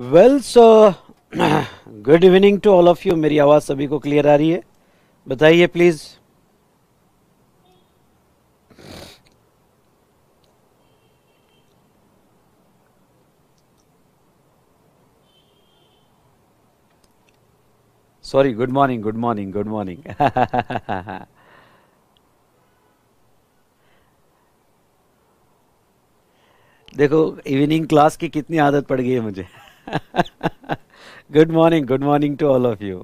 Well so good evening to all of you मेरी आवाज़ सभी को क्लियर आ रही है बताइए please sorry good morning good morning good morning देखो इवनिंग क्लास की कितनी आदत पड़ गई है मुझे good morning, good morning to all of you.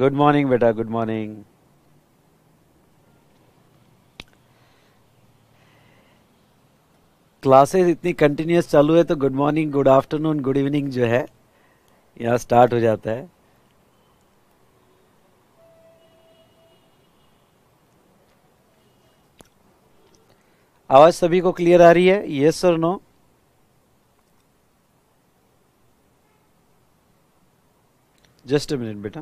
Good morning बेटा गुड मॉर्निंग क्लासेस इतनी कंटिन्यूस चालू है तो good morning good afternoon good evening जो है यहाँ स्टार्ट हो जाता है आवाज सभी को क्लियर आ रही है yes sir no just a minute बेटा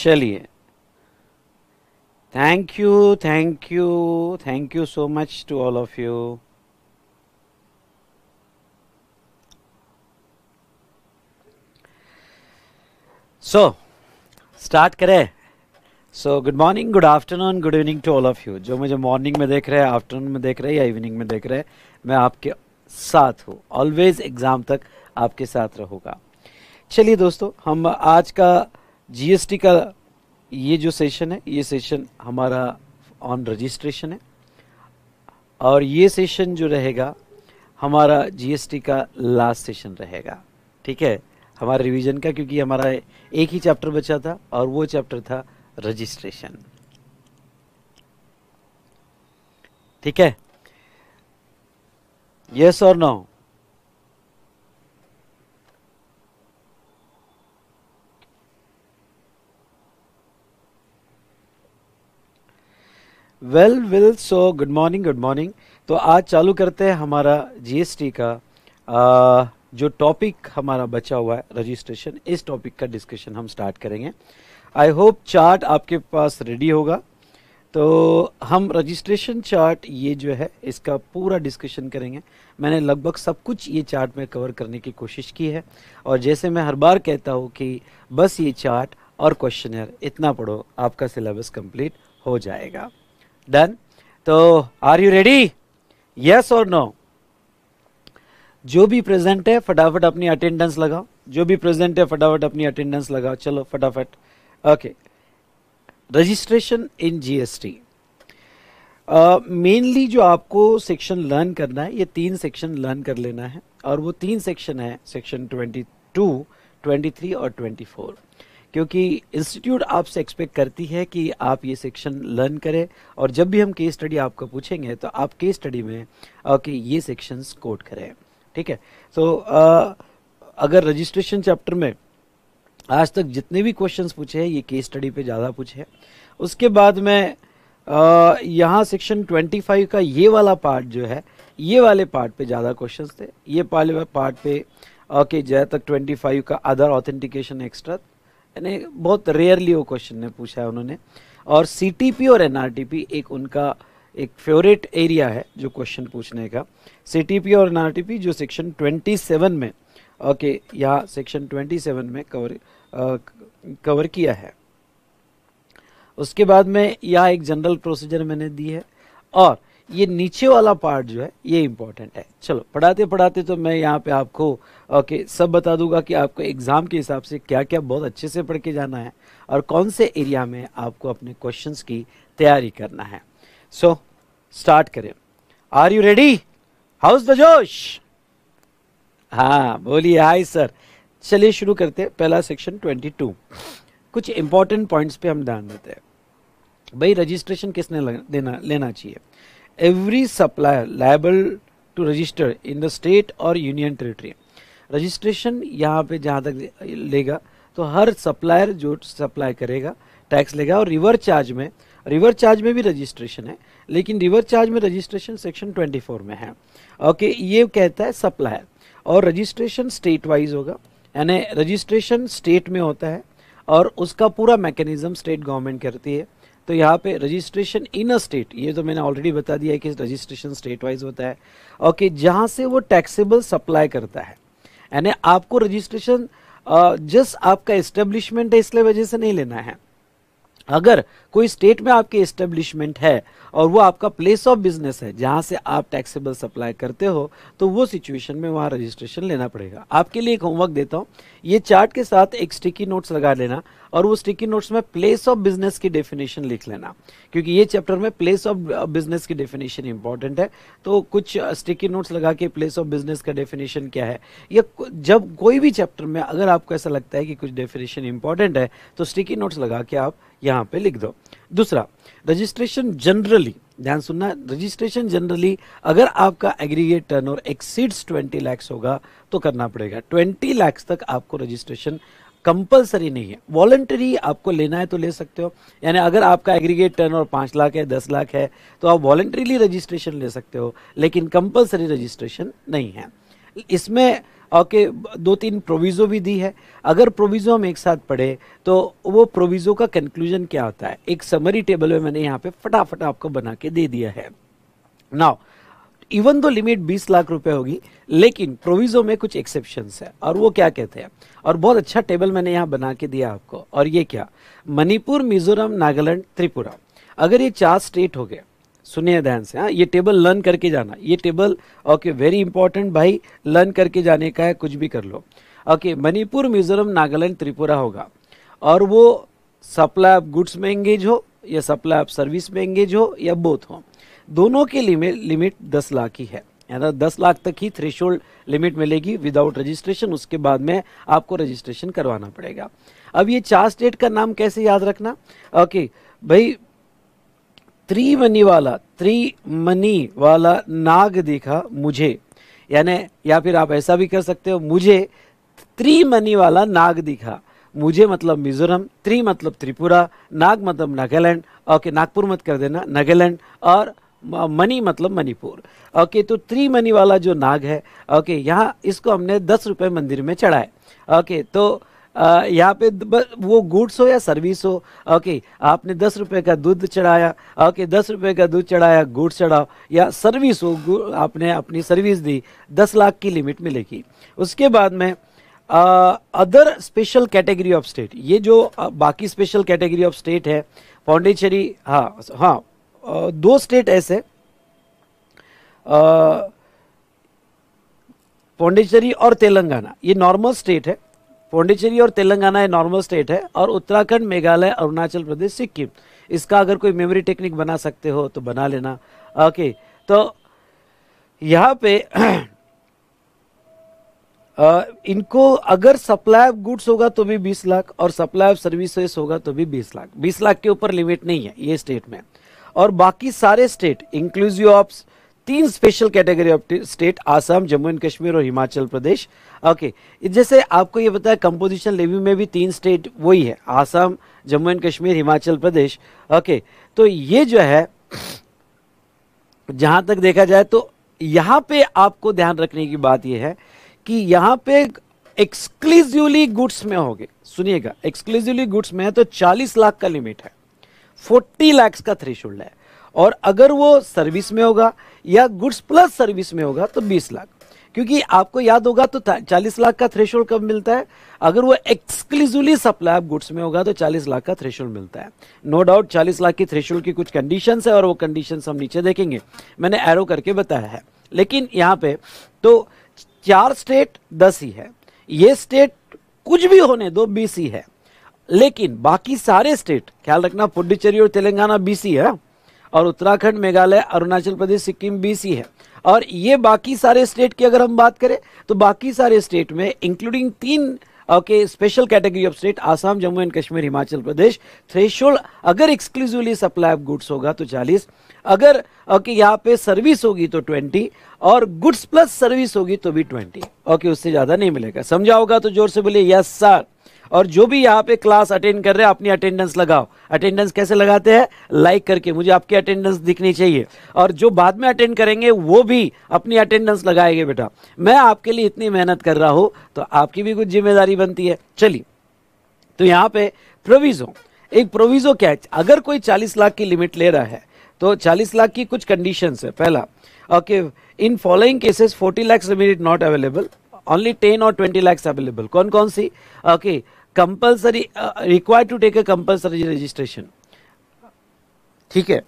चलिए thank you thank you thank you so much to all of you so start करें so good morning good afternoon good evening to all of you जो मुझे morning में देख रहे हैं afternoon में देख रहे हैं या इवनिंग में देख रहे हैं मैं आपके साथ हूँ ऑलवेज एग्ज़ाम तक आपके साथ रहूँगा चलिए दोस्तों हम आज का जीएसटी का ये जो सेशन है ये सेशन हमारा ऑन रजिस्ट्रेशन है और ये सेशन जो रहेगा हमारा जीएसटी का लास्ट सेशन रहेगा ठीक है हमारे रिवीजन का क्योंकि हमारा एक ही चैप्टर बचा था और वो चैप्टर था रजिस्ट्रेशन ठीक है यस और no well will so good morning good morning तो आज चालू करते हैं हमारा जीएसटी का आ, जो टॉपिक हमारा बचा हुआ है रजिस्ट्रेशन इस टॉपिक का डिस्कशन हम स्टार्ट करेंगे आई होप चार्ट आपके पास रेडी होगा तो हम रजिस्ट्रेशन चार्ट ये जो है इसका पूरा डिस्कशन करेंगे मैंने लगभग सब कुछ ये चार्ट में कवर करने की कोशिश की है और जैसे मैं हर बार कहता हूँ कि बस ये चार्ट और क्वेश्चनर इतना पढ़ो आपका सिलेबस कंप्लीट हो जाएगा डन तो आर यू रेडी यस और नो जो भी प्रेजेंट है फटाफट अपनी अटेंडेंस लगाओ जो भी प्रेजेंट है फटाफट अपनी अटेंडेंस लगाओ चलो फटाफट okay registration in GST mainly जो आपको सेक्शन लर्न करना है ये तीन सेक्शन लर्न कर लेना है और वो तीन सेक्शन है सेक्शन 22, 23 और 24 क्योंकि इंस्टीट्यूट आपसे एक्सपेक्ट करती है कि आप ये सेक्शन लर्न करें और जब भी हम केस स्टडी आपको पूछेंगे तो आप केस स्टडी में ओके ये सेक्शंस कोट करें ठीक है सो so, अगर रजिस्ट्रेशन चैप्टर में आज तक जितने भी क्वेश्चंस पूछे हैं ये केस स्टडी पे ज़्यादा पूछे हैं उसके बाद में यहाँ सेक्शन 25 का ये वाला पार्ट जो है ये वाले पार्ट पे ज़्यादा क्वेश्चंस थे ये पाले पार्ट पे ओके okay, तक तक 25 का अदर ऑथेंटिकेशन एक्स्ट्रा यानी बहुत रेयरली वो क्वेश्चन ने पूछा है उन्होंने और सीटीपी और एनआरटीपी एक उनका एक फेवरेट एरिया है जो क्वेश्चन पूछने का सीटीपी और एनआरटीपी जो सेक्शन 27 में ओके यहाँ सेक्शन 27 में कवर कवर uh, किया है उसके बाद में यह एक जनरल प्रोसीजर मैंने दी है और ये नीचे वाला पार्ट जो है ये इम्पोर्टेंट है चलो पढ़ाते पढ़ाते तो मैं यहाँ पे आपको ओके सब बता दूंगा कि आपको एग्ज़ाम के हिसाब से क्या क्या बहुत अच्छे से पढ़ के जाना है और कौन से एरिया में आपको अपने क्वेश्चंस की तैयारी करना है सो so, स्टार्ट करें are you ready how's the जोश हाँ बोलिए हाई सर चलिए शुरू करते हैं पहला सेक्शन टू कुछ इंपॉर्टेंट पॉइंट्स पे हम ध्यान देते हैं भाई रजिस्ट्रेशन किसने देना लेना चाहिए every supplier liable to register in the state or union territory registration यहाँ पे जहाँ तक लेगा तो हर सप्लायर जो सप्लाई करेगा टैक्स लेगा और रिवर चार्ज में रिवर चार्ज में भी रजिस्ट्रेशन है लेकिन रिवर चार्ज में रजिस्ट्रेशन सेक्शन 24 में है ओके ये कहता है सप्लायर और रजिस्ट्रेशन स्टेट वाइज होगा यानी रजिस्ट्रेशन स्टेट में होता है और उसका पूरा मैकेनिज्म स्टेट गवर्नमेंट करती है तो यहाँ पे रजिस्ट्रेशन इन अ स्टेट ये तो मैंने ऑलरेडी बता दिया है कि रजिस्ट्रेशन स्टेट वाइज होता है ओके जहाँ से वो टैक्सेबल सप्लाई करता है यानी आपको रजिस्ट्रेशन जस्ट आपका एस्टेब्लिशमेंट है इसलिए वजह से नहीं लेना है अगर कोई स्टेट में आपके एस्टेब्लिशमेंट है और वो आपका प्लेस ऑफ बिजनेस है जहाँ से आप टैक्सेबल सप्लाई करते हो तो वो सिचुएशन में वहाँ रजिस्ट्रेशन लेना पड़ेगा आपके लिए एक होमवर्क देता हूँ ये चार्ट के साथ एक स्टिकी नोट्स लगा लेना और वो स्टिकी नोट्स में प्लेस ऑफ बिजनेस की डेफिनेशन लिख लेना क्योंकि ये चैप्टर में प्लेस ऑफ बिजनेस की डेफिनेशन इंपॉर्टेंट है तो कुछ स्टिकी uh, नोट्स लगा के प्लेस ऑफ बिजनेस का डेफिनेशन क्या है या जब कोई भी चैप्टर में अगर आपको ऐसा लगता है कि कुछ डेफिनेशन इंपॉर्टेंट है तो स्टिकी नोट्स लगा के आप यहाँ पे लिख दो दूसरा रजिस्ट्रेशन जनरली ध्यान सुनना रजिस्ट्रेशन जनरली अगर आपका एग्रीगेट और एक्सीड्स ट्वेंटी लैक्स होगा तो करना पड़ेगा ट्वेंटी लैक्स तक आपको रजिस्ट्रेशन कंपलसरी नहीं है वॉलेंटरी आपको लेना है तो ले सकते हो यानी अगर आपका एग्रीगेट टर्न और पाँच लाख है दस लाख है तो आप वॉलेंटरीली रजिस्ट्रेशन ले सकते हो लेकिन कंपलसरी रजिस्ट्रेशन नहीं है इसमें ओके दो तीन प्रोविज़ो भी दी है अगर प्रोविज़ो हम एक साथ पढ़े तो वो प्रोविज़ो का कंक्लूजन क्या होता है एक समरी टेबल में मैंने यहाँ पे फटाफट आपको बना के दे दिया है now even though limit 20 lakh रुपए होगी लेकिन प्रोविजो में कुछ एक्सेप्शन है और वो क्या कहते हैं और बहुत अच्छा टेबल मैंने यहाँ बना के दिया आपको और ये क्या मणिपुर मिजोरम नागालैंड त्रिपुरा अगर ये चार स्टेट हो गए सुनिए ध्यान से हाँ ये टेबल लर्न करके जाना ये टेबल ओके वेरी इंपॉर्टेंट भाई लर्न करके जाने का है कुछ भी कर लो ओके मणिपुर मिजोरम नागालैंड त्रिपुरा होगा और वो सप्लाई ऑफ गुड्स में एंगेज हो या सप्लाई ऑफ सर्विस में एंगेज हो या बोथ हो दोनों के लिमिट लिमिट दस लाख ही है यानी दस लाख तक ही थ्रेशोल्ड लिमिट मिलेगी विदाउट रजिस्ट्रेशन उसके बाद में आपको रजिस्ट्रेशन करवाना पड़ेगा अब ये चार स्टेट का नाम कैसे याद रखना ओके भाई त्रिमनी वाला त्रिमनी वाला नाग दिखा मुझे यानी या फिर आप ऐसा भी कर सकते हो मुझे त्रिमनी वाला नाग दिखा मुझे मतलब मिजोरम त्रि मतलब त्रिपुरा नाग मतलब नागालैंड ओके नागपुर मत कर देना नागालैंड और मनी मतलब मणिपुर ओके तो त्रिमणि वाला जो नाग है ओके यहाँ इसको हमने दस रुपये मंदिर में चढ़ाए ओके तो यहाँ पे वो गुड्स हो या सर्विस हो ओके आपने दस रुपये का दूध चढ़ाया ओके दस रुपये का दूध चढ़ाया गुड्स चढ़ाओ या सर्विस हो आपने अपनी सर्विस दी दस लाख की लिमिट मिलेगी उसके बाद में other special category of state ये जो बाकी स्पेशल कैटेगरी ऑफ स्टेट है पौंडीचेरी हाँ हाँ दो स्टेट ऐसे पौंडीचेरी और तेलंगाना ये नॉर्मल स्टेट है पौंडीचेरी और तेलंगाना ये नॉर्मल स्टेट है और उत्तराखंड मेघालय अरुणाचल प्रदेश सिक्किम इसका अगर कोई मेमोरी टेक्निक बना सकते हो तो बना लेना ओके तो यहाँ पे आ, इनको अगर सप्लाई ऑफ गुड्स होगा तो भी 20 लाख और सप्लाई ऑफ सर्विसेज होगा तो भी 20 लाख 20 लाख के ऊपर लिमिट नहीं है ये स्टेट में और बाकी सारे स्टेट इंक्लूसिव ऑफ तीन special category of state Assam Jammu and Kashmir और हिमाचल प्रदेश ओके जैसे आपको ये बताया कंपोजिशन लेवी में भी तीन स्टेट वही है आसाम जम्मू एंड कश्मीर हिमाचल प्रदेश ओके तो ये जो है जहां तक देखा जाए तो यहाँ पे आपको ध्यान रखने की बात यह है कि यहाँ पे एक्सक्लूसिवली गुड्स में होगे सुनिएगा एक्सक्लूसिवली गुड्स में है तो 40 लाख का लिमिट है फोर्टी लैक्स का थ्रेशोल्ड है और अगर वो सर्विस में होगा या गुड्स प्लस सर्विस में होगा तो बीस लाख क्योंकि आपको याद होगा तो चालीस लाख का थ्रेशोल्ड कब मिलता है अगर वो एक्सक्लूसिवली सप्लाई ऑफ गुड्स में होगा तो चालीस लाख का थ्रेशोल्ड मिलता है नो डाउट चालीस लाख की थ्रेशोल्ड की कुछ कंडीशन है और वो कंडीशन हम नीचे देखेंगे मैंने एरो करके बताया है लेकिन यहाँ पे तो चार स्टेट दस ही है ये स्टेट कुछ भी होने दो बीस ही है लेकिन बाकी सारे स्टेट ख्याल रखना पुडुचेरी और तेलंगाना बीसी है और उत्तराखंड मेघालय अरुणाचल प्रदेश सिक्किम बीसी है और ये बाकी सारे स्टेट की अगर हम बात करें तो बाकी सारे स्टेट में इंक्लूडिंग तीन okay special category of state Assam Jammu and Kashmir Himachal Pradesh threshold अगर एक्सक्लूसिवली सप्लाई ऑफ गुड्स होगा तो 40 अगर ओके यहाँ पे सर्विस होगी तो 20 और गुड्स प्लस सर्विस होगी तो भी 20 ओके उससे ज़्यादा नहीं मिलेगा समझा होगा तो जोर से बोलिए यस सर और जो भी यहाँ पे क्लास अटेंड कर रहे हैं अपनी अटेंडेंस लगाओ अटेंडेंस कैसे लगाते हैं लाइक करके मुझे आपकी अटेंडेंस दिखनी चाहिए और जो बाद में अटेंड करेंगे वो भी अपनी अटेंडेंस लगाएंगे बेटा मैं आपके लिए इतनी मेहनत कर रहा हूँ तो आपकी भी कुछ जिम्मेदारी बनती है चलिए तो यहाँ पे प्रोविजो एक प्रोविजो क्या है अगर कोई चालीस लाख की लिमिट ले रहा है तो 40 लाख की कुछ कंडीशन है पहला okay in following cases 40 lakh limit not available only 10 और 20 लाख अवेलेबल कौन कौन सी okay okay, compulsory required to take a compulsory registration ठीक है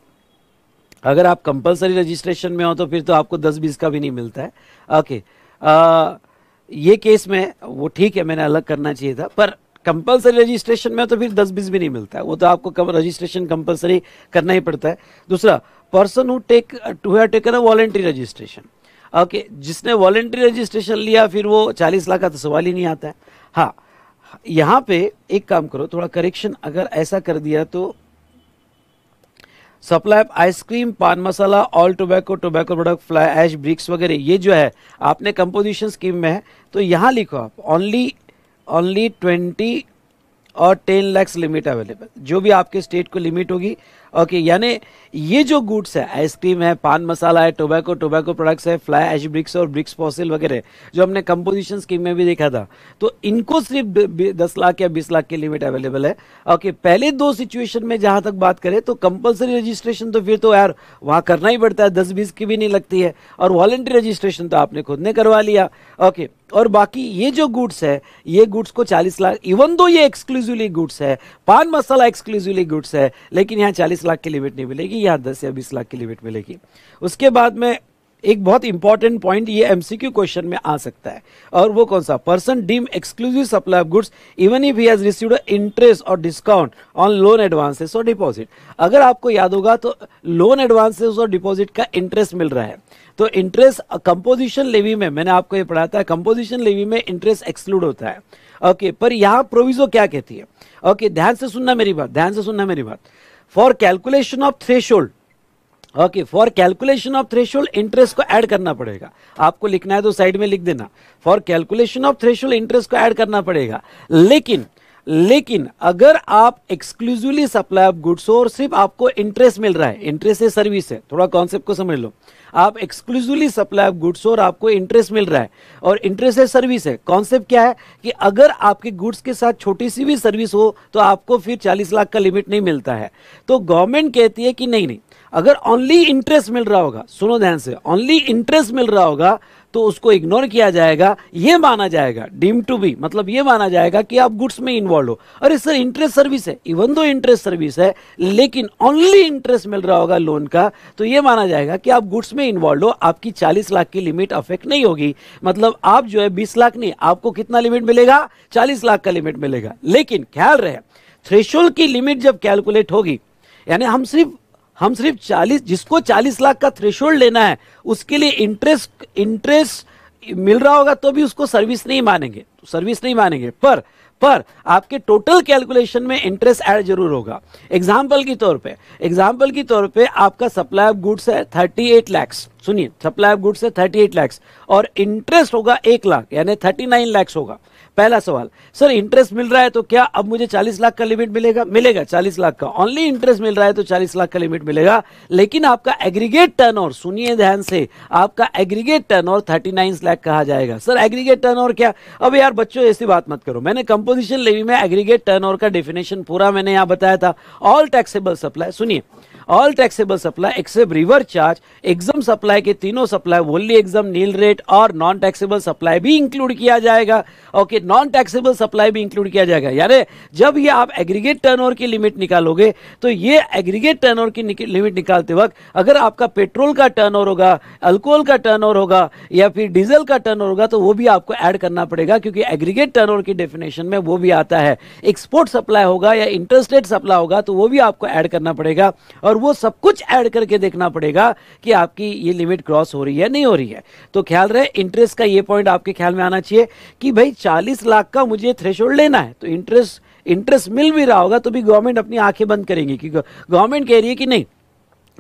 अगर आप कंपलसरी रजिस्ट्रेशन में हो तो फिर तो आपको दस बीस का भी नहीं मिलता है ओके okay. Uh, ये केस में वो ठीक है मैंने अलग करना चाहिए था पर कंपलसरी रजिस्ट्रेशन में तो फिर दस बीस भी नहीं मिलता है वो तो आपको रजिस्ट्रेशन कंपलसरी करना ही पड़ता है दूसरा person who take to have taken a voluntary registration okay जिसने वॉलेंट्री रजिस्ट्रेशन लिया फिर वो चालीस लाख का तो सवाल ही नहीं आता है हाँ यहां पे एक काम करो थोड़ा करेक्शन अगर ऐसा कर दिया तो supply ice cream pan masala all tobacco tobacco product fly ash bricks वगैरह ये जो है आपने कंपोजिशन स्कीम में है तो यहां लिखो आप ओनली ओनली ट्वेंटी और टेन लैक्स लिमिट अवेलेबल जो भी आपके स्टेट को लिमिट होगी ओके यानी ये जो गुड्स है आइसक्रीम है पान मसाला है टोबैको टोबैको प्रोडक्ट्स है फ्लाई एश ब्रिक्स और ब्रिक्स फॉसिल वगैरह जो हमने कंपोजिशन स्कीम में भी देखा था तो इनको सिर्फ दस लाख या बीस लाख की लिमिट अवेलेबल है ओके पहले दो सिचुएशन में जहां तक बात करें तो कंपलसरी रजिस्ट्रेशन तो फिर तो यार वहां करना ही पड़ता है दस बीस की भी नहीं लगती है और वॉलेंट्री रजिस्ट्रेशन तो आपने खुद ने करवा लिया ओके और बाकी ये जो गुड्स है ये गुड्स को 40 लाख इवन दो ये एक्सक्लूसिवली गुड्स है पान मसाला एक्सक्लूसिवली गुड्स है लेकिन यहाँ 40 बीस लाख की लिमिट नहीं मिलेगी या दस या बीस लाख की लिमिट मिलेगी उसके बाद में एक बहुत इंपॉर्टेंट पॉइंट ये एमसीक्यू क्वेश्चन में आ सकता है और वो कौन सा person deem exclusive supply of goods even if he has received interest और डिस्काउंट ऑन लोन एडवांसेस और डिपॉजिट अगर आपको याद होगा तो लोन एडवांसेस और डिपॉजिट का इंटरेस्ट मिल रहा है तो इंटरेस्ट कंपोजिशन लेवी में मैंने आपको ये पढ़ाता है कंपोजिशन लेवी में इंटरेस्ट एक्सक्लूड होता है ओके okay, पर यहाँ प्रोविजो क्या कहती है ओके okay, ध्यान से सुनना मेरी बात ध्यान से सुनना मेरी बात for calculation of threshold okay for calculation of threshold interest को ऐड करना पड़ेगा आपको लिखना है तो साइड में लिख देना for calculation of threshold interest को ऐड करना पड़ेगा लेकिन लेकिन अगर आप एक्सक्लूसिवली सप्लाई ऑफ गुड्स हो और सिर्फ आपको इंटरेस्ट मिल रहा है इंटरेस्ट है सर्विस है थोड़ा कॉन्सेप्ट को समझ लो आप एक्सक्लूसिवली सप्लाई ऑफ गुड्स और आपको इंटरेस्ट मिल रहा है और इंटरेस्ट है सर्विस है कॉन्सेप्ट क्या है कि अगर आपके गुड्स के साथ छोटी सी भी सर्विस हो तो आपको फिर चालीस लाख का लिमिट नहीं मिलता है तो गवर्नमेंट कहती है कि नहीं नहीं अगर ओनली इंटरेस्ट मिल रहा होगा सुनो ध्यान से ओनली इंटरेस्ट मिल रहा होगा तो उसको इग्नोर किया जाएगा ये माना जाएगा डीम टू बी मतलब ये माना जाएगा कि आप गुड्स में इन्वॉल्व हो अरे सर इंटरेस्ट सर्विस है इवन दो इंटरेस्ट सर्विस है लेकिन ओनली इंटरेस्ट मिल रहा होगा लोन का तो ये माना जाएगा कि आप गुड्स में इन्वॉल्व हो आपकी चालीस लाख की लिमिट अफेक्ट नहीं होगी मतलब आप जो है बीस लाख नहीं आपको कितना लिमिट मिलेगा चालीस लाख का लिमिट मिलेगा लेकिन ख्याल रहे थ्रेशोल्ड की लिमिट जब कैलकुलेट होगी यानी हम सिर्फ हम सिर्फ 40 जिसको 40 लाख का थ्रेशोल्ड लेना है उसके लिए इंटरेस्ट इंटरेस्ट मिल रहा होगा तो भी उसको सर्विस नहीं मानेंगे सर्विस नहीं मानेंगे पर पर आपके टोटल कैलकुलेशन में इंटरेस्ट ऐड जरूर होगा एग्जाम्पल की तौर पे एग्जाम्पल की तौर पे आपका सप्लाई ऑफ गुड्स है एट लैक्स सुनिए सप्लाई ऑफ गुड्स है एट लैक्स और इंटरेस्ट होगा एक लाख यानी नाइन लैक्स होगा पहला सवाल सर इंटरेस्ट मिल रहा है तो क्या अब मुझे 40 लाख का लिमिट मिलेगा मिलेगा 40 लाख का ओनली इंटरेस्ट मिल रहा है तो 40 लाख का लिमिट मिलेगा लेकिन आपका एग्रीगेट टर्न सुनिए ध्यान से आपका aggregate turn turnover thirty lakh कहा जाएगा सर एग्रीगेट टर्न क्या अब यार बच्चों ऐसी बात मत करो मैंने कंपोजिशन लेवी में एग्रीगेट टर्न का डेफिनेशन पूरा मैंने यहां बताया था ऑल टैक्सेबल सप्लाई सुनिए all taxable supply except reverse charge exempt supply के तीनों supply wholly exempt nil rate और नॉन टैक्सेबल सप्लाई भी इंक्लूड किया जाएगा ओके नॉन टैक्सेबल सप्लाई भी इंक्लूड किया जाएगा यानी जब ये आप एग्रीगेट टर्न की लिमिट निकालोगे तो ये एग्रीगेट टर्न की लिमिट निकालते वक्त अगर आपका पेट्रोल का टर्न होगा अल्कोहल का टर्न होगा या फिर डीजल का टर्न होगा तो वो भी आपको ऐड करना पड़ेगा क्योंकि एग्रीगेट टर्न की डेफिनेशन में वो भी आता है एक्सपोर्ट सप्लाई होगा या इंटरस्टेट सप्लाई होगा तो वो भी आपको ऐड करना पड़ेगा और और वो सब कुछ ऐड करके देखना पड़ेगा कि आपकी ये लिमिट क्रॉस हो रही है नहीं हो रही है तो ख्याल रहे इंटरेस्ट का ये पॉइंट आपके ख्याल में आना चाहिए कि भाई चालीस लाख का मुझे थ्रेश लेना है तो इंटरेस्ट इंटरेस्ट मिल भी रहा होगा तो भी गवर्नमेंट अपनी आंखें बंद करेंगी क्योंकि गवर्नमेंट कह रही है कि नहीं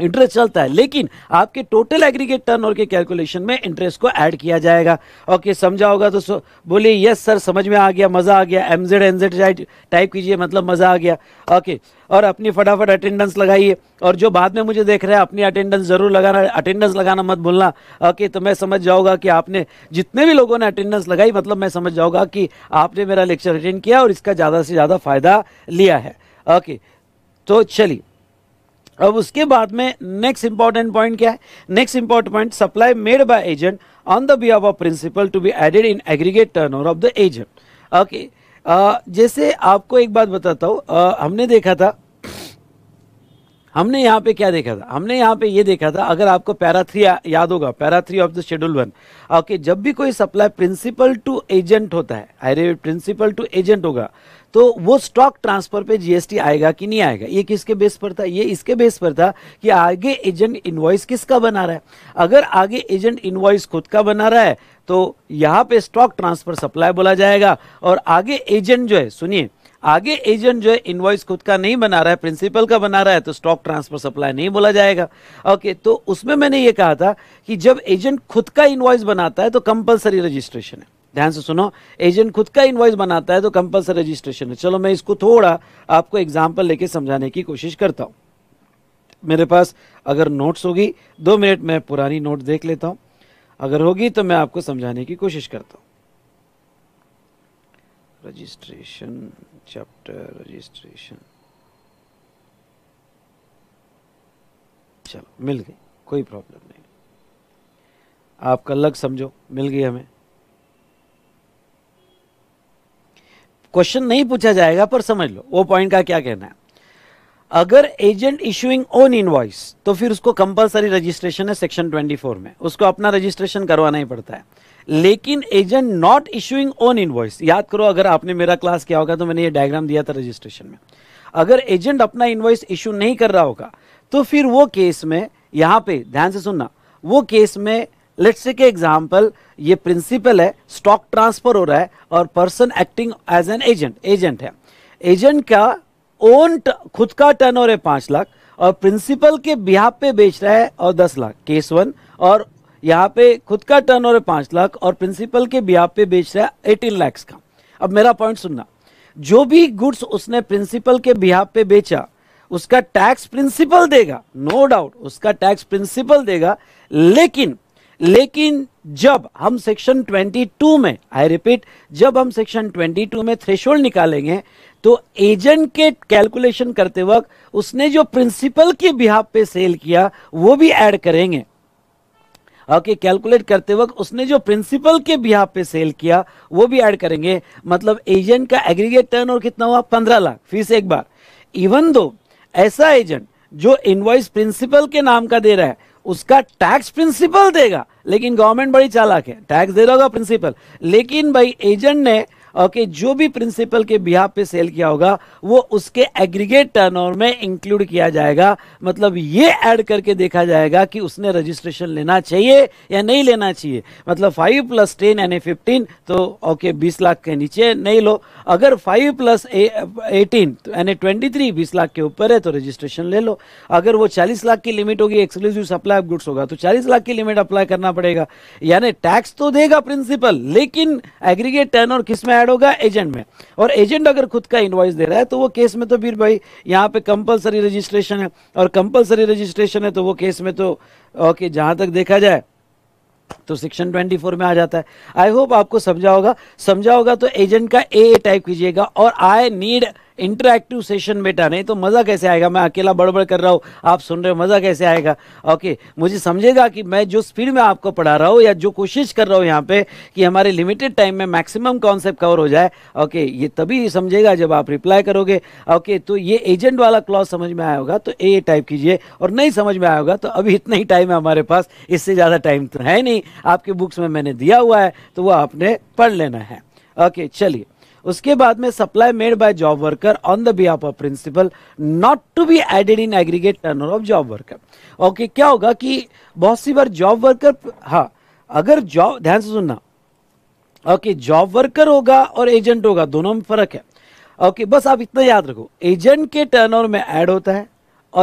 इंटरेस्ट चलता है लेकिन आपके टोटल एग्रीगेट टर्नओवर के कैलकुलेशन में इंटरेस्ट को ऐड किया जाएगा ओके समझा होगा तो बोलिए यस सर समझ में आ गया मज़ा आ गया एम जेड टाइप कीजिए मतलब मज़ा आ गया ओके और अपनी फटाफट अटेंडेंस लगाइए और जो बाद में मुझे देख रहे हैं अपनी अटेंडेंस ज़रूर लगाना अटेंडेंस लगाना मत भूलना ओके तो मैं समझ जाऊंगा कि आपने जितने भी लोगों ने अटेंडेंस लगाई मतलब मैं समझ जाऊंगा कि आपने मेरा लेक्चर अटेंड किया और इसका ज़्यादा से ज़्यादा फ़ायदा लिया है ओके तो चलिए अब उसके बाद में नेक्स्ट इंपॉर्टेंट पॉइंट क्या है next important point supply made by agent on the behalf of principal to be added in aggregate turn of the agent okay जैसे आपको एक बात बताता हूं uh, हमने देखा था हमने यहाँ पे क्या देखा था हमने यहाँ पे ये देखा था अगर आपको पैरा थ्री याद होगा para three of the schedule one okay जब भी कोई सप्लाई प्रिंसिपल टू एजेंट होता है अरे प्रिंसिपल टू एजेंट होगा तो वो स्टॉक ट्रांसफर पे जीएसटी आएगा कि नहीं आएगा ये किसके बेस पर था ये इसके बेस पर था कि आगे एजेंट इनवॉइस किसका बना रहा है अगर आगे एजेंट इनवॉइस खुद का बना रहा है तो यहाँ पे स्टॉक ट्रांसफर सप्लाई बोला जाएगा और आगे एजेंट जो है सुनिए आगे एजेंट जो है इनवॉइस खुद का नहीं बना रहा है प्रिंसिपल का बना रहा है तो स्टॉक ट्रांसफर सप्लाई नहीं बोला जाएगा ओके तो उसमें मैंने ये कहा था कि जब एजेंट खुद का इनवॉइस बनाता है तो कंपलसरी रजिस्ट्रेशन है ध्यान से सुनो एजेंट खुद का इन्वॉइस बनाता है तो कंपल्सरी रजिस्ट्रेशन है चलो मैं इसको थोड़ा आपको एग्जाम्पल लेके समझाने की कोशिश करता हूँ मेरे पास अगर नोट्स होगी दो मिनट में पुरानी नोट देख लेता हूँ अगर होगी तो मैं आपको समझाने की कोशिश करता हूँ रजिस्ट्रेशन चैप्टर रजिस्ट्रेशन चलो मिल गई कोई प्रॉब्लम नहीं आप कल लग समझो मिल गई हमें क्वेश्चन नहीं पूछा जाएगा पर समझ लो वो पॉइंट का क्या कहना है अगर एजेंट इशूइंग ओन इनवॉइस तो फिर उसको कंपलसरी रजिस्ट्रेशन है सेक्शन 24 में उसको अपना रजिस्ट्रेशन करवाना ही पड़ता है लेकिन agent not issuing own invoice याद करो अगर आपने मेरा क्लास किया होगा तो मैंने ये डायग्राम दिया था रजिस्ट्रेशन में अगर एजेंट अपना इनवॉइस इशू नहीं कर रहा होगा तो फिर वो केस में यहाँ पे ध्यान से सुनना वो केस में लेट्स से के एग्जाम्पल ये प्रिंसिपल है स्टॉक ट्रांसफर हो रहा है और person acting as an agent agent है एजेंट का ओन खुद का टर्न ओवर है पांच लाख और प्रिंसिपल के बिहाब पे बेच रहा है और दस लाख केस वन और यहाँ पे खुद का टर्न ओवर है पांच लाख और प्रिंसिपल के बिहाब पे बेच रहा है एटीन लैक्स का अब मेरा पॉइंट सुनना जो भी गुड्स उसने प्रिंसिपल के बिहाब पे बेचा उसका टैक्स प्रिंसिपल देगा नो no डाउट उसका टैक्स प्रिंसिपल देगा लेकिन लेकिन जब हम सेक्शन 22 में आई रिपीट जब हम सेक्शन 22 में थ्रेशोल्ड निकालेंगे तो एजेंट के कैलकुलेशन करते वक्त उसने जो प्रिंसिपल के बिहाब पे सेल किया वो भी ऐड करेंगे ओके कैलकुलेट करते वक्त उसने जो प्रिंसिपल के बिहाब पे सेल किया वो भी ऐड करेंगे मतलब एजेंट का एग्रीगेट टर्न और कितना हुआ पंद्रह लाख फीस एक बार इवन दो ऐसा एजेंट जो इनवॉइस प्रिंसिपल के नाम का दे रहा है उसका टैक्स प्रिंसिपल देगा लेकिन गवर्नमेंट बड़ी चालाक है टैक्स दे रहा होगा प्रिंसिपल लेकिन भाई एजेंट ने ओके जो भी प्रिंसिपल के बिहाफ पे सेल किया होगा वो उसके एग्रीगेट टर्नओवर में इंक्लूड किया जाएगा मतलब ये ऐड करके देखा जाएगा कि उसने रजिस्ट्रेशन लेना चाहिए या नहीं लेना चाहिए मतलब फाइव प्लस टेन यानी फिफ्टीन तो ओके बीस लाख के नीचे नहीं लो अगर फाइव प्लस एटीन यानी ट्वेंटी थ्री बीस लाख के ऊपर है तो रजिस्ट्रेशन ले लो अगर वो चालीस लाख की लिमिट होगी एक्सक्लूसिव सप्लाई ऑफ गुड्स होगा तो चालीस लाख की लिमिट अप्लाई करना पड़ेगा यानी टैक्स तो देगा प्रिंसिपल लेकिन एग्रीगेट टर्न और किस में ऐड होगा एजेंट में और एजेंट अगर खुद का इन्वाइस दे रहा है तो वो केस में तो फिर भाई यहाँ पे कंपलसरी रजिस्ट्रेशन है और कंपलसरी रजिस्ट्रेशन है तो वो केस में तो ओके जहाँ तक देखा जाए तो सेक्शन 24 में आ जाता है आई होप आपको समझा होगा समझा होगा तो एजेंट का ए टाइप कीजिएगा और आई नीड इंटरएक्टिव सेशन बेटा नहीं तो मज़ा कैसे आएगा मैं अकेला बड़बड़ कर रहा हूँ आप सुन रहे हो मज़ा कैसे आएगा ओके मुझे समझेगा कि मैं जो स्पीड में आपको पढ़ा रहा हूँ या जो कोशिश कर रहा हूँ यहाँ पे कि हमारे लिमिटेड टाइम में मैक्सिमम कॉन्सेप्ट कवर हो जाए ओके ये तभी समझेगा जब आप रिप्लाई करोगे ओके तो ये एजेंट वाला क्लॉज समझ में आया होगा तो ए टाइप कीजिए और नहीं समझ में आया होगा तो अभी इतना ही टाइम है हमारे पास इससे ज़्यादा टाइम तो है नहीं आपके बुक्स में मैंने दिया हुआ है तो वह आपने पढ़ लेना है ओके चलिए उसके बाद में supply made by job worker on the behalf of principal not to be added in aggregate turn of job worker okay क्या होगा कि बहुत सी बार जॉब वर्कर हाँ अगर जॉब ध्यान से सुनना ओके okay, जॉब वर्कर होगा और एजेंट होगा दोनों में फर्क है ओके okay, बस आप इतना याद रखो एजेंट के टर्नओवर में ऐड होता है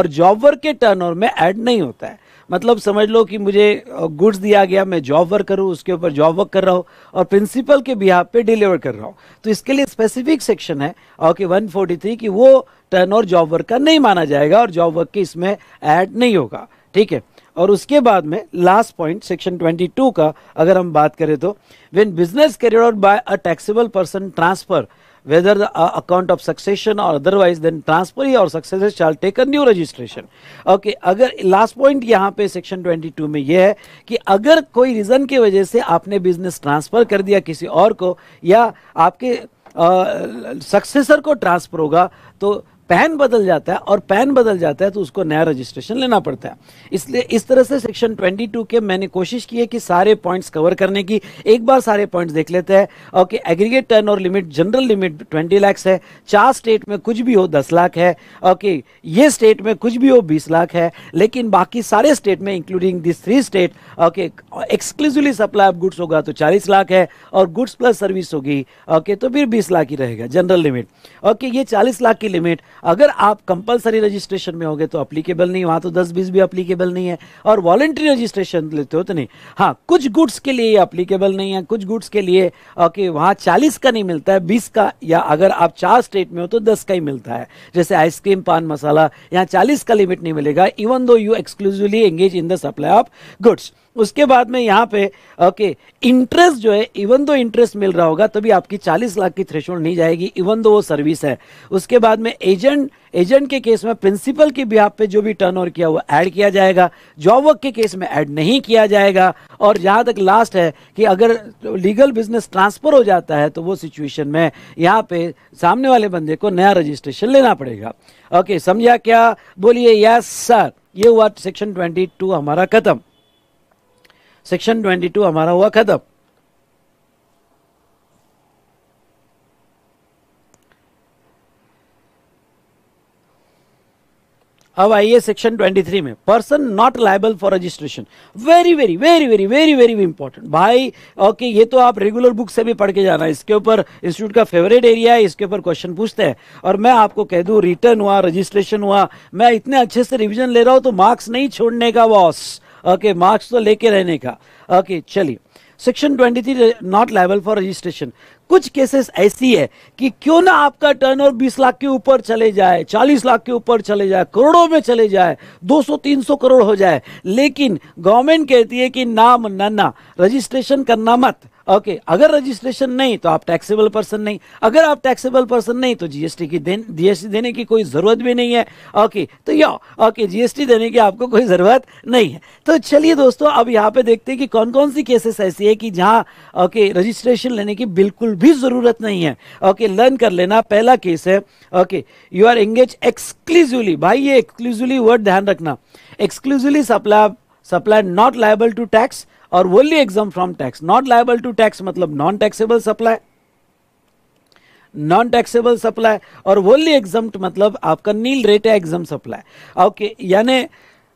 और जॉब वर्क के टर्नओवर में ऐड नहीं होता है मतलब समझ लो कि मुझे गुड्स दिया गया मैं जॉब वर्क करूँ उसके ऊपर जॉब वर्क कर रहा हूँ और प्रिंसिपल के बिहार पे डिलीवर कर रहा हूँ तो इसके लिए स्पेसिफिक सेक्शन है ओके वन फोर्टी थ्री कि वो टर्न और जॉब वर्क का नहीं माना जाएगा और जॉब वर्क के इसमें ऐड नहीं होगा ठीक है और उसके बाद में लास्ट पॉइंट सेक्शन 22 का अगर हम बात करें तो व्हेन बिजनेस कैरियर और by a taxable person transfer whether the uh, account of succession or otherwise then transferee or successor shall take a new registration okay agar last point yahan pe section 22 mein ye hai ki agar koi reason की wajah se aapne business transfer kar diya kisi aur ko ya aapke uh, successor ko transfer hoga to PAN बदल जाता है और pan बदल जाता है तो उसको नया रजिस्ट्रेशन लेना पड़ता है इसलिए इस तरह से सेक्शन 22 के मैंने कोशिश की है कि सारे पॉइंट्स कवर करने की एक बार सारे पॉइंट्स देख लेते हैं ओके एग्रीगेट टर्न और लिमिट जनरल लिमिट 20 लाख है चार स्टेट में कुछ भी हो 10 लाख है ओके ये स्टेट में कुछ भी हो बीस लाख है लेकिन बाकी सारे स्टेट में including this three state okay exclusively supply of goods होगा तो चालीस लाख है और गुड्स प्लस सर्विस होगी ओके तो फिर बीस लाख ही रहेगा जनरल लिमिट ओके ये चालीस लाख की लिमिट अगर आप कंपलसरी रजिस्ट्रेशन में होगे तो अप्लीकेबल नहीं वहां तो दस बीस भी अप्लीकेबल नहीं है और वॉलेंट्री रजिस्ट्रेशन लेते हो तो नहीं हाँ कुछ गुड्स के लिए अप्लीकेबल नहीं है कुछ गुड्स के लिए ओके वहां चालीस का नहीं मिलता है बीस का या अगर आप चार स्टेट में हो तो दस का ही मिलता है जैसे आइसक्रीम पान मसाला यहाँ चालीस का लिमिट नहीं मिलेगा even though you exclusively engage in the supply of goods उसके बाद में यहाँ पे ओके इंटरेस्ट जो है इवन दो इंटरेस्ट मिल रहा होगा तभी आपकी 40 लाख की थ्रेशोल्ड नहीं जाएगी इवन दो वो सर्विस है उसके बाद में एजेंट एजेंट के केस में प्रिंसिपल के बिहाफ पे जो भी टर्न ओवर किया वो ऐड किया जाएगा जॉब वर्क के केस में ऐड नहीं किया जाएगा और जहाँ तक लास्ट है कि अगर लीगल बिजनेस ट्रांसफर हो जाता है तो वो सिचुएशन में यहाँ पे सामने वाले बंदे को नया रजिस्ट्रेशन लेना पड़ेगा ओके समझा क्या बोलिए यस सर ये हुआ सेक्शन ट्वेंटी हमारा खत्म सेक्शन 22 हमारा हुआ खत्म अब आइए सेक्शन 23 में person not liable for registration very very very very very very important भाई ओके ये तो आप रेगुलर बुक से भी पढ़ के जाना इसके ऊपर इंस्टीट्यूट का फेवरेट एरिया है इसके ऊपर क्वेश्चन पूछते हैं और मैं आपको कह दू रिटर्न हुआ रजिस्ट्रेशन हुआ मैं इतने अच्छे से रिविजन ले रहा हूं तो मार्क्स नहीं छोड़ने का वॉस ओके मार्क्स तो लेके रहने का ओके चलिए सेक्शन 23 नॉट लेवल फॉर रजिस्ट्रेशन कुछ केसेस ऐसी है कि क्यों ना आपका टर्नओवर 20 लाख के ऊपर चले जाए 40 लाख के ऊपर चले जाए करोड़ों में चले जाए 200-300 करोड़ हो जाए लेकिन गवर्नमेंट कहती है कि नाम नन्ना रजिस्ट्रेशन करना मत ओके okay, अगर रजिस्ट्रेशन नहीं तो आप टैक्सेबल पर्सन नहीं अगर आप टैक्सेबल पर्सन नहीं तो जीएसटी की देन जीएसटी देने की कोई ज़रूरत भी नहीं है ओके okay, तो या ओके okay, जीएसटी देने की आपको कोई ज़रूरत नहीं है तो चलिए दोस्तों अब यहाँ पे देखते हैं कि कौन कौन सी केसेस ऐसी है कि जहाँ ओके रजिस्ट्रेशन लेने की बिल्कुल भी ज़रूरत नहीं है ओके लर्न कर लेना पहला केस है okay you are engage exclusively भाई ये एक्सक्लूसिवली वर्ड ध्यान रखना exclusively supply supply not liable to tax और only exempt from tax not liable to tax मतलब non taxable supply non taxable supply और ओनली एग्जाम मतलब आपका नील रेट है एग्जाम सप्लाई ओके यानी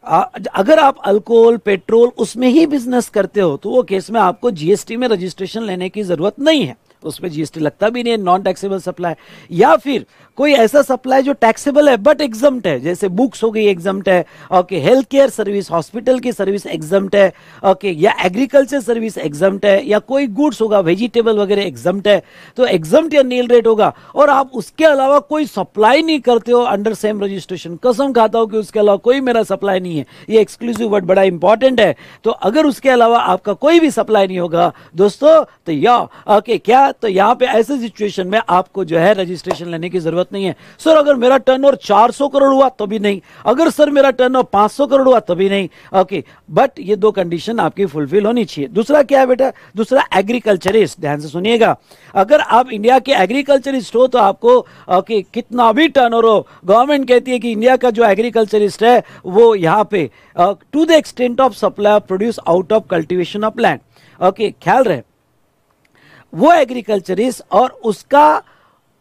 अगर आप अल्कोहल पेट्रोल उसमें ही बिजनेस करते हो तो वो केस में आपको जीएसटी में रजिस्ट्रेशन लेने की जरूरत नहीं है उसमें जीएसटी लगता भी नहीं है नॉन टैक्सेबल सप्लाई या फिर कोई ऐसा सप्लाई जो टैक्सेबल है बट एग्जम्प्ट है जैसे बुक्स हो गई एग्जम्प्ट है okay health care service hospital की सर्विस एग्जम्प्ट है ओके या एग्रीकल्चर सर्विस एग्जम्प्ट है या कोई गुड्स होगा वेजिटेबल वगैरह एग्जाम है तो एग्जम्प्ट या नील रेट होगा और आप उसके अलावा कोई सप्लाई नहीं करते हो अंडर सेम रजिस्ट्रेशन कसम खाता हो कि उसके अलावा कोई मेरा सप्लाई नहीं है ये एक्सक्लूसिव वर्ड बड़ा इंपॉर्टेंट है तो अगर उसके अलावा आपका कोई भी सप्लाई नहीं होगा दोस्तों तो या ओके क्या तो यहाँ पे ऐसे सिचुएशन में आपको जो है रजिस्ट्रेशन लेने की जरूरत नहीं है सर अगर मेरा टर्न ओवर चार करोड़ हुआ तो भी नहीं अगर सर मेरा टर्न ओवर पांच करोड़ हुआ तो भी नहीं ओके बट ये दो कंडीशन आपकी फुलफिल होनी चाहिए दूसरा क्या है बेटा दूसरा एग्रीकल्चरिस्ट ध्यान से सुनिएगा अगर आप इंडिया के एग्रीकल्चरिस्ट हो तो आपको ओके कितना भी टर्न हो गवर्नमेंट कहती है कि इंडिया का जो एग्रीकल्चरिस्ट है वो यहाँ पे to the extent of supply produce out of cultivation of land okay ख्याल रहे वो एग्रीकल्चरिस्ट और उसका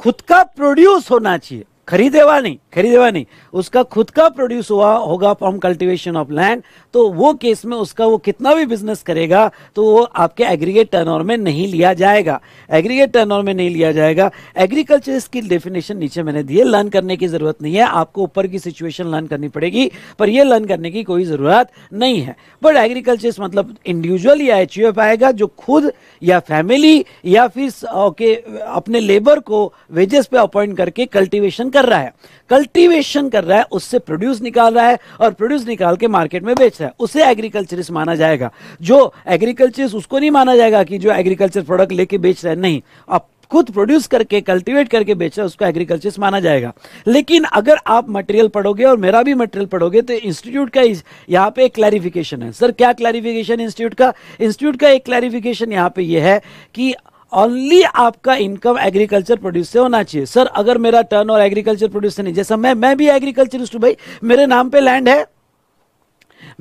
खुद का प्रोड्यूस होना चाहिए खरीदे नहीं खरीदे नहीं उसका खुद का प्रोड्यूस हुआ होगा फ्रॉम कल्टीवेशन ऑफ लैंड तो वो केस में उसका वो कितना भी बिजनेस करेगा तो वो आपके एग्रीगेट टर्नओवर में नहीं लिया जाएगा एग्रीगेट टर्नओवर में नहीं लिया जाएगा एग्रीकल्चर की डेफिनेशन नीचे मैंने दी है लर्न करने की ज़रूरत नहीं है आपको ऊपर की सिचुएशन लर्न करनी पड़ेगी पर यह लर्न करने की कोई ज़रूरत नहीं है बट एग्रीकल्चर मतलब इंडिविजुअल या एच आएगा जो खुद या फैमिली या फिर ओके अपने लेबर को वेजेस पे अपॉइंट करके कल्टिवेशन कर रहा है कल्टीवेशन कर रहा है उससे प्रोड्यूस निकाल रहा है और प्रोड्यूस निकाल के मार्केट में बेच रहा है उसे एग्रीकल्चरिस्ट माना जाएगा जो एग्रीकल्चर उसको नहीं माना जाएगा कि जो एग्रीकल्चर प्रोडक्ट लेके बेच रहा है नहीं आप खुद प्रोड्यूस करके कल्टीवेट करके बेच रहा है उसको एग्रीकल्चर माना जाएगा लेकिन अगर आप मटेरियल पढ़ोगे और मेरा भी मटेरियल पढ़ोगे तो इंस्टीट्यूट का यहाँ पे एक क्लैरिफिकेशन है सर क्या क्लैरिफिकेशन इंस्टीट्यूट का इंस्टीट्यूट का एक क्लैरिफिकेशन यहाँ पे ये यह है कि ओनली आपका इनकम एग्रीकल्चर प्रोड्यूस से होना चाहिए सर अगर मेरा टर्न और एग्रीकल्चर प्रोड्यूस से नहीं जैसा मैं मैं भी एग्रीकल्चरिस्ट हूं भाई मेरे नाम पे लैंड है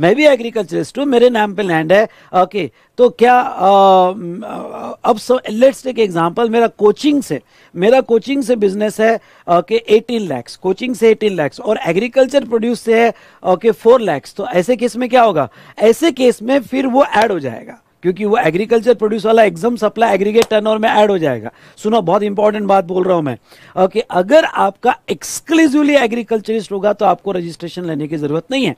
मैं भी एग्रीकल्चरिस्ट हूं मेरे नाम पे लैंड है ओके okay, तो क्या आ, अब लेट्स टेक एग्जांपल मेरा कोचिंग से मेरा कोचिंग से बिजनेस है ओके एटीन लैक्स कोचिंग से एटीन लैक्स और एग्रीकल्चर प्रोड्यूस से है ओके फोर लैक्स तो ऐसे केस में क्या होगा ऐसे केस में फिर वो ऐड हो जाएगा क्योंकि वो एग्रीकल्चर प्रोड्यूस वाला एग्जाम सप्लाई एग्रीगेट टर्न में ऐड हो जाएगा सुनो बहुत इंपॉर्टेंट बात बोल रहा हूं मैं ओके अगर आपका एक्सक्लूसिवली एग्रीकल्चरिस्ट होगा तो आपको रजिस्ट्रेशन लेने की जरूरत नहीं है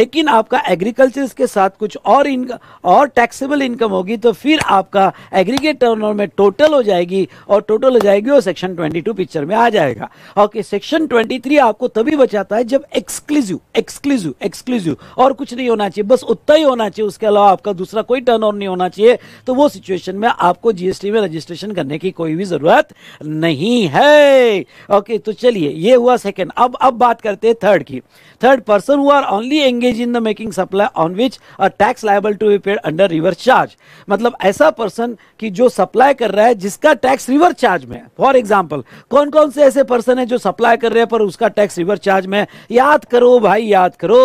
लेकिन आपका एग्रीकल्चरिस्ट के साथ कुछ और इनकम और टैक्सेबल इनकम होगी तो फिर आपका एग्रीगेट टर्न में टोटल हो जाएगी और टोटल हो जाएगी और सेक्शन ट्वेंटी पिक्चर में आ जाएगा ओके सेक्शन ट्वेंटी आपको तभी बचाता है जब एक्सक्लूसिव एक्सक्लूसिव एक्सक्लूसिव और कुछ नहीं होना चाहिए बस उतना ही होना चाहिए उसके अलावा आपका दूसरा कोई टर्न नहीं नहीं होना चाहिए तो वो सिचुएशन में आपको जीएसटी में रजिस्ट्रेशन करने की कोई भी ज़रूरत नहीं है ओके तो चलिए ये हुआ सेकेंड अब अब बात करते हैं थर्ड की थर्ड पर्सन हुआ only engage in the making supply on which a tax liable to be paid under reverse charge मतलब ऐसा पर्सन की जो सप्लाई कर रहा है जिसका टैक्स रिवर्स चार्ज में फॉर एग्जाम्पल कौन कौन से ऐसे पर्सन है जो सप्लाई कर रहे हैं पर उसका टैक्स रिवर्स चार्ज में याद करो भाई याद करो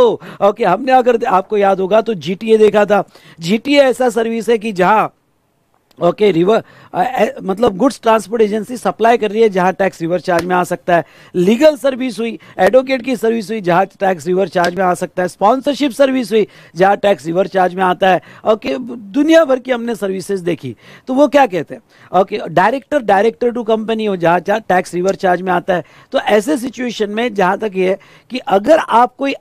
ओके हमने अगर आपको याद होगा तो जीटीए देखा था जीटीए ऐसा सर्विस सर्विस से कि जहाँ ओके रिवर मतलब गुड्स ट्रांसपोर्ट एजेंसी सप्लाई कर रही है जहां टैक्स रिवर चार्ज में आ सकता है लीगल सर्विस हुई एडवोकेट की सर्विस हुई जहां टैक्स रिवर चार्ज में आ सकता है स्पॉन्सरशिप सर्विस हुई जहां टैक्स रिवर चार्ज में आता है ओके okay, दुनिया भर की हमने सर्विसेज देखी तो वो क्या कहते हैं okay director director to company हो जहाँ जहाँ टैक्स रिवर चार्ज में आता है तो ऐसे सिचुएशन में जहाँ तक ये है कि अगर आप कोई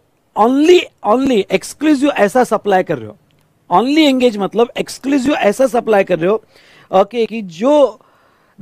ओनली ओनली एक्सक्लूसिव ऐसा सप्लाई कर रहे हो ऑनली एंगेज मतलब एक्सक्लूसिव ऐसा सप्लाई कर रहे हो ओके कि जो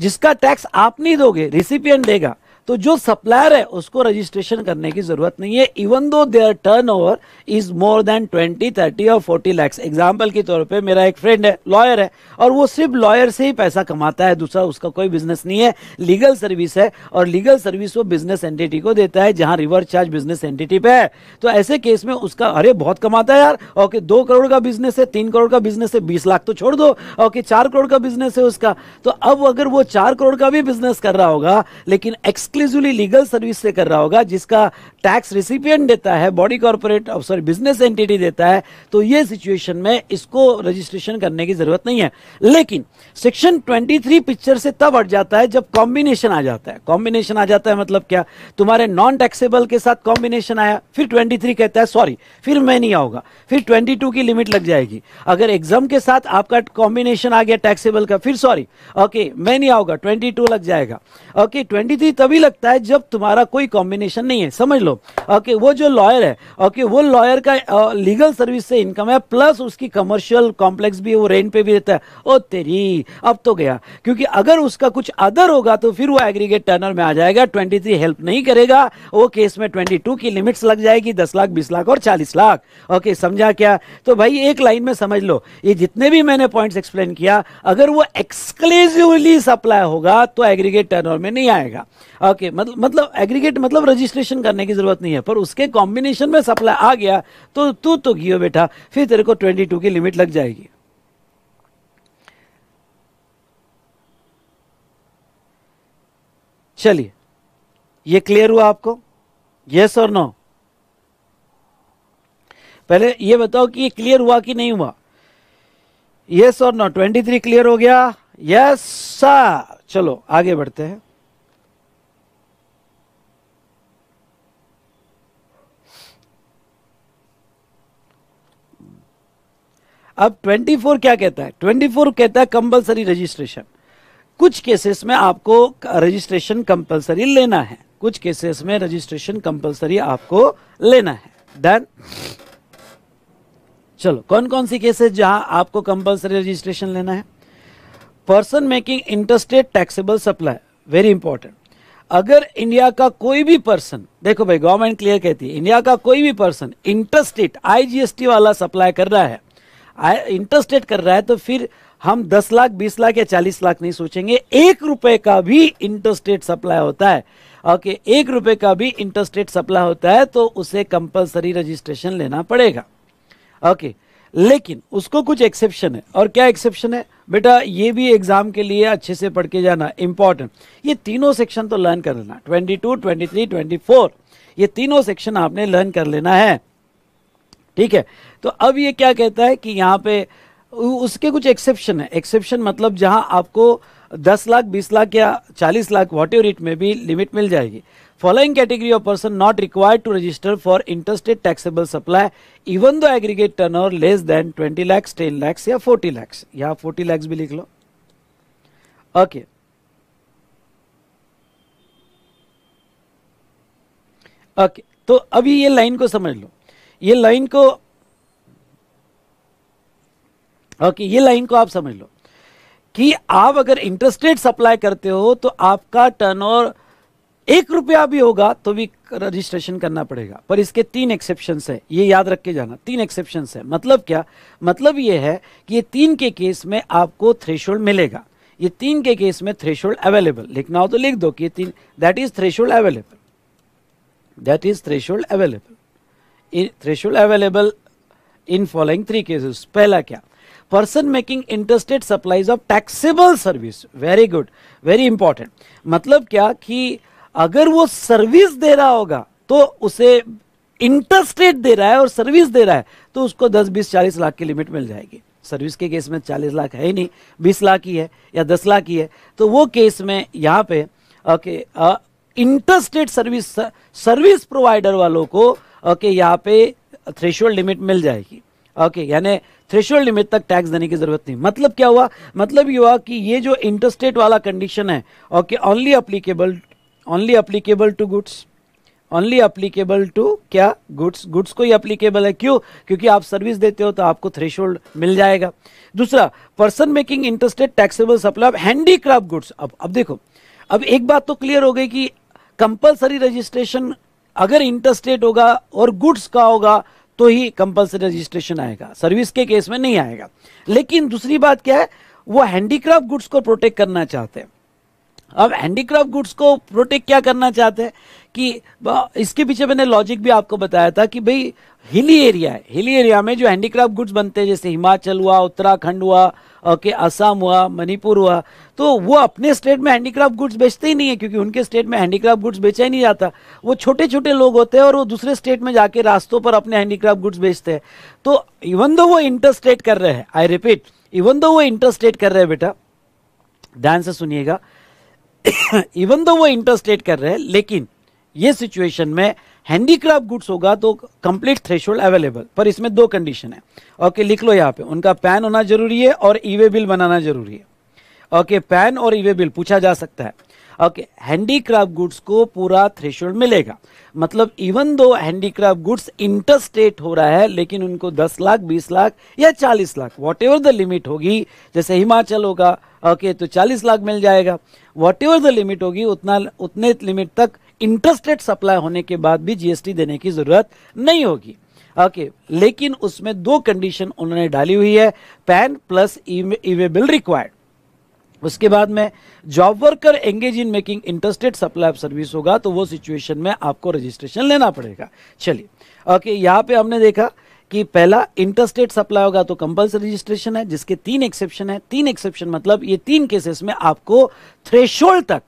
जिसका टैक्स आप नहीं दोगे रिसिपियन देगा तो जो सप्लायर है उसको रजिस्ट्रेशन करने की जरूरत नहीं है even though their turnover is more than twenty thirty और फोर्टी लैक्स एग्जाम्पल के तौर पर मेरा एक फ्रेंड है लॉयर है और वो सिर्फ लॉयर से ही पैसा कमाता है दूसरा उसका कोई बिजनेस नहीं है लीगल सर्विस है और लीगल सर्विस वो बिजनेस एंटिटी को देता है जहां रिवर्स चार्ज बिजनेस एंटिटी पे है तो ऐसे केस में उसका अरे बहुत कमाता है यार ओके दो करोड़ का बिजनेस है तीन करोड़ का बिजनेस है बीस लाख तो छोड़ दो ओके चार करोड़ का बिजनेस है उसका तो अब अगर वो चार करोड़ का भी बिजनेस कर रहा होगा लेकिन एक्स एक्सक्लूसिवली लीगल सर्विस से कर रहा होगा जिसका टैक्स रिसिपियंट देता है body corporate sorry business entity देता है तो ये सिचुएशन में इसको रजिस्ट्रेशन करने की जरूरत नहीं है लेकिन सेक्शन 23 पिक्चर से तब हट जाता है जब कॉम्बिनेशन आ जाता है कॉम्बिनेशन आ जाता है मतलब क्या तुम्हारे नॉन टैक्सेबल के साथ कॉम्बिनेशन आया फिर ट्वेंटी कहता है सॉरी फिर मैं नहीं आऊंगा फिर ट्वेंटी की लिमिट लग जाएगी अगर एग्जाम के साथ आपका कॉम्बिनेशन आ गया टैक्सेबल का फिर सॉरी ओके मैं नहीं आऊंगा ट्वेंटी लग जाएगा ओके ट्वेंटी तभी लगता है जब तुम्हारा कोई कॉम्बिनेशन नहीं है समझ लो ओके वो जो लॉयर है ओके वो लॉयर का लीगल uh, सर्विस से इनकम है प्लस उसकी कमर्शियल कॉम्प्लेक्स भी वो रेंट पे भी रहता है ओ तेरी अब तो गया क्योंकि अगर उसका कुछ अदर होगा तो फिर वो एग्रीगेट टर्नर में आ जाएगा ट्वेंटी हेल्प नहीं करेगा वो केस में ट्वेंटी की लिमिट्स लग जाएगी दस लाख बीस लाख और चालीस लाख ओके समझा क्या तो भाई एक लाइन में समझ लो ये जितने भी मैंने पॉइंट्स एक्सप्लेन किया अगर वो एक्सक्लूसिवली सप्लाई होगा तो एग्रीगेट टर्नओवर में नहीं आएगा ओके मतलब मतलब एग्रीगेट मतलब रजिस्ट्रेशन करने की जरूरत नहीं है पर उसके कॉम्बिनेशन में सप्लाई आ गया तो तू तो गियो बेटा फिर तेरे को ट्वेंटी टू की लिमिट लग जाएगी चलिए ये क्लियर हुआ आपको यस और नो पहले ये बताओ कि ये क्लियर हुआ कि नहीं हुआ यस और नो 23 क्लियर हो गया यस yes, सर चलो आगे बढ़ते हैं अब 24 क्या कहता है 24 कहता है कंपलसरी रजिस्ट्रेशन कुछ केसेस में आपको रजिस्ट्रेशन कंपलसरी लेना है कुछ केसेस में रजिस्ट्रेशन कंपलसरी आपको लेना है देन चलो कौन कौन सी केसेस जहां आपको कंपलसरी रजिस्ट्रेशन लेना है person making interstate taxable supply very important अगर इंडिया का कोई भी पर्सन देखो भाई गवर्नमेंट क्लियर कहती है इंडिया का कोई भी पर्सन इंटरस्टेट आईजीएसटी वाला सप्लाई कर रहा है इंटरेस्टेड कर रहा है तो फिर हम 10 लाख 20 लाख या 40 लाख नहीं सोचेंगे एक रुपए का भी इंटरस्टेट सप्लाई होता है ओके okay, एक रुपए का भी इंटरेस्टेड सप्लाई होता है तो उसे कंपलसरी रजिस्ट्रेशन लेना पड़ेगा ओके okay, लेकिन उसको कुछ एक्सेप्शन है और क्या एक्सेप्शन है बेटा ये भी एग्जाम के लिए अच्छे से पढ़ के जाना इंपॉर्टेंट ये तीनों सेक्शन तो लर्न कर लेना twenty two twenty three twenty four ये तीनों सेक्शन आपने लर्न कर लेना है ठीक है तो अब ये क्या कहता है कि यहाँ पे उसके कुछ एक्सेप्शन है एक्सेप्शन मतलब जहाँ आपको दस लाख बीस लाख या चालीस लाख वॉट एवर इट में भी लिमिट मिल जाएगी following category of person not required to register for interested taxable supply even though aggregate turnover less than twenty lakhs ten lakhs या फोर्टी लैक्स यहाँ फोर्टी लैक्स भी लिख लो ओके okay. Okay okay. तो अभी ये लाइन को समझ लो ये लाइन को ओके ये लाइन को आप समझ लो कि आप अगर इंटरेस्ट रेट सप्लाई करते हो तो आपका टर्नओवर एक रुपया भी होगा तो भी रजिस्ट्रेशन करना पड़ेगा पर इसके तीन एक्सेप्शन है ये याद रख के जाना तीन एक्सेप्शन है मतलब क्या मतलब ये है कि ये तीन के केस में आपको थ्रेशोल्ड मिलेगा ये तीन के केस में थ्रेशोल्ड अवेलेबल लिखना हो तो लिख दो कि ये तीन that is threshold available that is threshold available threshold available in following three cases पहला क्या person making interstate supplies of taxable service very good very important मतलब क्या कि अगर वो सर्विस दे रहा होगा तो उसे इंटरस्टेड दे रहा है और सर्विस दे रहा है तो उसको 10 बीस चालीस लाख की लिमिट मिल जाएगी सर्विस के केस में 40 लाख है ही नहीं 20 लाख ही है या 10 लाख ही है तो वो केस में यहाँ पे okay interstate service service provider वालों को ओके यहाँ पे थ्रेशोल्ड लिमिट मिल जाएगी ओके यानी थ्रेशोल्ड लिमिट तक टैक्स देने की जरूरत नहीं मतलब क्या हुआ मतलब ये हुआ कि ये जो इंटरस्टेट वाला कंडीशन है okay only applicable only applicable to goods only applicable to क्या गुड्स गुड्स को ही अप्लीकेबल है क्यों क्योंकि आप सर्विस देते हो तो आपको होल्ड मिल जाएगा दूसरा person making interstate taxable supply handicraft goods अब अब देखो अब एक बात तो क्लियर हो गई कि कंपलसरी रजिस्ट्रेशन अगर इंटरस्टेट होगा और गुड्स का होगा तो ही कंपलसरी रजिस्ट्रेशन आएगा सर्विस के केस में नहीं आएगा लेकिन दूसरी बात क्या है वो हैंडीक्राफ्ट गुड्स को प्रोटेक्ट करना चाहते हैं अब हैंडीक्राफ्ट गुड्स को प्रोटेक्ट क्या करना चाहते हैं कि इसके पीछे मैंने लॉजिक भी आपको बताया था कि भाई हिली एरिया है हिली एरिया में जो हैंडीक्राफ्ट गुड्स बनते हैं जैसे हिमाचल हुआ उत्तराखंड हुआ ओके असम हुआ मणिपुर हुआ तो वो अपने स्टेट में हैंडीक्राफ्ट गुड्स बेचते ही नहीं है क्योंकि उनके स्टेट में हैंडीक्राफ्ट गुड्स बेचा ही नहीं जाता वो छोटे छोटे लोग होते हैं और वो दूसरे स्टेट में जाके रास्तों पर अपने हैंडीक्राफ्ट गुड्स बेचते हैं तो इवन दो वो इंटरस्टेट कर रहे हैं आई रिपीट इवन दो वो इंटरस्टेट कर रहे हैं बेटा ध्यान से सुनिएगा इवन दो वो इंटरस्टेट कर रहे हैं लेकिन ये सिचुएशन में हैंडीक्राफ्ट गुड्स होगा तो कंप्लीट थ्रेश अवेलेबल पर इसमें दो कंडीशन है ओके लिख लो यहाँ पे उनका पैन होना जरूरी है और ईवे e बिल बनाना जरूरी है ओके पैन और ईवे e बिल पूछा जा सकता है ओके हैंडीक्राफ्ट गुड्स को पूरा थ्रेशोल्ड मिलेगा मतलब even though handicraft goods inter state हो रहा है लेकिन उनको 10 लाख 20 लाख या 40 lakh whatever the limit होगी जैसे हिमाचल होगा ओके तो 40 लाख मिल जाएगा वॉट एवर द लिमिट होगी उतना उतने लिमिट तक इंटरस्टेट सप्लाई होने के बाद भी जीएसटी देने की जरूरत नहीं होगी ओके okay, लेकिन उसमें दो कंडीशन उन्होंने डाली हुई है पैन प्लस इवेबल रिक्वायर्ड उसके बाद में job worker engage in making interstate supply of service होगा तो वो सिचुएशन में आपको रजिस्ट्रेशन लेना पड़ेगा चलिए ओके यहाँ पे हमने देखा कि पहला इंटरस्टेट सप्लाई होगा तो कंपल्सरी रजिस्ट्रेशन है जिसके तीन एक्सेप्शन है तीन एक्सेप्शन मतलब ये तीन केसेस में आपको थ्रेशोल्ड तक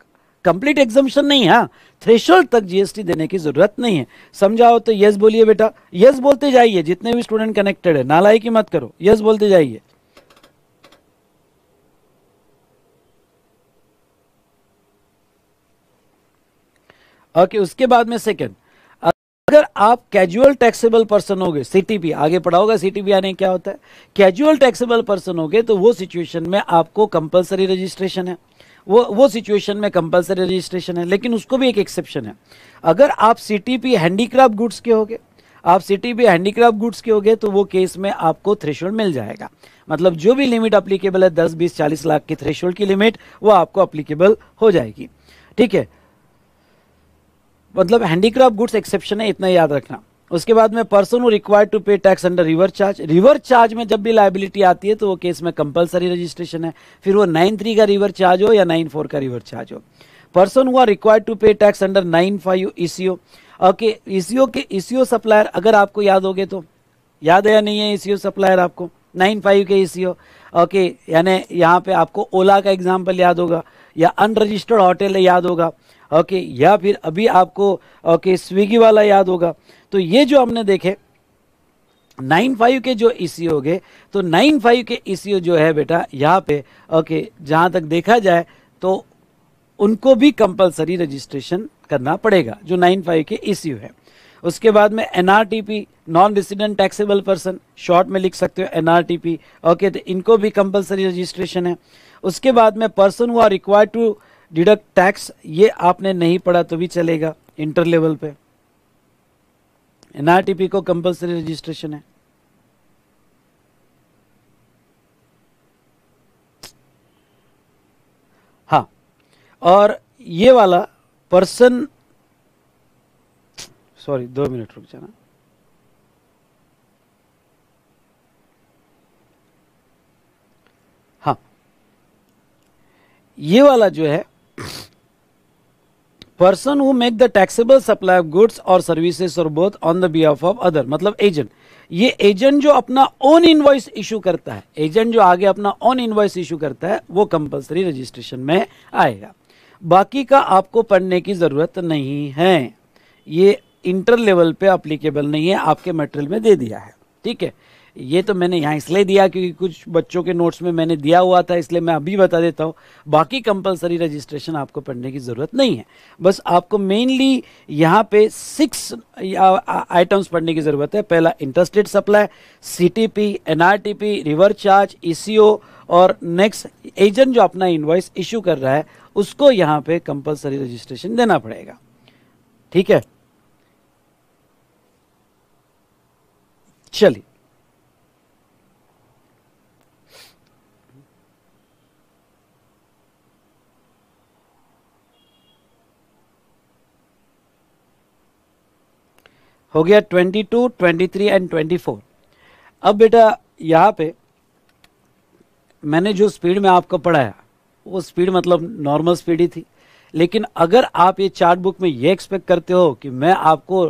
कंप्लीट एग्जामेशन नहीं है हाँ, थ्रेशोल्ड तक जीएसटी देने की जरूरत नहीं है समझाओ तो यस बोलिए बेटा यस बोलते जाइए जितने भी स्टूडेंट कनेक्टेड है नालाई की मत करो यस बोलते जाइए ओके उसके बाद में सेकंड अगर आप कैजुअल टैक्सेबल पर्सन होगे सीटीपी आगे पढ़ाओगे सीटीपी आने क्या होता है कैजुअल टैक्सेबल पर्सन होगे तो वो सिचुएशन में आपको कंपलसरी रजिस्ट्रेशन है वो वो सिचुएशन में कंपलसरी रजिस्ट्रेशन है लेकिन उसको भी एक एक्सेप्शन है अगर आप सीटीपी हैंडीक्राफ्ट गुड्स के होगे आप सीटीपी हैंडीक्राफ्ट गुड्स के होगे तो वो केस में आपको थ्रेशोल्ड मिल जाएगा मतलब जो भी लिमिट अप्लीकेबल है दस बीस चालीस लाख की थ्रेशोल्ड की लिमिट वो आपको अप्लीकेबल हो जाएगी ठीक है मतलब हैंडीक्राफ्ट गुड्स एक्सेप्शन है इतना याद रखना उसके बाद में पर्सन वो required to pay tax under reverse charge reverse charge में जब भी लाइबिलिटी आती है तो वो केस में कंपलसरी रजिस्ट्रेशन है फिर वो नाइन थ्री का रिवर चार्ज हो या नाइन फोर का रिवर चार्ज हो पर्सन हुआ required to pay tax under nine five ECO okay ECO के ईसीओ e सप्लायर अगर आपको याद हो गए तो याद है या नहीं है ईसीओ e सप्लायर आपको नाइन फाइव के ईसीओ e ओके यानी यहाँ पे आपको ओला का एग्जाम्पल याद होगा या अनरजिस्टर्ड होटल याद होगा ओके या फिर अभी आपको ओके स्विगी वाला याद होगा तो ये जो हमने देखे नाइन फाइव के जो ई सी हो गए तो नाइन फाइव के ई e जो है बेटा यहाँ पे ओके जहाँ तक देखा जाए तो उनको भी कंपलसरी रजिस्ट्रेशन करना पड़ेगा जो नाइन फाइव के ई e है उसके बाद में N R T P non resident taxable person short में लिख सकते हो N R T P okay तो इनको भी कंपलसरी रजिस्ट्रेशन है उसके बाद में पर्सन हुआ रिक्वायर्ड टू डिडक्ट टैक्स ये आपने नहीं पढ़ा तो भी चलेगा इंटर लेवल पे एनआरटीपी को कंपलसरी रजिस्ट्रेशन है हाँ और ये वाला पर्सन सॉरी दो मिनट रुक जाना हाँ ये वाला जो है person who make the taxable supply of goods और सर्विसेज और both on the behalf of other मतलब एजेंट ये एजेंट जो अपना ओन इनवॉइस इशू करता है एजेंट जो आगे अपना ओन इनवॉइस इशू करता है वो कंपलसरी रजिस्ट्रेशन में आएगा बाकी का आपको पढ़ने की ज़रूरत नहीं है ये इंटर लेवल पे अप्लीकेबल नहीं है आपके मटेरियल में दे दिया है ठीक है ये तो मैंने यहाँ इसलिए दिया क्योंकि कुछ बच्चों के नोट्स में मैंने दिया हुआ था इसलिए मैं अभी बता देता हूँ बाकी कंपलसरी रजिस्ट्रेशन आपको पढ़ने की ज़रूरत नहीं है बस आपको मेनली यहाँ पे सिक्स आइटम्स पढ़ने की ज़रूरत है पहला interstate supply C T P N R T P reverse charge E C O और नेक्स्ट एजेंट जो अपना इन्वाइस इशू कर रहा है उसको यहाँ पे कंपलसरी रजिस्ट्रेशन देना पड़ेगा ठीक है चलिए हो गया 22, 23 एंड 24 अब बेटा यहाँ पे मैंने जो स्पीड में आपको पढ़ाया वो स्पीड मतलब नॉर्मल स्पीड ही थी लेकिन अगर आप ये चार्ट बुक में ये एक्सपेक्ट करते हो कि मैं आपको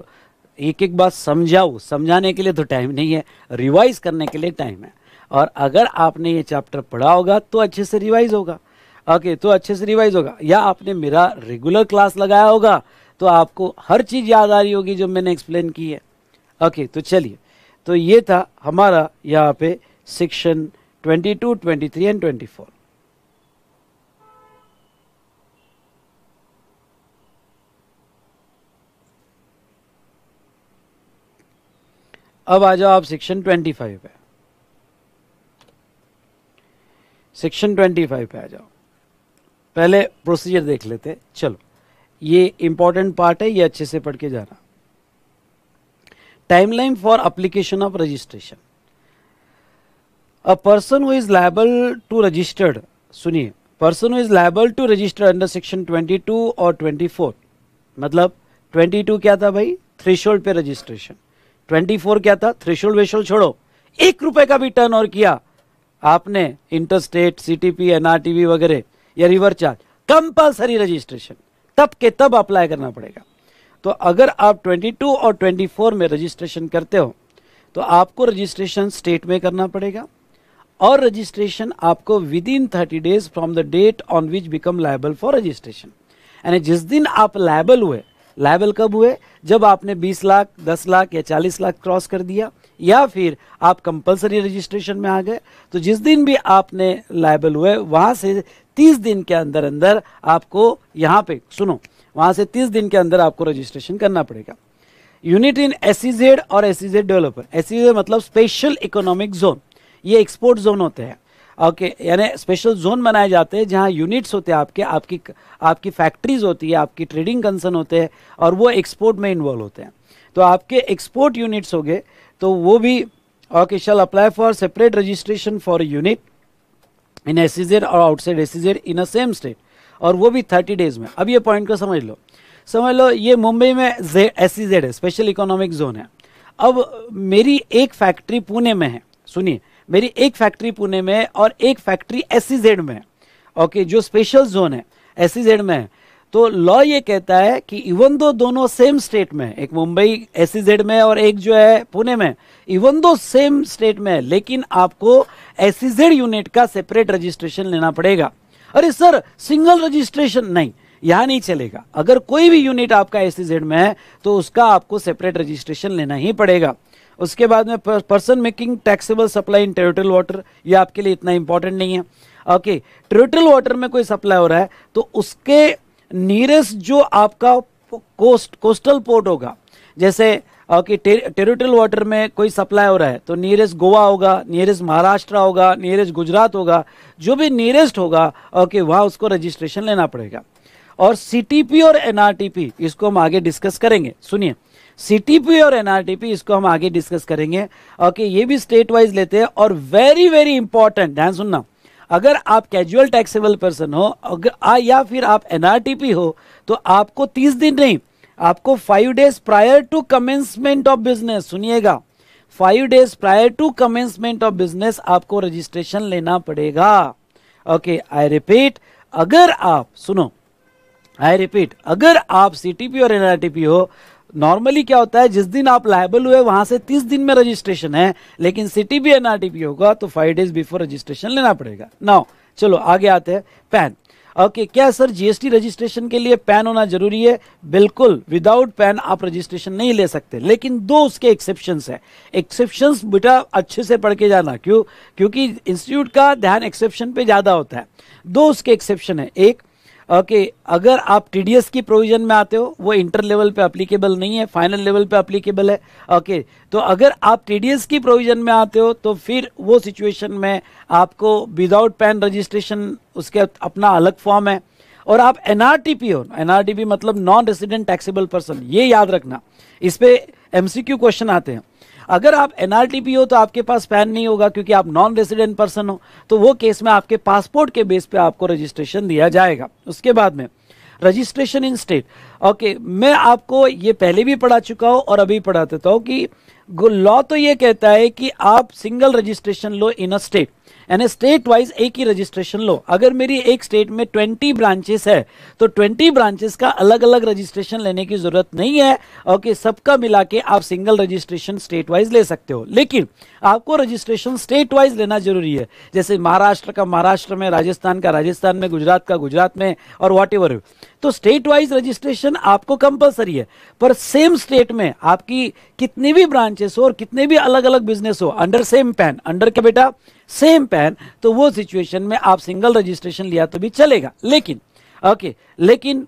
एक एक बात समझाऊँ समझाने के लिए तो टाइम नहीं है रिवाइज करने के लिए टाइम है और अगर आपने ये चैप्टर पढ़ा होगा तो अच्छे से रिवाइज होगा ओके तो अच्छे से रिवाइज होगा या आपने मेरा रेगुलर क्लास लगाया होगा तो आपको हर चीज़ याद आ रही होगी जो मैंने एक्सप्लेन की है ओके तो चलिए तो ये था हमारा यहाँ पे सेक्शन 22, 23 एंड 24 अब आ जाओ आप सेक्शन 25 पे सेक्शन 25 पे आ जाओ पहले प्रोसीजर देख लेते चलो ये इंपॉर्टेंट पार्ट है ये अच्छे से पढ़ के जाना timeline for application of registration a person who is liable to registered सुनिए person who is liable to register under section 22 और 24 मतलब 22 क्या था भाई थ्रेशोल्ड पे रजिस्ट्रेशन 24 क्या था थ्रेशोल्ड वेशोल्ड छोड़ो एक रुपए का भी टर्न और किया आपने इंटरस्टेट सीटीपी एनआरटीवी वगैरह या रिवर चार्ज कंपल्सरी रजिस्ट्रेशन तब के तब अप्लाई करना पड़ेगा तो अगर आप 22 और 24 में रजिस्ट्रेशन करते हो तो आपको रजिस्ट्रेशन स्टेट में करना पड़ेगा और रजिस्ट्रेशन आपको within thirty days from the date on which become liable for registration यानी जिस दिन आप लाइबल हुए लाइबल कब हुए जब आपने 20 लाख 10 लाख या 40 लाख क्रॉस कर दिया या फिर आप कंपलसरी रजिस्ट्रेशन में आ गए तो जिस दिन भी आपने लाइबल हुए वहाँ से तीस दिन के अंदर अंदर आपको यहाँ पे सुनो वहां से तीस दिन के अंदर आपको रजिस्ट्रेशन करना पड़ेगा यूनिट इन एसीजेड और एसीजेड डेवलपर एसीजेड मतलब स्पेशल इकोनॉमिक जोन ये एक्सपोर्ट जोन होते हैं ओके यानी स्पेशल जोन बनाए जाते हैं जहाँ यूनिट्स होते हैं आपके आपकी आपकी फैक्ट्रीज होती है आपकी ट्रेडिंग कंसर्न होते हैं और वो एक्सपोर्ट में इन्वॉल्व होते हैं तो आपके एक्सपोर्ट यूनिट्स हो गए तो वो भी okay shall apply for separate registration for unit in SEZ और outside SEZ in a same state और वो भी थर्टी डेज में अब ये पॉइंट को समझ लो समझ लो ये मुंबई में जेड e है स्पेशल इकोनॉमिक जोन है अब मेरी एक फैक्ट्री पुणे में है सुनिए मेरी एक फैक्ट्री पुणे में है और एक फैक्ट्री जेड e में है ओके जो स्पेशल जोन है जेड e में है तो लॉ ये कहता है कि इवन दो दोनों सेम स्टेट में एक मुंबई एस e में और एक जो है पुणे में इवन दो सेम स्टेट में है लेकिन आपको एस यूनिट e का सेपरेट रजिस्ट्रेशन लेना पड़ेगा अरे सर सिंगल रजिस्ट्रेशन नहीं यहाँ नहीं चलेगा अगर कोई भी यूनिट आपका एस e में है तो उसका आपको सेपरेट रजिस्ट्रेशन लेना ही पड़ेगा उसके बाद में person making taxable supply in territorial water ये आपके लिए इतना इंपॉर्टेंट नहीं है ओके टेरिटोरियल वाटर में कोई सप्लाई हो रहा है तो उसके नियरेस्ट जो आपका कोस्ट कोस्टल पोर्ट होगा जैसे कि टेरिटोरियल वाटर में कोई सप्लाई हो रहा है तो नियरेस्ट गोवा होगा नियरेस्ट महाराष्ट्र होगा नियरेस्ट गुजरात होगा जो भी नियरेस्ट होगा ओके वहाँ उसको रजिस्ट्रेशन लेना पड़ेगा और सीटीपी और एनआरटीपी इसको हम आगे डिस्कस करेंगे सुनिए सीटीपी और एनआरटीपी इसको हम आगे डिस्कस करेंगे ओके ये भी स्टेट वाइज लेते हैं और वेरी वेरी इंपॉर्टेंट ध्यान सुनना अगर आप कैजुअल टैक्सेबल पर्सन हो अगर आ, या फिर आप एनआरटीपी हो तो आपको तीस दिन नहीं आपको five days prior to commencement of business सुनिएगा five days prior to commencement of business आपको रजिस्ट्रेशन लेना पड़ेगा ओके आई रिपीट अगर आप सुनो आई रिपीट अगर आप पी और एनआरटीपी हो नॉर्मली क्या होता है जिस दिन आप लाइबल हुए वहां से तीस दिन में रजिस्ट्रेशन है लेकिन सिटी भी एनआरटीपी होगा तो फाइव डेज बिफोर रजिस्ट्रेशन लेना पड़ेगा नाउ चलो आगे आते हैं पैन ओके okay, क्या सर जीएसटी रजिस्ट्रेशन के लिए पैन होना जरूरी है बिल्कुल विदाउट पैन आप रजिस्ट्रेशन नहीं ले सकते लेकिन दो उसके एक्सेप्शन है एक्सेप्शन बेटा अच्छे से पढ़ के जाना क्यों क्योंकि इंस्टीट्यूट का ध्यान एक्सेप्शन पे ज़्यादा होता है दो उसके एक्सेप्शन है एक ओके okay, अगर आप टी की प्रोविजन में आते हो वो इंटर लेवल पे अप्लीकेबल नहीं है फाइनल लेवल पे अप्लीकेबल है ओके okay, तो अगर आप टी की प्रोविजन में आते हो तो फिर वो सिचुएशन में आपको विदाउट पैन रजिस्ट्रेशन उसके अपना अलग फॉर्म है और आप पी हो पी मतलब नॉन रेसिडेंट टैक्सेबल पर्सन ये याद रखना इस पर क्यू क्वेश्चन आते हैं अगर आप पी हो तो आपके पास पैन नहीं होगा क्योंकि आप नॉन रेसिडेंट पर्सन हो तो वो केस में आपके पासपोर्ट के बेस पे आपको रजिस्ट्रेशन दिया जाएगा उसके बाद में रजिस्ट्रेशन इन स्टेट ओके मैं आपको ये पहले भी पढ़ा चुका हूँ और अभी पढ़ा देता हूँ कि लॉ तो ये कहता है कि आप सिंगल रजिस्ट्रेशन लो इन अ स्टेट यानी स्टेट वाइज एक ही रजिस्ट्रेशन लो अगर मेरी एक स्टेट में ट्वेंटी ब्रांचेस है तो ट्वेंटी ब्रांचेस का अलग अलग रजिस्ट्रेशन लेने की जरूरत नहीं है ओके सबका मिला के आप सिंगल रजिस्ट्रेशन स्टेट वाइज ले सकते हो लेकिन आपको रजिस्ट्रेशन स्टेट वाइज लेना जरूरी है जैसे महाराष्ट्र का महाराष्ट्र में राजस्थान का राजस्थान में गुजरात का गुजरात में और वॉट तो स्टेट वाइज रजिस्ट्रेशन आपको कंपलसरी है पर सेम स्टेट में आपकी कितनी भी ब्रांचेस हो और कितने भी अलग अलग बिजनेस हो अंडर सेम पैन अंडर के बेटा सेम पैन तो वो सिचुएशन में आप सिंगल रजिस्ट्रेशन लिया तो भी चलेगा लेकिन ओके लेकिन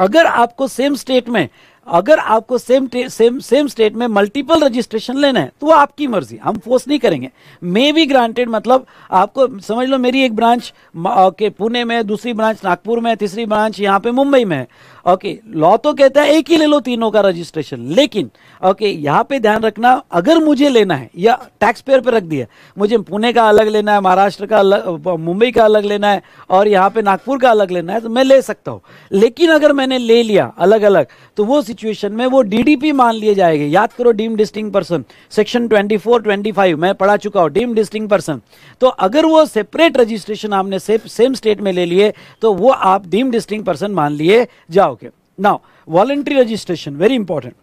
अगर आपको सेम स्टेट में अगर आपको सेम सेम सेम स्टेट में मल्टीपल रजिस्ट्रेशन लेना है तो वो आपकी मर्जी हम फोर्स नहीं करेंगे मे बी ग्रांटेड मतलब आपको समझ लो मेरी एक ब्रांच के पुणे में दूसरी ब्रांच नागपुर में तीसरी ब्रांच यहाँ पे मुंबई में है ओके लॉ तो कहता है एक ही ले लो तीनों का रजिस्ट्रेशन लेकिन ओके यहाँ पे ध्यान रखना अगर मुझे लेना है या टैक्स पेयर पे रख दिया मुझे पुणे का अलग लेना है महाराष्ट्र का अलग मुंबई का अलग लेना है और यहाँ पे नागपुर का अलग लेना है तो मैं ले सकता हूँ लेकिन अगर मैंने ले लिया अलग अलग तो वो सिचुएशन में वो डीडीपी मान लिए जाएंगे याद करो deem distinct person section twenty four मैं पढ़ा चुका हूँ डीम डिस्टिंग पर्सन तो अगर वो सेपरेट रजिस्ट्रेशन आपने सेम स्टेट में ले लिए तो वो आप डीम डिस्टिंग पर्सन मान लिए जाओ now voluntary registration very important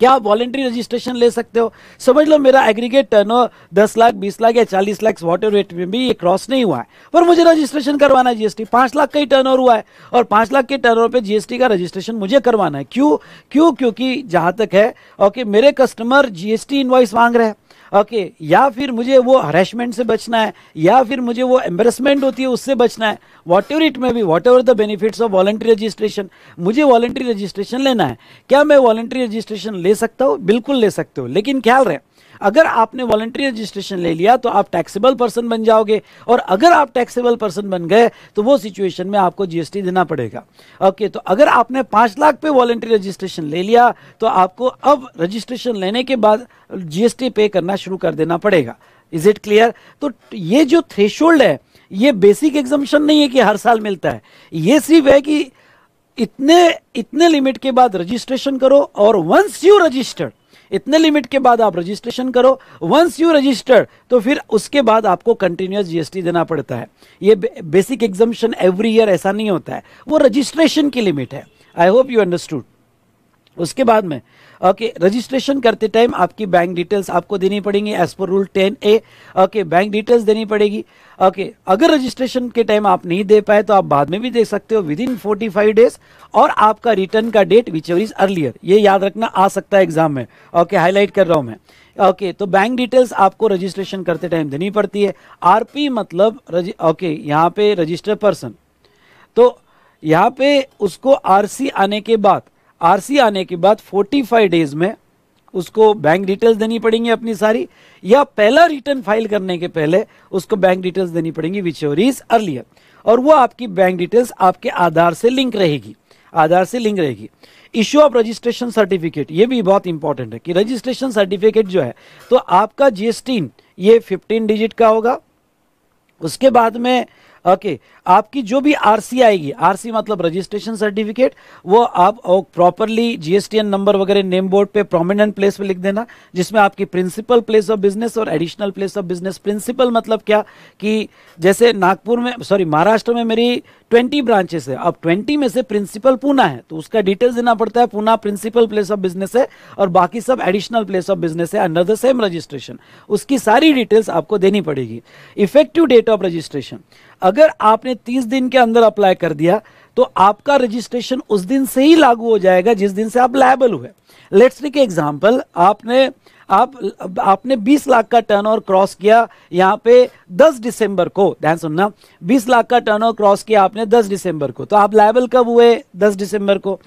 क्या आप वॉलेंट्री रजिस्ट्रेशन ले सकते हो समझ लो मेरा एग्रीगेट टर्नओवर दस लाख बीस लाख या चालीस लाख वॉटर रेट में भी ये क्रॉस नहीं हुआ है पर मुझे रजिस्ट्रेशन करवाना है जीएसटी पांच लाख का ही टर्नओवर हुआ है और पांच लाख के टर्नओवर पे जीएसटी का रजिस्ट्रेशन मुझे करवाना है क्यों क्यों क्योंकि जहां तक है ओके मेरे कस्टमर जीएसटी इन्वाइस मांग रहे हैं ओके या फिर मुझे वो हरेसमेंट से बचना है या फिर मुझे वो एम्बरसमेंट होती है उससे बचना है whatever it may be whatever the benefits of voluntary registration मुझे वॉलेंट्री रजिस्ट्रेशन लेना है क्या मैं वॉलेंट्री रजिस्ट्रेशन ले सकता हूँ बिल्कुल ले सकते हो लेकिन ख्याल रहे अगर आपने वॉलंटरी रजिस्ट्रेशन ले लिया तो आप टैक्सेबल पर्सन बन जाओगे और अगर आप टैक्सेबल पर्सन बन गए तो वो सिचुएशन में आपको जीएसटी देना पड़ेगा ओके तो अगर आपने पांच लाख पे वॉलंटरी रजिस्ट्रेशन ले लिया तो आपको अब रजिस्ट्रेशन लेने के बाद जीएसटी पे करना शुरू कर देना पड़ेगा इज इट क्लियर तो ये जो थ्रेशोल्ड है ये बेसिक एग्जामेशन नहीं है कि हर साल मिलता है ये सिर्फ है कि इतने इतने लिमिट के बाद रजिस्ट्रेशन करो और वंस यू रजिस्टर्ड इतने लिमिट के बाद आप रजिस्ट्रेशन करो वंस यू रजिस्टर्ड तो फिर उसके बाद आपको कंटिन्यूस जीएसटी देना पड़ता है ये बेसिक एग्जामेशन एवरी ईयर ऐसा नहीं होता है वो रजिस्ट्रेशन की लिमिट है आई होप यू अंडरस्टूड उसके बाद में ओके रजिस्ट्रेशन करते टाइम आपकी बैंक डिटेल्स आपको देनी पड़ेंगी as per rule ten A okay bank details देनी पड़ेगी ओके okay, अगर रजिस्ट्रेशन के टाइम आप नहीं दे पाए तो आप बाद में भी दे सकते हो within forty five days और आपका रिटर्न का date whichever is earlier ये याद रखना आ सकता है एग्जाम में ओके okay, हाईलाइट कर रहा हूँ मैं ओके okay, तो बैंक डिटेल्स आपको रजिस्ट्रेशन करते टाइम देनी पड़ती है आरपी मतलब ओके यहाँ पे रजिस्टर पर्सन तो यहाँ पे उसको आरसी आने के बाद आरसी आने के बाद 45 डेज में उसको बैंक डिटेल्स देनी पड़ेंगी अपनी सारी या पहला रिटर्न फाइल करने के पहले उसको बैंक डिटेल्स देनी पड़ेंगी विच ओर इज अर्लियर और वो आपकी बैंक डिटेल्स आपके आधार से लिंक रहेगी आधार से लिंक रहेगी इश्यू ऑफ रजिस्ट्रेशन सर्टिफिकेट ये भी बहुत इंपॉर्टेंट है कि रजिस्ट्रेशन सर्टिफिकेट जो है तो आपका जीएसटी ये 15 डिजिट का होगा उसके बाद में ओके आपकी जो भी आरसी आएगी आरसी मतलब रजिस्ट्रेशन सर्टिफिकेट वो आप प्रॉपरली जीएसटीएन नंबर वगैरह नेम बोर्ड पे प्रोमिनेंट प्लेस पे लिख देना जिसमें आपकी प्रिंसिपल प्लेस ऑफ बिजनेस और additional place of business principal मतलब क्या कि जैसे नागपुर में सॉरी महाराष्ट्र में मेरी ट्वेंटी ब्रांचेस है अब ट्वेंटी में से प्रिंसिपल पूना है तो उसका डिटेल्स देना पड़ता है Poona principal place of business है और बाकी सब एडिशनल प्लेस ऑफ बिजनेस है अंडर द सेम रजिस्ट्रेशन उसकी सारी डिटेल्स आपको देनी पड़ेगी इफेक्टिव डेट ऑफ रजिस्ट्रेशन अगर आपने 30 दिन के अंदर अप्लाई कर दिया तो आपका रजिस्ट्रेशन उस दिन से ही लागू हो जाएगा जिस दिन से आप लायबल हुए लेट्स टेक एग्जांपल आपने आप आपने 20 लाख का टर्नओवर क्रॉस किया यहाँ पे 10 दिसंबर को ध्यान सुनना 20 लाख का टर्नओवर क्रॉस किया आपने 10 दिसंबर को तो आप लायबल कब हुए 10 दिसंबर को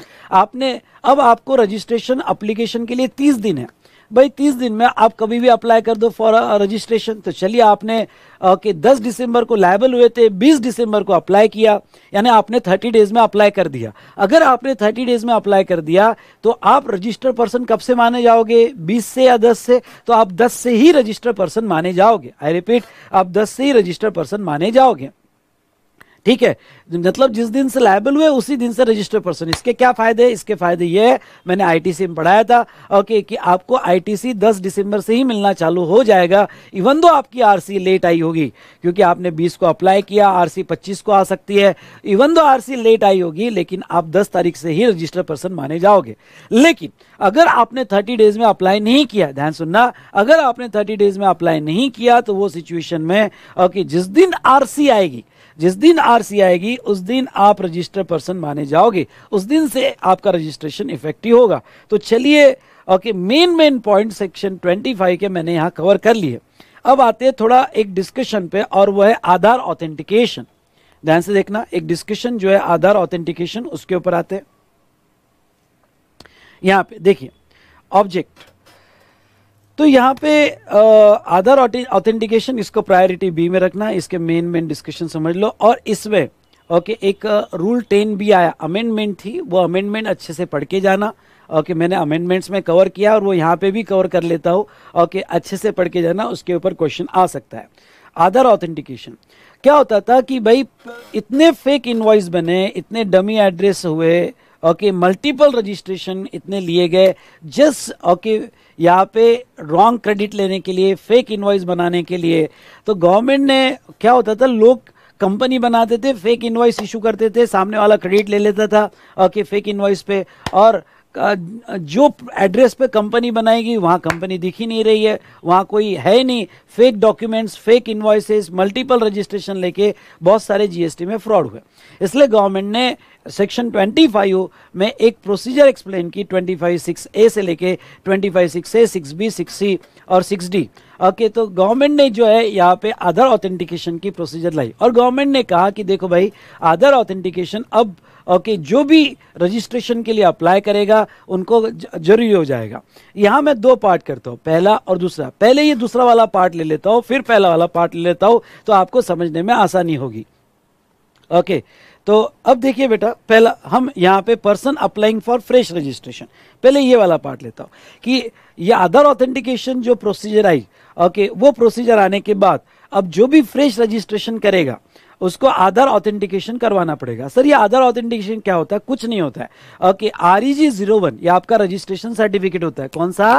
आपने अब आपको रजिस्ट्रेशन अप्लीकेशन के लिए 30 दिन है भाई तीस दिन में आप कभी भी अप्लाई कर दो फॉर रजिस्ट्रेशन तो चलिए आपने के दस दिसंबर को लाइबल हुए थे बीस दिसंबर को अप्लाई किया यानी आपने थर्टी डेज में अप्लाई कर दिया अगर आपने थर्टी डेज में अप्लाई कर दिया तो आप रजिस्टर पर्सन कब से माने जाओगे बीस से या दस से तो आप दस से ही रजिस्टर पर्सन माने जाओगे आई रिपीट आप दस से ही रजिस्टर पर्सन माने जाओगे ठीक है मतलब जिस दिन से लाइबल हुए उसी दिन से रजिस्टर पर्सन इसके क्या फायदे है इसके फायदे ये है मैंने आईटीसी में पढ़ाया था ओके कि आपको आईटीसी 10 दिसंबर से ही मिलना चालू हो जाएगा इवन दो आपकी आरसी लेट आई होगी क्योंकि आपने 20 को अप्लाई किया आरसी 25 को आ सकती है इवन दो आर लेट आई होगी लेकिन आप दस तारीख से ही रजिस्टर पर्सन माने जाओगे लेकिन अगर आपने थर्टी डेज में अप्लाई नहीं किया ध्यान सुनना अगर आपने थर्टी डेज में अप्लाई नहीं किया तो वो सिचुएशन में ओके जिस दिन आर आएगी जिस दिन आरसी आएगी उस दिन आप रजिस्टर पर्सन माने जाओगे उस दिन से आपका रजिस्ट्रेशन इफेक्टिव होगा तो चलिए okay main main point section 25 के मैंने यहाँ कवर कर लिए अब आते हैं थोड़ा एक डिस्कशन पे और वो है आधार ऑथेंटिकेशन ध्यान से देखना एक डिस्कशन जो है आधार ऑथेंटिकेशन उसके ऊपर आते हैं यहाँ पे देखिए ऑब्जेक्ट तो यहाँ पे आधार ऑथेंटिकेशन इसको प्रायोरिटी बी में रखना इसके मेन मेन डिस्कशन समझ लो और इसमें ओके okay, एक रूल टेन भी आया अमेंडमेंट थी वो अमेंडमेंट अच्छे से पढ़ के जाना ओके okay, मैंने अमेंडमेंट्स में कवर किया और वो यहाँ पे भी कवर कर लेता हूँ ओके okay, अच्छे से पढ़ के जाना उसके ऊपर क्वेश्चन आ सकता है आधार ऑथेंटिकेशन क्या होता था कि भाई इतने फेक इन्वाइस बने इतने डमी एड्रेस हुए ओके मल्टीपल रजिस्ट्रेशन इतने लिए गए जस्ट ओके यहाँ पे रॉन्ग क्रेडिट लेने के लिए फेक इन्वाइस बनाने के लिए तो गवर्नमेंट ने क्या होता था लोग कंपनी बनाते थे फेक इन्वाइस इशू करते थे सामने वाला क्रेडिट ले लेता था ओके फेक इन्वाइस पे और जो एड्रेस पे कंपनी बनाएगी वहाँ कंपनी दिख ही नहीं रही है वहाँ कोई है नहीं fake documents fake invoices multiple registration लेके बहुत सारे जीएसटी में फ्रॉड हुए इसलिए गवर्नमेंट ने सेक्शन 25 में एक प्रोसीजर एक्सप्लेन की 25 ए से लेके 25 six A six B six C और सिक्स डी ओके तो गवर्नमेंट ने जो है यहाँ पे आधार ऑथेंटिकेशन की प्रोसीजर लाई और गवर्नमेंट ने कहा कि देखो भाई आधार ऑथेंटिकेशन अब ओके जो भी रजिस्ट्रेशन के लिए अप्लाई करेगा उनको जरूरी हो जाएगा यहाँ मैं दो पार्ट करता हूँ पहला और दूसरा पहले ये दूसरा वाला पार्ट ले लेता हूँ फिर पहला वाला पार्ट ले लेता हूँ तो आपको समझने में आसानी होगी ओके तो अब देखिए बेटा पहला हम यहाँ पे person applying for fresh registration पहले ये वाला पार्ट लेता हूँ कि ये आधार ऑथेंटिकेशन जो प्रोसीजर आई ओके वो प्रोसीजर आने के बाद अब जो भी फ्रेश रजिस्ट्रेशन करेगा उसको आधार ऑथेंटिकेशन करवाना पड़ेगा सर ये आधार ऑथेंटिकेशन क्या होता है कुछ नहीं होता है okay R E G zero one ये आपका रजिस्ट्रेशन सर्टिफिकेट होता है कौन सा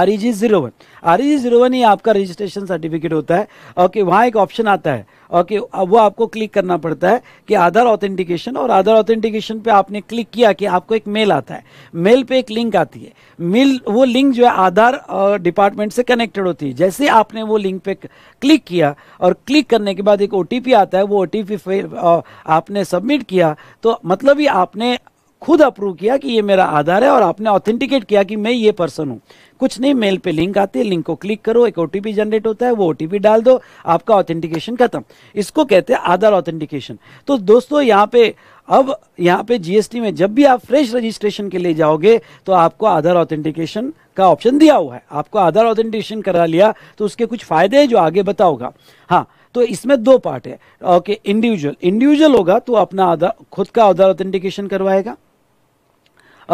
R E G zero one R E G zero one ये आपका रजिस्ट्रेशन सर्टिफिकेट होता है ओके वहाँ एक ऑप्शन आता है ओके okay, वो आपको क्लिक करना पड़ता है कि आधार ऑथेंटिकेशन और आधार ऑथेंटिकेशन पे आपने क्लिक किया कि आपको एक मेल आता है मेल पे एक लिंक आती है मेल वो लिंक जो है आधार डिपार्टमेंट से कनेक्टेड होती है जैसे आपने वो लिंक पे क्लिक किया और क्लिक करने के बाद एक ओ आता है वो ओ आपने सबमिट किया तो मतलब ही आपने खुद अप्रूव किया कि ये मेरा आधार है और आपने ऑथेंटिकेट किया कि मैं ये पर्सन हूँ कुछ नहीं मेल पे लिंक आती है लिंक को क्लिक करो एक ओटीपी जनरेट होता है वो ओटीपी डाल दो आपका ऑथेंटिकेशन खत्म इसको कहते हैं आधार ऑथेंटिकेशन तो दोस्तों यहाँ पे अब यहाँ पे जीएसटी में जब भी आप फ्रेश रजिस्ट्रेशन के लिए जाओगे तो आपको आधार ऑथेंटिकेशन का ऑप्शन दिया हुआ है आपको आधार ऑथेंटिकेशन करा लिया तो उसके कुछ फायदे हैं जो आगे बताओगा हाँ तो इसमें दो पार्ट है ओके इंडिविजुअल इंडिविजुअल होगा तो अपना आधार खुद का आधार ऑथेंटिकेशन करवाएगा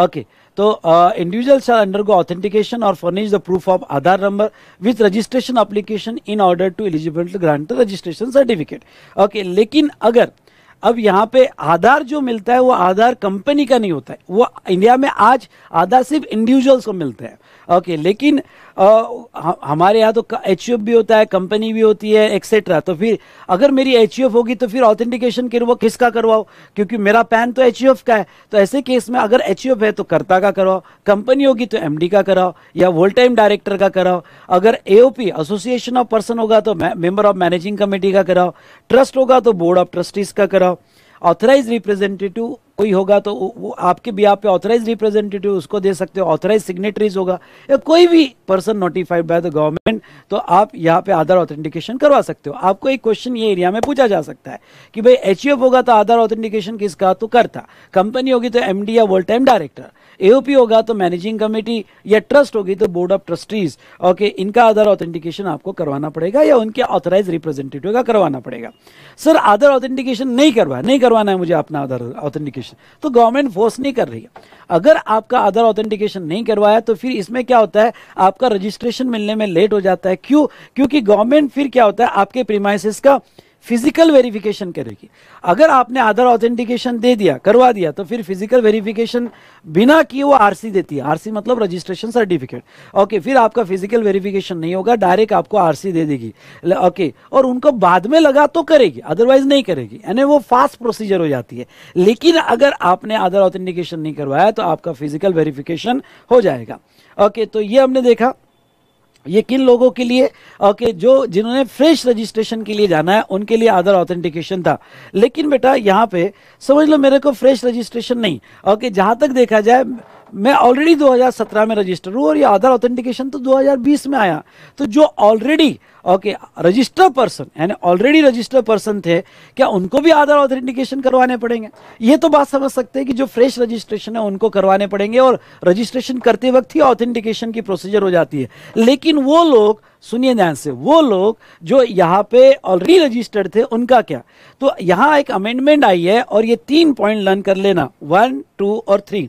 ओके okay. तो इंडिविजुअल शैल अंडरगो ऑथेंटिकेशन और furnish the proof of Aadhaar number with registration application in order to eligible to grant the registration certificate okay लेकिन अगर अब यहाँ पे आधार जो मिलता है वो आधार कंपनी का नहीं होता है वो इंडिया में आज आधार सिर्फ इंडिविजुअल्स को मिलते हैं ओके लेकिन आ, हमारे यहाँ तो एच e भी होता है कंपनी भी होती है एक्सेट्रा तो फिर अगर मेरी एच e होगी तो फिर ऑथेंटिकेशन वो किसका करवाओ क्योंकि मेरा पैन तो एच e का है तो ऐसे केस में अगर एच है तो कर्ता का करवाओ कंपनी होगी तो एम का कराओ या वोल टाइम डायरेक्टर का कराओ अगर ए एसोसिएशन ऑफ पर्सन होगा तो मेंबर ऑफ मैनेजिंग कमेटी का कराओ ट्रस्ट होगा तो बोर्ड ऑफ ट्रस्टीज का कराओ ऑथराइज रिप्रेजेंटेटिव कोई होगा तो वो आपके भी आप पे ऑथराइज रिप्रेजेंटेटिव उसको दे सकते हो ऑथराइज सिग्नेटरीज होगा या कोई भी person notified by the government तो आप यहाँ पे आधार ऑथेंटिकेशन करवा सकते हो आपको एक क्वेश्चन ये एरिया में पूछा जा सकता है कि भाई एच e होगा तो आधार ऑथेंटिकेशन किसका तो करता कंपनी होगी तो एम या वर्ल्ड टाइम डायरेक्टर एओपी होगा तो मैनेजिंग कमेटी या ट्रस्ट होगी तो बोर्ड ऑफ ट्रस्टीज ओके इनका आधार ऑथेंटिकेशन आपको करवाना पड़ेगा या उनके ऑथराइज रिप्रेजेंटेटिव का करवाना पड़ेगा सर आधार ऑथेंटिकेशन नहीं करवा नहीं करवाना है मुझे अपना आधार ऑथेंटिकेशन तो गवर्नमेंट फोर्स नहीं कर रही है अगर आपका आधार ऑथेंटिकेशन नहीं करवाया तो फिर इसमें क्या होता है आपका रजिस्ट्रेशन मिलने में लेट हो जाता है क्यों क्योंकि गवर्नमेंट फिर क्या होता है आपके प्रीमाइसिस का फिजिकल वेरिफिकेशन करेगी अगर आपने आधार ऑथेंटिकेशन दे दिया करवा दिया तो फिर फिजिकल वेरिफिकेशन बिना किए वो आरसी देती है आरसी मतलब रजिस्ट्रेशन सर्टिफिकेट ओके फिर आपका फिजिकल वेरिफिकेशन नहीं होगा डायरेक्ट आपको आरसी दे देगी ओके और उनको बाद में लगा तो करेगी अदरवाइज नहीं करेगी यानी वो फास्ट प्रोसीजर हो जाती है लेकिन अगर आपने आधार ऑथेंटिकेशन नहीं करवाया तो आपका फिजिकल वेरिफिकेशन हो जाएगा ओके तो ये हमने देखा ये किन लोगों के लिए ओके जो जिन्होंने फ्रेश रजिस्ट्रेशन के लिए जाना है उनके लिए आधार ऑथेंटिकेशन था लेकिन बेटा यहाँ पे समझ लो मेरे को फ्रेश रजिस्ट्रेशन नहीं ओके जहां तक देखा जाए मैं ऑलरेडी 2017 में रजिस्टर हूँ और ये आधार ऑथेंटिकेशन तो 2020 में आया तो जो ऑलरेडी ओके रजिस्टर पर्सन यानी ऑलरेडी रजिस्टर पर्सन थे क्या उनको भी आधार ऑथेंटिकेशन करवाने पड़ेंगे ये तो बात समझ सकते हैं कि जो फ्रेश रजिस्ट्रेशन है उनको करवाने पड़ेंगे और रजिस्ट्रेशन करते वक्त ही ऑथेंटिकेशन की प्रोसीजर हो जाती है लेकिन वो लोग सुनिए ध्यान से वो लोग जो यहाँ पे ऑलरेडी रजिस्टर्ड थे उनका क्या तो यहाँ एक अमेंडमेंट आई है और ये तीन पॉइंट लर्न कर लेना वन टू और थ्री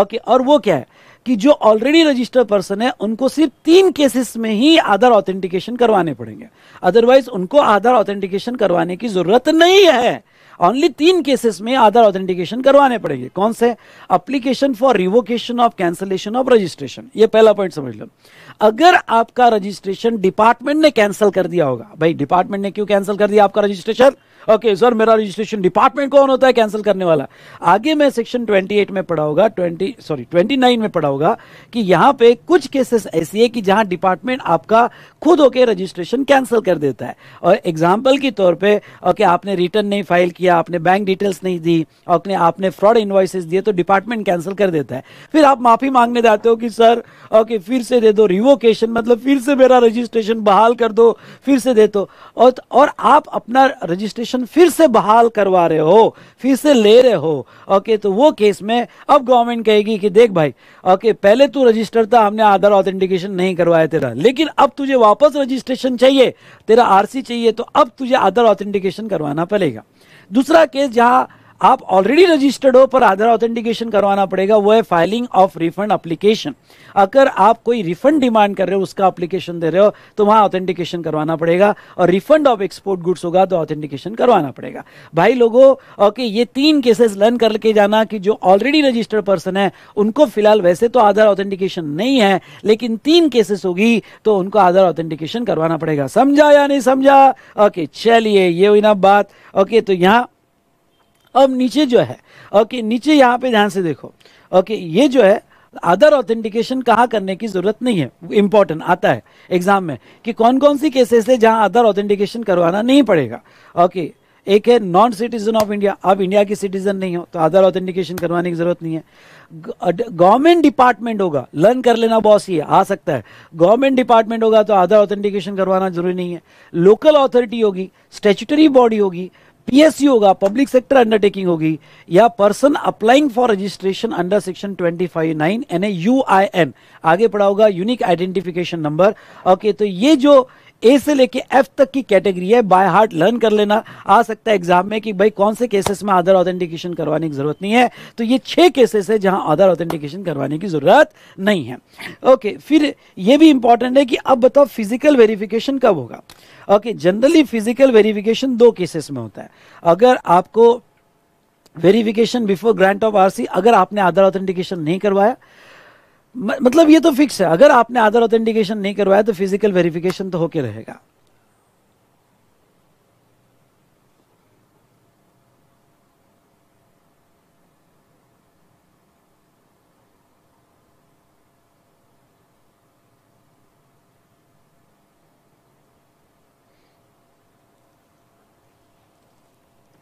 ओके और वो क्या है कि जो ऑलरेडी रजिस्टर्ड पर्सन है उनको सिर्फ तीन केसेस में ही आधार ऑथेंटिकेशन करवाने पड़ेंगे अदरवाइज उनको आधार ऑथेंटिकेशन करवाने की जरूरत नहीं है ओनली तीन केसेस में आधार ऑथेंटिकेशन करवाने पड़ेंगे कौन से application for revocation of cancellation of registration ये पहला पॉइंट समझ लो अगर आपका रजिस्ट्रेशन डिपार्टमेंट ने कैंसिल कर दिया होगा भाई डिपार्टमेंट ने क्यों कैंसिल कर दिया आपका रजिस्ट्रेशन ओके सर मेरा रजिस्ट्रेशन डिपार्टमेंट कौन होता है कैंसिल करने वाला आगे मैं सेक्शन 28 में पढ़ा होगा 20 सॉरी 29 में पढ़ा होगा कि यहाँ पे कुछ केसेस ऐसी है कि जहाँ डिपार्टमेंट आपका खुद होके रजिस्ट्रेशन कैंसिल कर देता है और एग्जाम्पल के तौर पर ओके आपने रिटर्न नहीं फाइल किया आपने बैंक डिटेल्स नहीं दी और आपने फ्रॉड इन्वाइसेस दिए तो डिपार्टमेंट कैंसिल कर देता है फिर आप माफ़ी मांगने जाते हो कि सर ओके फिर से दे दो रिवोकेशन मतलब फिर से मेरा रजिस्ट्रेशन बहाल कर दो फिर से दे दो और, और आप अपना रजिस्ट्रेशन रजिस्ट्रेशन फिर से बहाल करवा रहे हो फिर से ले रहे हो ओके तो वो केस में अब गवर्नमेंट कहेगी कि देख भाई ओके पहले तू रजिस्टर था हमने आधार ऑथेंटिकेशन नहीं करवाया तेरा लेकिन अब तुझे वापस रजिस्ट्रेशन चाहिए तेरा आरसी चाहिए तो अब तुझे आधार ऑथेंटिकेशन करवाना पड़ेगा दूसरा केस जहाँ आप ऑलरेडी रजिस्टर्ड हो पर आधार ऑथेंटिकेशन करवाना पड़ेगा वो है फाइलिंग ऑफ रिफंड एप्लीकेशन अगर आप कोई रिफंड डिमांड कर रहे हो उसका एप्लीकेशन दे रहे हो तो वहां ऑथेंटिकेशन करवाना पड़ेगा और रिफंड ऑफ एक्सपोर्ट गुड्स होगा तो ऑथेंटिकेशन करवाना पड़ेगा भाई लोगों ओके ये तीन केसेस लर्न करके जाना कि जो ऑलरेडी रजिस्टर्ड पर्सन है उनको फिलहाल वैसे तो आधार ऑथेंटिकेशन नहीं है लेकिन तीन केसेस होगी तो उनको आधार ऑथेंटिकेशन करवाना पड़ेगा समझा या नहीं समझा ओके चलिए ये हुई ना बात ओके तो यहाँ अब नीचे जो है ओके नीचे यहाँ पे ध्यान से देखो ओके ये जो है अदर ऑथेंटिकेशन कहाँ करने की जरूरत नहीं है इंपॉर्टेंट आता है एग्जाम में कि कौन कौन सी केसेस है जहाँ अदर ऑथेंटिकेशन करवाना नहीं पड़ेगा ओके एक है नॉन सिटीजन ऑफ इंडिया आप इंडिया की सिटीजन नहीं हो तो अदर ऑथेंटिकेशन करवाने की जरूरत नहीं है गवर्नमेंट डिपार्टमेंट होगा लर्न कर लेना बॉस ये आ सकता है गवर्नमेंट डिपार्टमेंट होगा तो आधार ऑथेंटिकेशन करवाना जरूरी नहीं है लोकल अथॉरिटी होगी स्टेचुटरी बॉडी होगी पीएससी होगा पब्लिक सेक्टर अंडरटेकिंग होगी या person applying for registration under section 259 and U I N आगे पढ़ा होगा यूनिक आइडेंटिफिकेशन नंबर ओके तो ये जो ए से लेके एफ तक की कैटेगरी है बाय हार्ट लर्न कर लेना आ सकता है एग्जाम में कि भाई कौन से केसेस में आधार ऑथेंटिकेशन करवाने की जरूरत नहीं है तो ये छह केसेस है जहां आधार ऑथेंटिकेशन करवाने की जरूरत नहीं है ओके okay, फिर ये भी इंपॉर्टेंट है कि अब बताओ फिजिकल वेरिफिकेशन कब होगा ओके जनरली फिजिकल वेरिफिकेशन दो केसेस में होता है अगर आपको verification before grant of RC अगर आपने आधार ऑथेंटिकेशन नहीं करवाया मतलब ये तो फिक्स है अगर आपने आधार ऑथेंटिकेशन नहीं करवाया तो फिजिकल वेरिफिकेशन तो होके रहेगा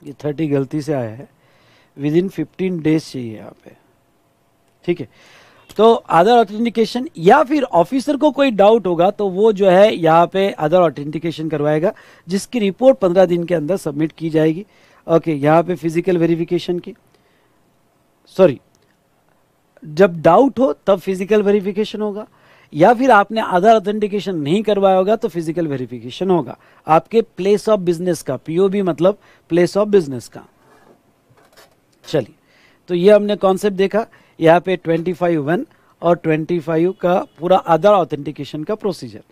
ये थर्टी गलती से आया है विद इन फिफ्टीन डेज चाहिए यहाँ पे ठीक है तो अदर ऑथेंटिकेशन या फिर ऑफिसर को कोई डाउट होगा तो वो जो है यहाँ पे अदर ऑथेंटिकेशन करवाएगा जिसकी रिपोर्ट पंद्रह दिन के अंदर सबमिट की जाएगी ओके यहाँ पे फिजिकल वेरिफिकेशन की सॉरी जब डाउट हो तब फिजिकल वेरिफिकेशन होगा या फिर आपने आधार ऑथेंटिकेशन नहीं करवाया होगा तो फिजिकल वेरिफिकेशन होगा आपके प्लेस ऑफ बिजनेस का पीओबी मतलब प्लेस ऑफ बिजनेस का चलिए तो ये हमने कॉन्सेप्ट देखा यहाँ पे ट्वेंटी फाइव वन और ट्वेंटी फाइव का पूरा आधार ऑथेंटिकेशन का प्रोसीजर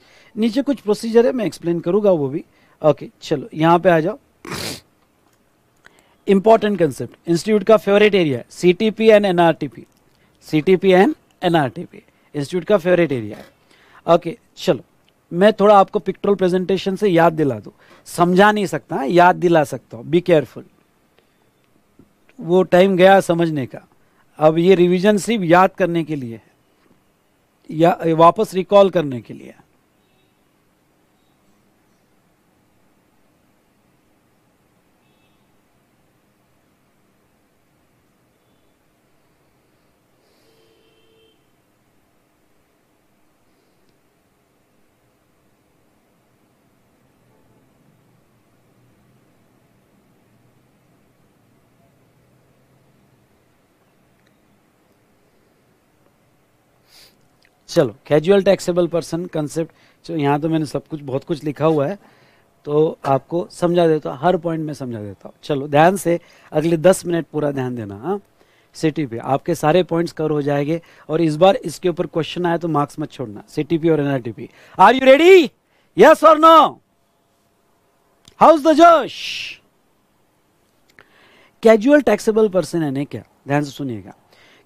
नीचे कुछ प्रोसीजर है मैं एक्सप्लेन करूंगा वो भी ओके चलो यहाँ पे आ जाओ इंपॉर्टेंट कंसेप्ट इंस्टीट्यूट का favourite area C T P and NRTP C T P and NRTP institute का फेवरेट एरिया है ओके चलो मैं थोड़ा आपको पिक्टोरल प्रेजेंटेशन से याद दिला दू समझा नहीं सकता याद दिला सकता हूँ बी केयरफुल वो टाइम गया समझने का अब ये रिवीजन सिर्फ याद करने के लिए है या वापस रिकॉल करने के लिए है चलो कैजुअल टैक्सेबल पर्सन कंसेप्ट यहाँ तो मैंने सब कुछ बहुत कुछ लिखा हुआ है तो आपको समझा देता हूँ हर पॉइंट में समझा देता हूँ चलो ध्यान से अगले दस मिनट पूरा ध्यान देना हाँ सिटी पे आपके सारे पॉइंट्स कवर हो जाएंगे और इस बार इसके ऊपर क्वेश्चन आया तो मार्क्स मत छोड़ना सिटी पी और NRTP are you ready yes और no how's the josh casual taxable person यानी क्या ध्यान से सुनिएगा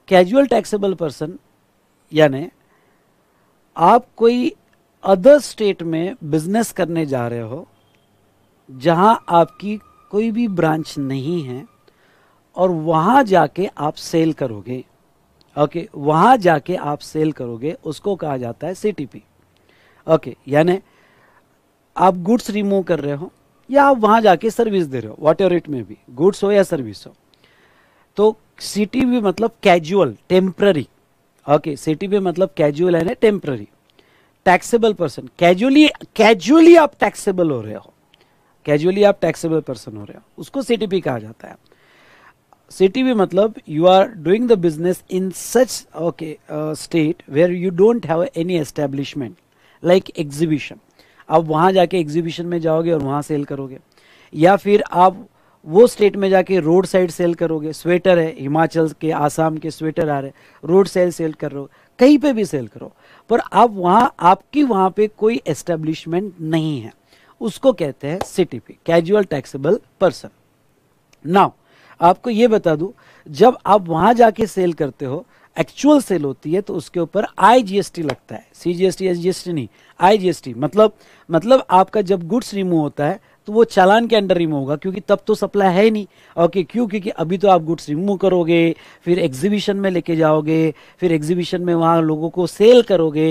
कैजुअल टैक्सेबल पर्सन यानी आप कोई अदर स्टेट में बिजनेस करने जा रहे हो जहां आपकी कोई भी ब्रांच नहीं है और वहां जाके आप सेल करोगे ओके वहां जाके आप सेल करोगे उसको कहा जाता है सीटीपी ओके यानी आप गुड्स रिमूव कर रहे हो या आप वहां जाके सर्विस दे रहे हो वॉट एवर इट में भी गुड्स हो या सर्विस हो तो सीटीपी मतलब कैजुअल टेम्प्ररी ओके सिटी पे मतलब कैजुअल है ना temporary taxable person casually casually आप टैक्सेबल हो रहे हो कैजुअली आप टैक्सेबल पर्सन हो रहे हो उसको सिटी पी कहा जाता है सिटी पी मतलब you are doing the business in such okay state where you don't have any establishment like exhibition आप वहां जाके एग्जीबिशन में जाओगे और वहां सेल करोगे या फिर आप वो स्टेट में जाके रोड साइड सेल करोगे स्वेटर है हिमाचल के आसाम के स्वेटर आ रहे हैं रोड साइड सेल कर रहे हो कहीं पे भी सेल करो पर आप वहाँ आपकी वहाँ पे कोई एस्टेब्लिशमेंट नहीं है उसको कहते हैं सिटी पे कैजुअल टैक्सेबल पर्सन नाउ आपको ये बता दूँ जब आप वहाँ जाके सेल करते हो एक्चुअल सेल होती है तो उसके ऊपर आईजीएसटी लगता है सीजीएसटी एसजीएसटी नहीं आईजीएसटी मतलब मतलब आपका जब गुड्स रिमूव होता है तो वो चालान के अंडर रिमूव होगा क्योंकि तब तो सप्लाई है ही नहीं ओके क्यों क्योंकि अभी तो आप गुड्स रिमूव करोगे फिर एग्जीबिशन में लेके जाओगे फिर एग्जीबिशन में वहाँ लोगों को सेल करोगे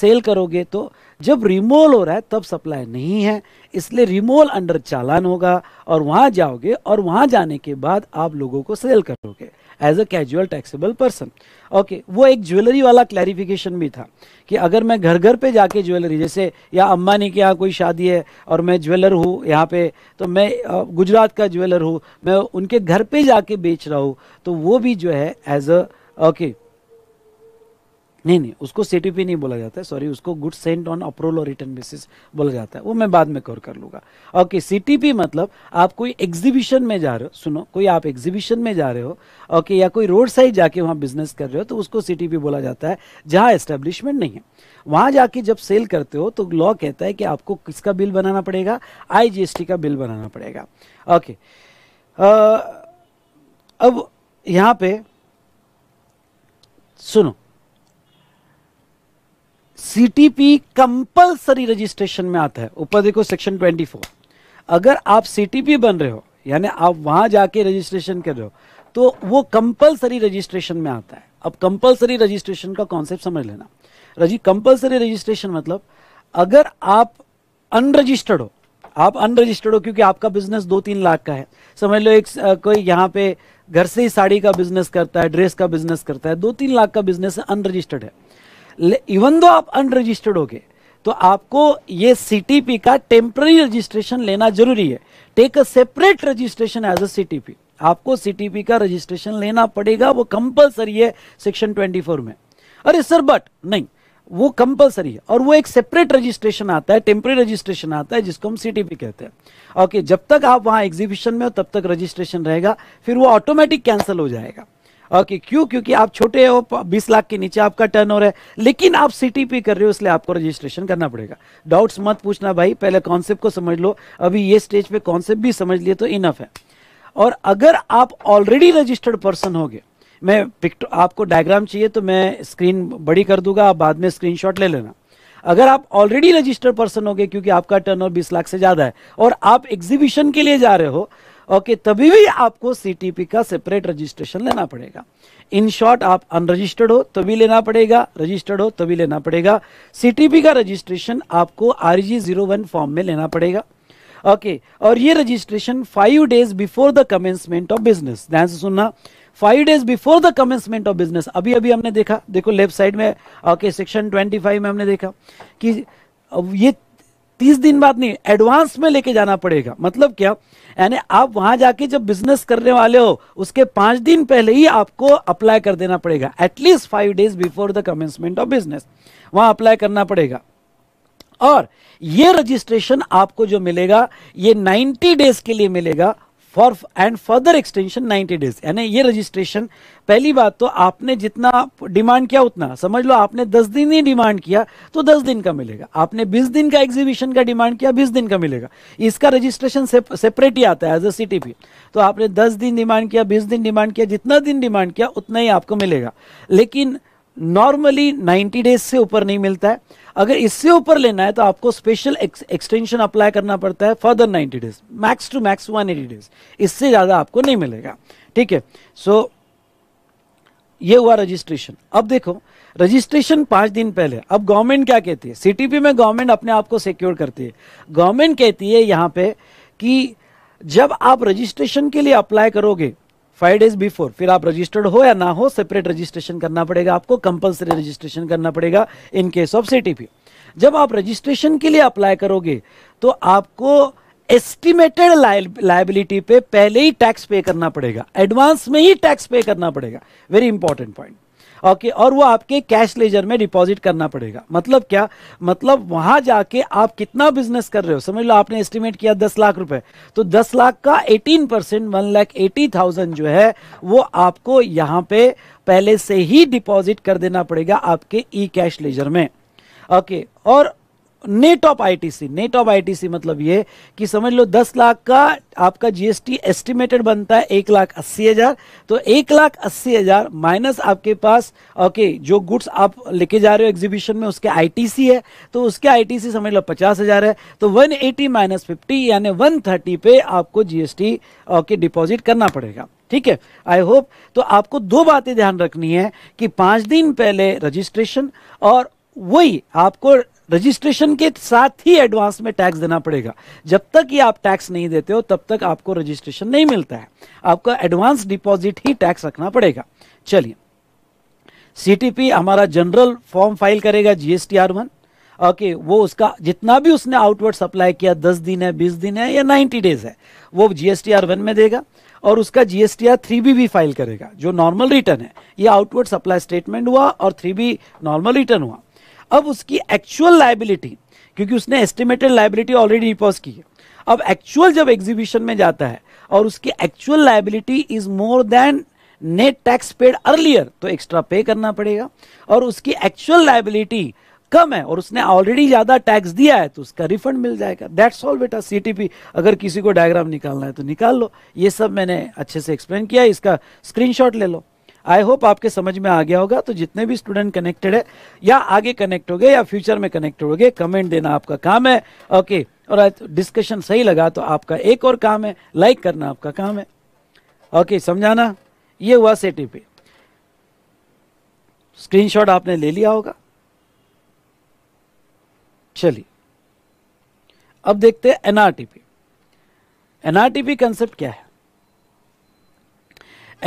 सेल करोगे तो जब रिमोल हो रहा है तब सप्लाई नहीं है इसलिए रिमोल अंडर चालान होगा और वहाँ जाओगे और वहाँ जाने के बाद आप लोगों को सेल करोगे as a casual taxable person okay वो एक ज्वेलरी वाला क्लैरिफिकेशन भी था कि अगर मैं घर घर पे जाके ज्वेलरी जैसे या अम्बानी के यहाँ कोई शादी है और मैं ज्वेलर हूँ यहाँ पे तो मैं गुजरात का ज्वेलर हूँ मैं उनके घर पे जाके बेच रहा हूँ तो वो भी जो है एज अ ओके नहीं नहीं उसको सीटीपी नहीं बोला जाता है सॉरी उसको गुड सेंट ऑन अप्रूवल और रिटर्न बेसिस बोला जाता है वो मैं बाद में कवर कर लूंगा ओके सीटीपी मतलब आप कोई एग्जीबिशन में जा रहे हो सुनो कोई आप एग्जीबिशन में जा रहे हो ओके या कोई रोड साइड जाके वहाँ बिजनेस कर रहे हो तो उसको सीटीपी बोला जाता है जहाँ एस्टेब्लिशमेंट नहीं है वहां जाके जब सेल करते हो तो लॉ कहता है कि आपको किसका बिल बनाना पड़ेगा आईजीएसटी का बिल बनाना पड़ेगा ओके अब यहाँ पे सुनो सीटीपी कंपलसरी रजिस्ट्रेशन में आता है ऊपर देखो सेक्शन 24 अगर आप सीटीपी बन रहे हो यानी आप वहां जाके रजिस्ट्रेशन कर रहे हो तो वो कंपलसरी रजिस्ट्रेशन में आता है अब कंपलसरी रजिस्ट्रेशन का कॉन्सेप्ट समझ लेना रजी कंपलसरी रजिस्ट्रेशन मतलब अगर आप अनरजिस्टर्ड हो आप अनरजिस्टर्ड हो क्योंकि आपका बिजनेस दो तीन लाख का है समझ लो एक कोई यहाँ पे घर से ही साड़ी का बिजनेस करता है ड्रेस का बिजनेस करता है दो तीन लाख का बिजनेस अनरजिस्टर्ड है इवन दो आप अनरजिस्टर्ड हो गए तो आपको ये सीटीपी का टेम्पररी रजिस्ट्रेशन लेना जरूरी है take a separate registration as a CTP आपको सीटीपी का रजिस्ट्रेशन लेना पड़ेगा वो कंपलसरी है सेक्शन 24 में अरे सर बट नहीं वो कंपलसरी है और वो एक सेपरेट रजिस्ट्रेशन आता है टेम्प्रेरी रजिस्ट्रेशन आता है जिसको हम सीटीपी कहते हैं ओके जब तक आप वहां एग्जीबिशन में हो तब तक रजिस्ट्रेशन रहेगा फिर वो ऑटोमेटिक कैंसिल हो जाएगा ओके क्यों क्योंकि आप छोटे हो बीस लाख के नीचे आपका टर्न है लेकिन आप सीटीपी कर रहे हो इसलिए आपको रजिस्ट्रेशन करना पड़ेगा डाउट्स मत पूछना भाई पहले कॉन्सेप्ट को समझ लो अभी ये स्टेज पे कॉन्सेप्ट भी समझ लिए तो इनफ है और अगर आप ऑलरेडी रजिस्टर्ड पर्सन हो मैं पिक्ट आपको डायग्राम चाहिए तो मैं स्क्रीन बड़ी कर दूंगा आप बाद में स्क्रीनशॉट ले लेना अगर आप ऑलरेडी रजिस्टर्ड पर्सन हो गए क्योंकि आपका टर्न और बीस लाख से ज्यादा है और आप एग्जीबिशन के लिए जा रहे हो ओके तभी भी आपको सीटीपी का सेपरेट रजिस्ट्रेशन लेना पड़ेगा इन शॉर्ट आप अनरजिस्टर्ड हो तभी लेना पड़ेगा रजिस्टर्ड हो तभी लेना पड़ेगा सीटीपी का रजिस्ट्रेशन आपको R G zero one form में लेना पड़ेगा ओके okay, और ये registration five days before the commencement of business ध्यान से सुनना five days before the commencement of business अभी अभी हमने देखा देखो लेफ्ट साइड में ओके सेक्शन ट्वेंटी में हमने देखा कि ये तीस दिन बाद नहीं एडवांस में लेके जाना पड़ेगा मतलब क्या यानी आप वहां जाके जब बिजनेस करने वाले हो उसके पांच दिन पहले ही आपको अप्लाई कर देना पड़ेगा at least five days before the commencement of business वहां अप्लाई करना पड़ेगा और ये रजिस्ट्रेशन आपको जो मिलेगा ये 90 डेज के लिए मिलेगा for and further extension 90 days यानी ये रजिस्ट्रेशन पहली बात तो आपने जितना डिमांड किया उतना समझ लो आपने 10 दिन ही डिमांड किया तो 10 दिन का मिलेगा आपने 20 दिन का एग्जीबिशन का डिमांड किया 20 दिन का मिलेगा इसका रजिस्ट्रेशन सेपरेट ही आता है एज अ सी तो आपने दस दिन डिमांड किया बीस दिन डिमांड किया जितना दिन डिमांड किया उतना ही आपको मिलेगा लेकिन नॉर्मली 90 डेज से ऊपर नहीं मिलता है अगर इससे ऊपर लेना है तो आपको स्पेशल एक्सटेंशन अप्लाई करना पड़ता है further 90 days max to max 180 days इससे ज़्यादा आपको नहीं मिलेगा ठीक है सो ये हुआ रजिस्ट्रेशन अब देखो रजिस्ट्रेशन पांच दिन पहले अब गवर्नमेंट क्या कहती है सीटीपी में गवर्नमेंट अपने आप को सिक्योर करती है गवर्नमेंट कहती है यहां पे कि जब आप रजिस्ट्रेशन के लिए अप्लाई करोगे फाइव डेज बिफोर फिर आप रजिस्टर्ड हो या ना हो सेपरेट रजिस्ट्रेशन करना पड़ेगा आपको कंपलसरी रजिस्ट्रेशन करना पड़ेगा इन केस ऑफ सीटीपी जब आप रजिस्ट्रेशन के लिए अप्लाई करोगे तो आपको एस्टिमेटेड लाइबिलिटी पे पहले ही टैक्स पे करना पड़ेगा एडवांस में ही टैक्स पे करना पड़ेगा वेरी इंपॉर्टेंट पॉइंट ओके और वो आपके कैश लेजर में डिपॉजिट करना पड़ेगा मतलब क्या मतलब वहां जाके आप कितना बिजनेस कर रहे हो समझ लो आपने एस्टिमेट किया दस लाख रुपए तो दस लाख का eighteen percent one lakh eighty thousand जो है वो आपको यहां पे पहले से ही डिपॉजिट कर देना पड़ेगा आपके ई कैश लेजर में ओके और net of ITC net of ITC मतलब ये कि समझ लो दस लाख का आपका जीएसटी एस्टिमेटेड बनता है एक लाख अस्सी हजार तो एक लाख अस्सी हजार माइनस आपके पास ओके जो गुड्स आप लेके जा रहे हो एग्जीबिशन में उसके आईटीसी है तो उसके आईटीसी समझ लो पचास हजार है तो वन एटी माइनस फिफ्टी यानी वन थर्टी पे आपको जीएसटी ओके डिपॉजिट करना पड़ेगा ठीक है आई होप तो आपको दो बातें ध्यान रखनी है कि पांच दिन पहले रजिस्ट्रेशन और वही आपको रजिस्ट्रेशन के साथ ही एडवांस में टैक्स देना पड़ेगा जब तक ये आप टैक्स नहीं देते हो तब तक आपको रजिस्ट्रेशन नहीं मिलता है आपका एडवांस डिपॉजिट ही टैक्स रखना पड़ेगा चलिए सीटीपी हमारा जनरल फॉर्म फाइल करेगा जीएसटी आर वन ओके वो उसका जितना भी उसने आउटवर्ड सप्लाई किया दस दिन है बीस दिन है या नाइन्टी डेज है वो जीएसटी आर वन में देगा और उसका जीएसटी आर थ्री बी भी फाइल करेगा जो नॉर्मल रिटर्न है ये आउटवर्ड सप्लाई स्टेटमेंट हुआ और थ्री बी नॉर्मल रिटर्न हुआ अब उसकी एक्चुअल लाइबिलिटी क्योंकि उसने एस्टिमेटेड लाइबिलिटी ऑलरेडी डिपॉज की है अब एक्चुअल जब एग्जीबिशन में जाता है और उसकी actual liability is more than net tax paid earlier तो एक्स्ट्रा पे करना पड़ेगा और उसकी एक्चुअल लाइबिलिटी कम है और उसने ऑलरेडी ज्यादा टैक्स दिया है तो उसका रिफंड मिल जाएगा दैट्स ऑल बेटा सीटीपी अगर किसी को डायग्राम निकालना है तो निकाल लो ये सब मैंने अच्छे से एक्सप्लेन किया इसका स्क्रीनशॉट ले लो आई होप आपके समझ में आ गया होगा तो जितने भी स्टूडेंट कनेक्टेड है या आगे कनेक्ट हो गए या फ्यूचर में कनेक्ट हो गए कमेंट देना आपका काम है ओके और डिस्कशन सही लगा तो आपका एक और काम है लाइक करना आपका काम है ओके समझाना ये हुआ सेटी पे स्क्रीनशॉट आपने ले लिया होगा चलिए अब देखते हैं एनआरटीपी एनआरटीपी कंसेप्ट क्या है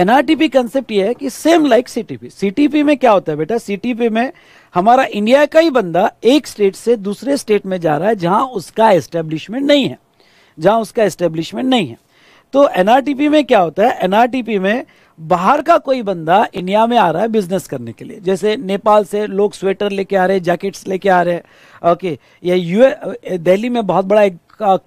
एनआरटीपी कंसेप्ट ये है कि सेम लाइक सीटीपी सीटीपी में क्या होता है बेटा सीटीपी में हमारा इंडिया का ही बंदा एक स्टेट से दूसरे स्टेट में जा रहा है जहां उसका एस्टेब्लिशमेंट नहीं है जहां उसका एस्टेब्लिशमेंट नहीं है तो एनआरटीपी में क्या होता है एनआरटीपी में बाहर का कोई बंदा इंडिया में आ रहा है बिजनेस करने के लिए जैसे नेपाल से लोग स्वेटर लेके आ रहे हैं जैकेट्स लेके आ रहे हैं ओके या यू दिल्ली में बहुत बड़ा एक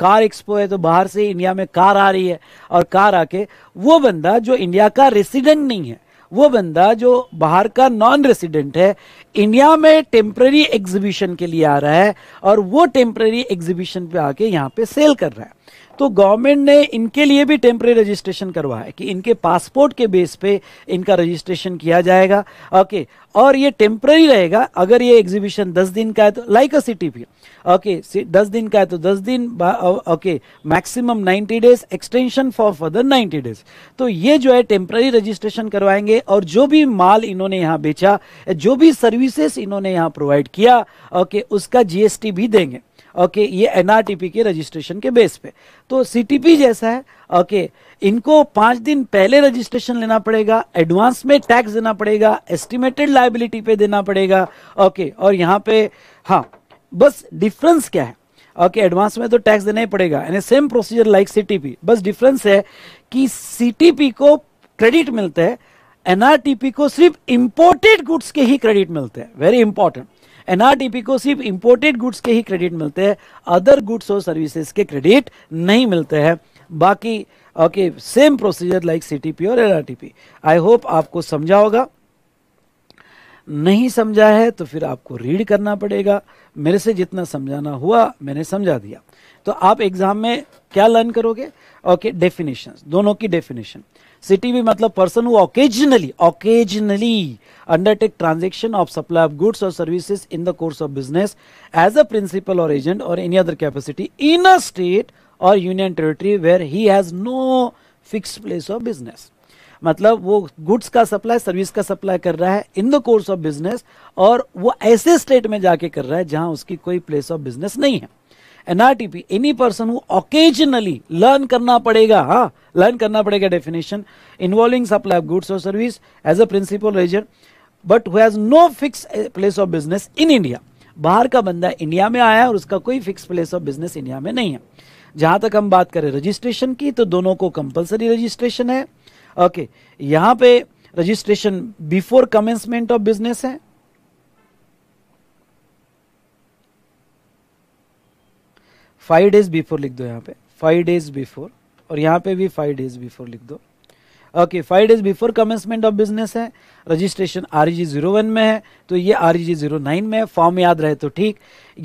कार एक्सपो है तो बाहर से इंडिया में कार आ रही है और कार आके वो बंदा जो इंडिया का रेसिडेंट नहीं है वो बंदा जो बाहर का नॉन रेसिडेंट है इंडिया में टेम्प्रेरी एग्जीबिशन के लिए आ रहा है और वो टेम्प्रेरी एग्जीबिशन पे आके यहाँ पे सेल कर रहा है तो गवर्नमेंट ने इनके लिए भी टेम्प्रेरी रजिस्ट्रेशन करवाया है कि इनके पासपोर्ट के बेस पे इनका रजिस्ट्रेशन किया जाएगा ओके और ये टेम्प्रेरी रहेगा अगर ये एग्जीबिशन दस दिन का है तो लाइक अ सिटी भी ओके दस दिन का है तो दस दिन okay maximum ninety days extension for further ninety days तो ये जो है टेम्प्रेरी रजिस्ट्रेशन करवाएंगे और जो भी माल इन्होंने यहाँ बेचा जो भी सर्विसेस इन्होंने यहाँ प्रोवाइड किया ओके उसका जीएसटी भी देंगे ओके ये एनआरटीपी के रजिस्ट्रेशन के बेस पे तो सीटीपी जैसा है ओके इनको पांच दिन पहले रजिस्ट्रेशन लेना पड़ेगा एडवांस में टैक्स देना पड़ेगा एस्टिमेटेड लाइबिलिटी पे देना पड़ेगा ओके और यहाँ पे हाँ बस डिफरेंस क्या है ओके एडवांस में तो टैक्स देना ही पड़ेगा यानी सेम प्रोसीजर लाइक सीटीपी बस डिफरेंस है कि सीटीपी को क्रेडिट मिलता है एनआरटीपी को सिर्फ इंपोर्टेड गुड्स के ही क्रेडिट मिलते हैं वेरी इंपॉर्टेंट एनआरटीपी को सिर्फ इंपोर्टेड गुड्स के ही क्रेडिट मिलते हैं अदर गुड्स और सर्विसेज के क्रेडिट नहीं मिलते हैं बाकी okay same procedure like CTP और एनआरटीपी आई होप आपको समझा होगा नहीं समझा है तो फिर आपको रीड करना पड़ेगा मेरे से जितना समझाना हुआ मैंने समझा दिया तो आप एग्जाम में क्या लर्न करोगे ओके okay, डेफिनेशन दोनों की डेफिनेशन सिटी भी मतलब person who occasionally occasionally undertake transaction of supply of goods और services in the course of business as a principal और एजेंट और any other capacity in a state और union territory where he has no fix place of business मतलब वो goods का supply service का supply कर रहा है in the course of business और वो ऐसे स्टेट में जाके कर रहा है जहां उसकी कोई प्लेस ऑफ बिजनेस नहीं है NRTP any person who occasionally learn करना पड़ेगा हाँ लर्न करना पड़ेगा definition involving supply of goods और सर्विस एज अ प्रिंसिपल रेजर but who has no fix place of business in India बाहर का बंदा इंडिया में आया और उसका कोई fix place of business India में नहीं है जहां तक हम बात करें रजिस्ट्रेशन की तो दोनों को कंपलसरी रजिस्ट्रेशन है ओके okay, यहाँ पे registration before commencement of business है फाइव डेज बिफोर लिख दो यहाँ पे फाइव डेज बिफोर और यहाँ पे भी फाइव डेज बिफोर लिख दो okay five days before commencement of business है registration R G zero one में है तो ये आर जी जीरो नाइन में है फॉर्म याद रहे तो ठीक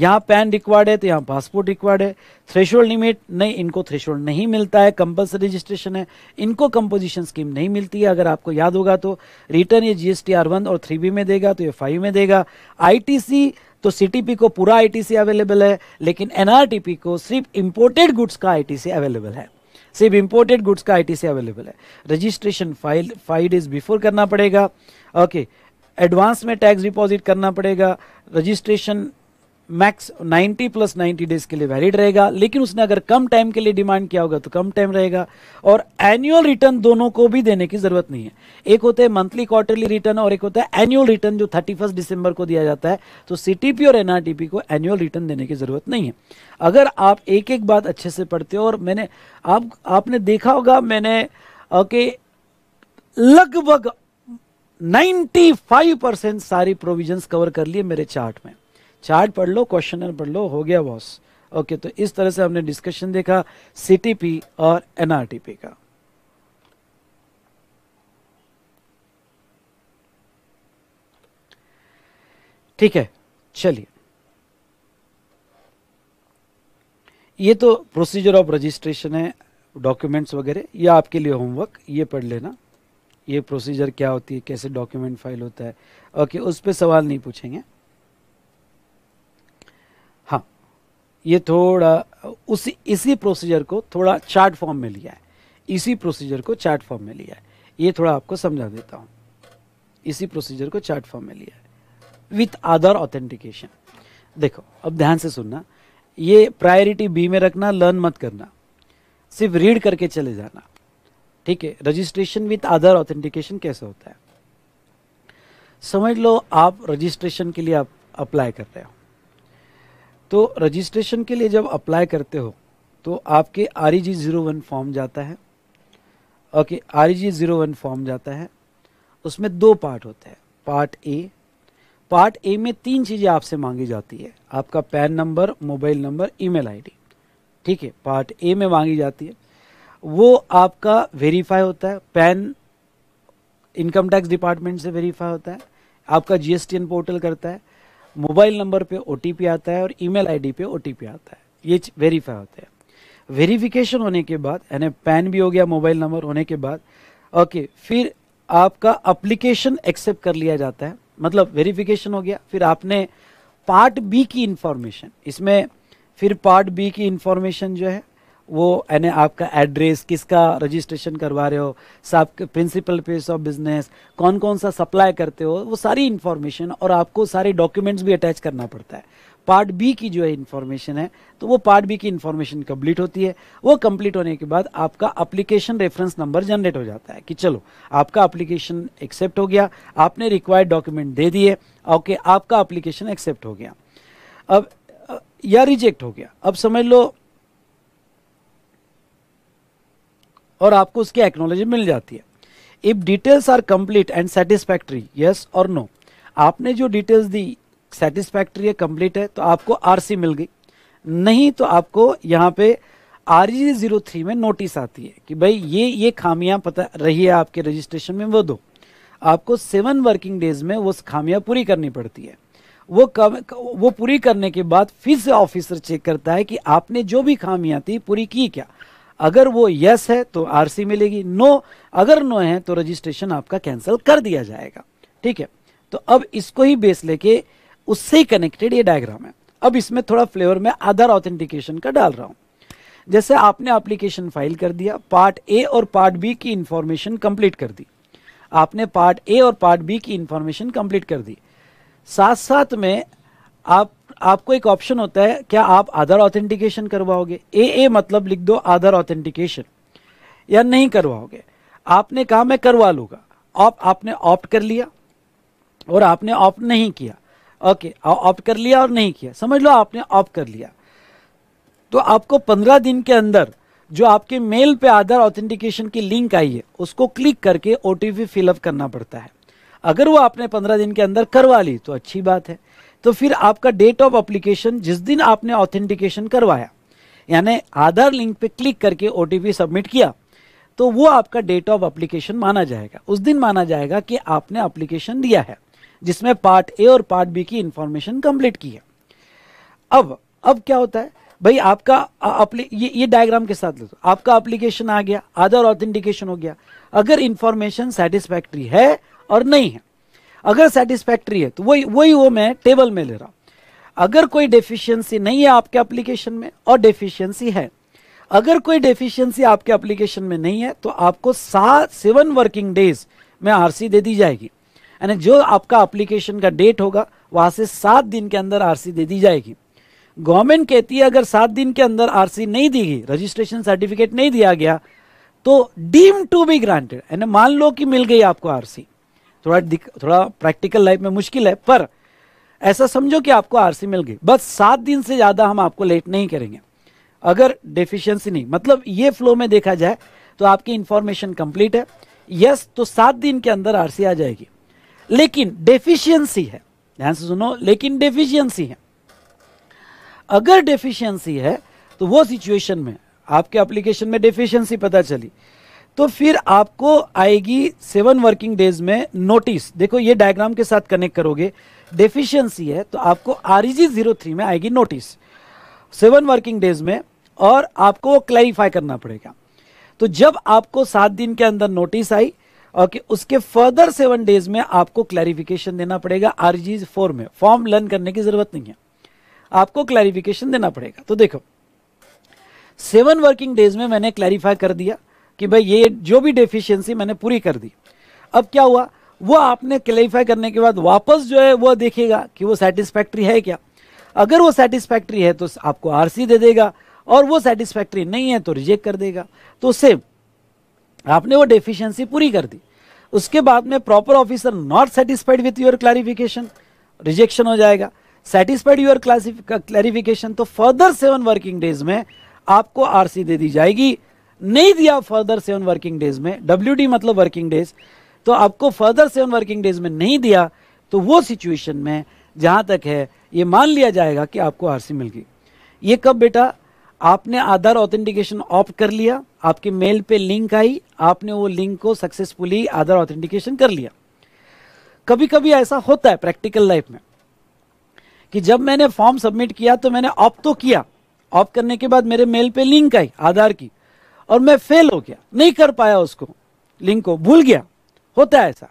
यहाँ पैन रिक्वायर्ड है तो यहाँ पासपोर्ट रिक्वायर्ड है थ्रेशोल्ड लिमिट नहीं इनको थ्रेशोल्ड नहीं मिलता है कंपल्सरी रजिस्ट्रेशन है इनको कंपोजिशन स्कीम नहीं मिलती है अगर आपको याद होगा तो रिटर्न ये G S T R one और थ्री बी में देगा तो ये फाइव में देगा आई टी सी तो सीटीपी को पूरा आईटीसी अवेलेबल है लेकिन एनआरटीपी को सिर्फ इम्पोर्टेड गुड्स का आईटीसी अवेलेबल है सिर्फ इम्पोर्टेड गुड्स का आईटीसी अवेलेबल है registration file five days before करना पड़ेगा ओके एडवांस में टैक्स डिपॉजिट करना पड़ेगा रजिस्ट्रेशन मैक्स 90 प्लस 90 डेज के लिए वैलिड रहेगा लेकिन उसने अगर कम टाइम के लिए डिमांड किया होगा तो कम टाइम रहेगा और एनुअल रिटर्न दोनों को भी देने की जरूरत नहीं है एक होता है मंथली क्वार्टरली रिटर्न और एक होता है एनुअल रिटर्न जो थर्टी दिसंबर को दिया जाता है तो सीटीपी और एनआरटीपी को एनुअल रिटर्न देने की जरूरत नहीं है अगर आप एक एक बात अच्छे से पढ़ते हो और मैंने आप आपने देखा होगा मैंने ओके लगभग नाइन्टी परसेंट सारी प्रोविजन कवर कर लिए मेरे चार्ट में चार्ट पढ़ लो क्वेश्चन पढ़ लो हो गया बॉस ओके तो इस तरह से हमने डिस्कशन देखा सीटीपी और एनआरटीपी का ठीक है चलिए ये तो प्रोसीजर ऑफ रजिस्ट्रेशन है डॉक्यूमेंट्स वगैरह ये आपके लिए होमवर्क ये पढ़ लेना ये प्रोसीजर क्या होती है कैसे डॉक्यूमेंट फाइल होता है ओके उस पर सवाल नहीं पूछेंगे ये थोड़ा उसी इसी प्रोसीजर को थोड़ा चार्ट फॉर्म में लिया है इसी प्रोसीजर को चार्ट फॉर्म में लिया है ये थोड़ा आपको समझा देता हूँ इसी प्रोसीजर को चार्ट फॉर्म में लिया है विथ अदर ऑथेंटिकेशन देखो अब ध्यान से सुनना ये प्रायोरिटी बी में रखना लर्न मत करना सिर्फ रीड करके चले जाना ठीक है रजिस्ट्रेशन विथ आधार ऑथेंटिकेशन कैसे होता है समझ लो आप रजिस्ट्रेशन के लिए आप अप्लाई कर रहे हो तो रजिस्ट्रेशन के लिए जब अप्लाई करते हो तो आपके R E G zero one form जाता है okay R E G zero one form जाता है उसमें दो पार्ट होते हैं पार्ट ए पार्ट ए में तीन चीज़ें आपसे मांगी जाती है आपका PAN number mobile number email ID ठीक है पार्ट ए में मांगी जाती है वो आपका वेरीफाई होता है पैन इनकम टैक्स डिपार्टमेंट से वेरीफाई होता है आपका जीएसटीएन पोर्टल करता है मोबाइल नंबर पे ओ आता है और ईमेल आईडी पे ओ आता है ये वेरीफाई होता है वेरिफिकेशन होने के बाद यानी पैन भी हो गया मोबाइल नंबर होने के बाद ओके फिर आपका अप्लीकेशन एक्सेप्ट कर लिया जाता है मतलब वेरिफिकेशन हो गया फिर आपने पार्ट बी की इंफॉर्मेशन इसमें फिर पार्ट बी की इंफॉर्मेशन जो है वो यानी आपका एड्रेस किसका रजिस्ट्रेशन करवा रहे हो साहब प्रिंसिपल पेस ऑफ बिजनेस कौन कौन सा सप्लाई करते हो वो सारी इन्फॉर्मेशन और आपको सारे डॉक्यूमेंट्स भी अटैच करना पड़ता है पार्ट बी की जो है इन्फॉर्मेशन है तो वो पार्ट बी की इन्फॉर्मेशन कम्प्लीट होती है वो कम्प्लीट होने के बाद आपका अप्लीकेशन रेफरेंस नंबर जनरेट हो जाता है कि चलो आपका अप्लीकेशन एक्सेप्ट हो गया आपने रिक्वायर्ड डॉक्यूमेंट दे दिए ओके आपका अप्लीकेशन एक्सेप्ट हो गया अब या रिजेक्ट हो गया अब समझ लो और आपको उसकी एक्नोलॉजी मिल जाती है if details are complete and satisfactory yes और नो आपने जो डिटेल्स दी सेटिस्फैक्ट्री है कंप्लीट है तो आपको आरसी मिल गई नहीं तो आपको यहाँ पे आर जीरो थ्री में नोटिस आती है कि भाई ये ये खामियां पता रही है आपके रजिस्ट्रेशन में वो दो आपको सेवन वर्किंग डेज में वो खामियां पूरी करनी पड़ती है वो कम वो पूरी करने के बाद फिर से ऑफिसर चेक करता है कि आपने जो भी खामियां थी पूरी की क्या अगर वो यस है तो आरसी मिलेगी नो अगर नो है तो रजिस्ट्रेशन आपका कैंसिल कर दिया जाएगा ठीक है तो अब इसको ही बेस लेके उससे ही कनेक्टेड ये डायग्राम है अब इसमें थोड़ा फ्लेवर में आधार ऑथेंटिकेशन का डाल रहा हूं जैसे आपने एप्लीकेशन फाइल कर दिया पार्ट ए और पार्ट बी की इंफॉर्मेशन कंप्लीट कर दी आपने पार्ट ए और पार्ट बी की इंफॉर्मेशन कंप्लीट कर दी साथ साथ में आप आपको एक ऑप्शन होता है क्या आप आधार ऑथेंटिकेशन करवाओगे ए ए मतलब लिख दो आधार ऑथेंटिकेशन या नहीं करवाओगे आपने कहा मैं करवा लूंगा आप आपने ऑप्ट कर लिया और आपने ऑप्ट नहीं किया ओके ऑप्ट कर लिया और नहीं किया समझ लो आपने ऑप्ट कर लिया तो आपको पंद्रह दिन के अंदर जो आपके मेल पे आधार ऑथेंटिकेशन की लिंक आई है उसको क्लिक करके ओ टी फिलअप करना पड़ता है अगर वो आपने पंद्रह दिन के अंदर करवा ली तो अच्छी बात है तो फिर आपका डेट ऑफ अप्लीकेशन जिस दिन आपने ऑथेंटिकेशन करवाया यानी आधार लिंक पे क्लिक करके ओ सबमिट किया तो वो आपका डेट ऑफ अप्लीकेशन माना जाएगा उस दिन माना जाएगा कि आपने अप्लीकेशन दिया है जिसमें पार्ट ए और पार्ट बी की इंफॉर्मेशन कंप्लीट की है अब अब क्या होता है भाई आपका ये ये डायग्राम के साथ लेते आपका एप्लीकेशन आ गया आधार ऑथेंटिकेशन हो गया अगर इंफॉर्मेशन सेटिस्फैक्ट्री है और नहीं है अगर सेटिस्फैक्ट्री है तो वही वही वो मैं टेबल में ले रहा हूं अगर कोई डेफिशिएंसी नहीं है आपके एप्लीकेशन में और डेफिशिएंसी है अगर कोई डेफिशिएंसी आपके एप्लीकेशन में नहीं है तो आपको सात सेवन वर्किंग डेज में आरसी दे दी जाएगी यानी जो आपका एप्लीकेशन का डेट होगा वहाँ से सात दिन के अंदर आर दे दी जाएगी गवर्नमेंट कहती है अगर सात दिन के अंदर आर नहीं दी गई रजिस्ट्रेशन सर्टिफिकेट नहीं दिया गया तो डीम टू बी ग्रांटेड यानी मान लो कि मिल गई आपको आरसी थोड़ा थोड़ा प्रैक्टिकल लाइफ में मुश्किल है पर ऐसा समझो कि आपको आरसी मिल गई बस सात दिन से ज़्यादा हम आपको लेट नहीं करेंगे अगर डेफिशिएंसी नहीं मतलब ये फ्लो में देखा जाए तो आपकी इन्फॉर्मेशन कंप्लीट है यस तो सात दिन के अंदर आरसी आ जाएगी लेकिन डेफिशियंसी है ध्यान से सुनो लेकिन डेफिशियंसी है अगर डेफिशियंसी है तो वो सिचुएशन में आपके एप्लीकेशन में डेफिशिएंसी पता चली तो फिर आपको आएगी सेवन वर्किंग डेज में नोटिस देखो ये डायग्राम के साथ कनेक्ट करोगे डेफिशिएंसी है तो आपको आर जीरो थ्री में आएगी नोटिस सेवन वर्किंग डेज में और आपको क्लैरिफाई करना पड़ेगा तो जब आपको सात दिन के अंदर नोटिस आई और कि उसके फर्दर सेवन डेज में आपको क्लैरिफिकेशन देना पड़ेगा आर जी फोर में फॉर्म लर्न करने की जरूरत नहीं है आपको क्लैरिफिकेशन देना पड़ेगा तो देखो सेवन वर्किंग डेज में मैंने क्लैरिफाई कर दिया कि भाई ये जो भी डेफिशिएंसी मैंने पूरी कर दी अब क्या हुआ वो आपने क्लेरिफाई करने के बाद वापस जो है वो देखेगा कि वो सेटिस्फैक्ट्री है क्या अगर वो सेटिस्फैक्ट्री है तो आपको आर दे देगा और वो सेटिस्फैक्ट्री नहीं है तो रिजेक्ट कर देगा तो उससे आपने वो डेफिशिएंसी पूरी कर दी उसके बाद में proper officer not satisfied with your clarification rejection हो जाएगा सेटिस्फाइड योर क्लैरिफिकेशन तो फर्दर सेवन वर्किंग डेज में आपको आरसी दे दी जाएगी नहीं दिया फर्दर सेवन वर्किंग डेज में डब्ल्यू मतलब वर्किंग डेज तो आपको फर्दर सेवन वर्किंग डेज में नहीं दिया तो वो सिचुएशन में जहां तक है ये मान लिया जाएगा कि आपको आरसी मिल गई ये कब बेटा आपने आधार ऑथेंटिकेशन ऑफ कर लिया आपके मेल पे लिंक आई आपने वो लिंक को सक्सेसफुली आधार ऑथेंटिकेशन कर लिया कभी कभी ऐसा होता है प्रैक्टिकल लाइफ में कि जब मैंने फॉर्म सबमिट किया तो मैंने ऑफ तो किया ऑफ करने के बाद मेरे मेल पे लिंक आई आधार की और मैं फेल हो गया नहीं कर पाया उसको लिंक को भूल गया होता है ऐसा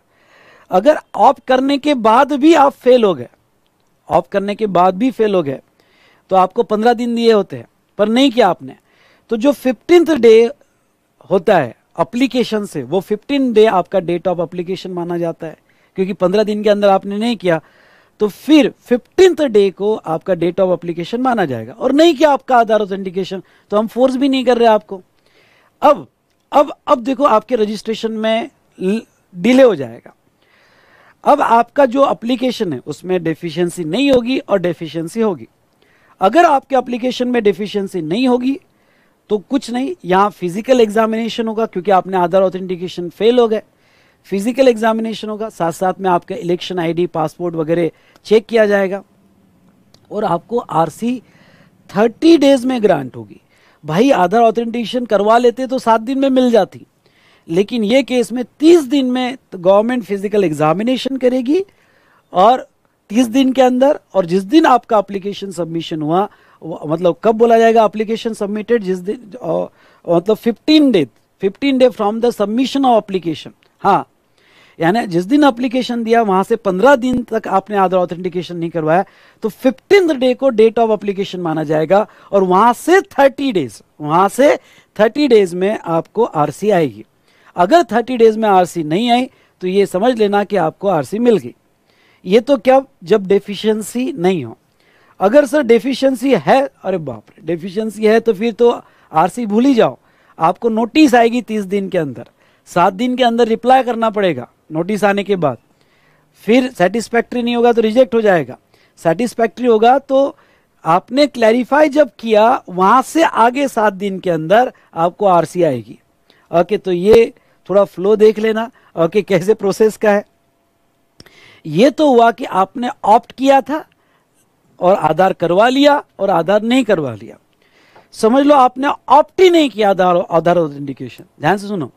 अगर ऑफ करने के बाद भी आप फेल हो गए ऑफ करने के बाद भी फेल हो गए तो आपको पंद्रह दिन दिए होते हैं पर नहीं किया आपने तो जो फिफ्टींथ डे होता है अप्लीकेशन से वो फिफ्टीन डे आपका डेट ऑफ अप्लीकेशन माना जाता है क्योंकि पंद्रह दिन के अंदर आपने नहीं किया तो फिर फिफ्टींथ डे को आपका डेट ऑफ अप्लीकेशन माना जाएगा और नहीं किया आपका आधार ऑथेंटिकेशन तो हम फोर्स भी नहीं कर रहे आपको अब अब अब देखो आपके रजिस्ट्रेशन में डिले हो जाएगा अब आपका जो एप्लीकेशन है उसमें डेफिशिएंसी नहीं होगी और डेफिशिएंसी होगी अगर आपके एप्लीकेशन में डेफिशिएंसी नहीं होगी तो कुछ नहीं यहाँ फिजिकल एग्जामिनेशन होगा क्योंकि आपने आधार ऑथेंटिकेशन फेल हो गए फिजिकल एग्जामिनेशन होगा साथ साथ में आपका इलेक्शन आईडी पासपोर्ट वगैरह चेक किया जाएगा और आपको आरसी 30 डेज में ग्रांट होगी भाई आधार ऑथेंटिकेशन करवा लेते तो सात दिन में मिल जाती लेकिन ये केस में तीस दिन में तो गवर्नमेंट फिजिकल एग्जामिनेशन करेगी और तीस दिन के अंदर और जिस दिन आपका एप्लीकेशन सबमिशन हुआ मतलब कब बोला जाएगा एप्लीकेशन सबमिटेड जिस दिन मतलब fifteen day fifteen day from the submission of application हाँ यानी जिस दिन अप्लीकेशन दिया वहां से पंद्रह दिन तक आपने आधार ऑथेंटिकेशन नहीं करवाया तो फिफ्टीन डे को डेट ऑफ अप्लीकेशन माना जाएगा और वहां से थर्टी डेज वहां से थर्टी डेज में आपको आरसी आएगी अगर थर्टी डेज में आरसी नहीं आई तो ये समझ लेना कि आपको आरसी मिल गई ये तो क्या जब डेफिशिएंसी नहीं हो अगर सर डेफिशिएंसी है अरे बाप रे डेफिशिएंसी है तो फिर तो आरसी भूल ही जाओ आपको नोटिस आएगी तीस दिन के अंदर सात दिन के अंदर रिप्लाई करना पड़ेगा नोटिस आने के बाद फिर सेटिस्फैक्ट्री नहीं होगा तो रिजेक्ट हो जाएगा सेटिस्फैक्ट्री होगा तो आपने क्लैरिफाई जब किया वहां से आगे सात दिन के अंदर आपको आरसी आएगी ओके तो ये थोड़ा फ्लो देख लेना ओके कैसे प्रोसेस का है ये तो हुआ कि आपने ऑप्ट किया था और आधार करवा लिया और आधार नहीं करवा लिया समझ लो आपने ऑप्ट ही नहीं किया आधार आधार ऑथेंटिकेशन ध्यान से सुनो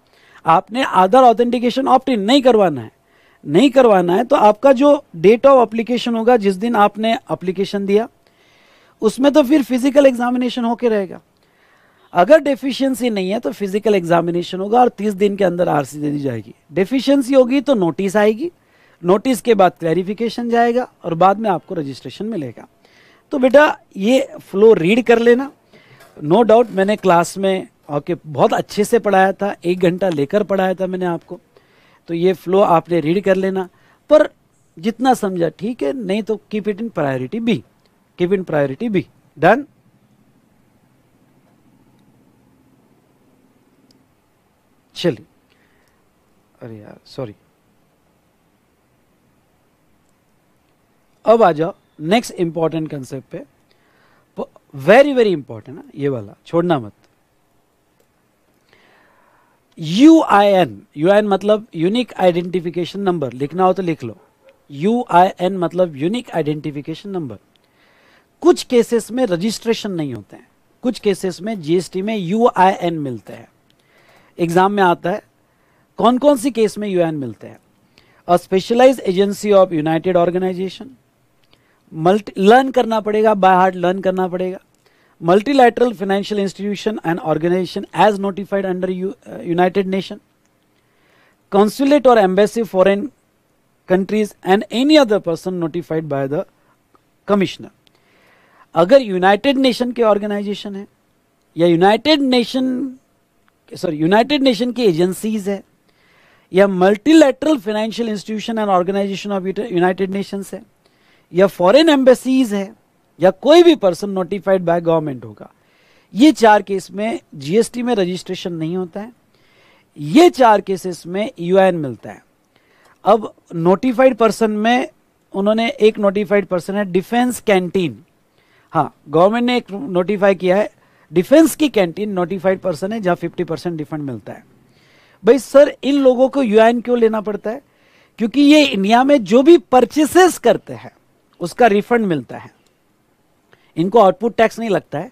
आपने आधार ऑथेंटिकेशन ऑप्ट इन नहीं करवाना है नहीं करवाना है तो आपका जो डेट ऑफ अप्लीकेशन होगा जिस दिन आपने अप्लीकेशन दिया उसमें तो फिर फिजिकल एग्जामिनेशन होके रहेगा अगर डेफिशिएंसी नहीं है तो फिजिकल एग्जामिनेशन होगा और 30 दिन के अंदर आरसी दे दी जाएगी डेफिशिएंसी होगी तो नोटिस आएगी नोटिस के बाद क्लैरिफिकेशन जाएगा और बाद में आपको रजिस्ट्रेशन मिलेगा तो बेटा ये फ्लो रीड कर लेना नो no डाउट मैंने क्लास में ओके बहुत अच्छे से पढ़ाया था एक घंटा लेकर पढ़ाया था मैंने आपको तो ये फ्लो आपने रीड कर लेना पर जितना समझा ठीक है नहीं तो keep it in priority B keep in priority B done चलिए अरे यार सॉरी अब आ जाओ नेक्स्ट इंपॉर्टेंट कंसेप्ट पे वेरी वेरी इंपॉर्टेंट ये वाला छोड़ना मत U I N U I N मतलब यूनिक आइडेंटिफिकेशन नंबर लिखना हो तो लिख लो यू आई एन मतलब यूनिक आइडेंटिफिकेशन नंबर कुछ केसेस में रजिस्ट्रेशन नहीं होते हैं कुछ केसेस में जीएसटी में यू आई एन मिलते हैं एग्जाम में आता है कौन कौन सी केस में यू आई एन मिलते हैं a specialise agency of United organisation multi learn करना पड़ेगा बाय हार्ट लर्न करना पड़ेगा multilateral financial institution and organization as notified under U, uh, United nation consulate or embassy foreign countries and any other person notified by the commissioner. agar united nation ke organization hai ya united nation sorry united nation की agencies hai या multilateral financial institution and organisation of United Nations है या foreign embassies है या कोई भी person notified by government होगा ये चार केस में जीएसटी में रजिस्ट्रेशन नहीं होता है ये चार केसेस में यूएन मिलता है अब नोटिफाइड पर्सन में उन्होंने एक नोटिफाइड पर्सन है डिफेंस कैंटीन हाँ गवर्नमेंट ने एक नोटिफाई किया है डिफेंस की कैंटीन नोटिफाइड पर्सन है जहां फिफ्टी परसेंट रिफंड मिलता है भाई सर इन लोगों को यूएन क्यों लेना पड़ता है क्योंकि ये इंडिया में जो भी परचेसेस करते हैं उसका रिफंड मिलता है इनको आउटपुट टैक्स नहीं लगता है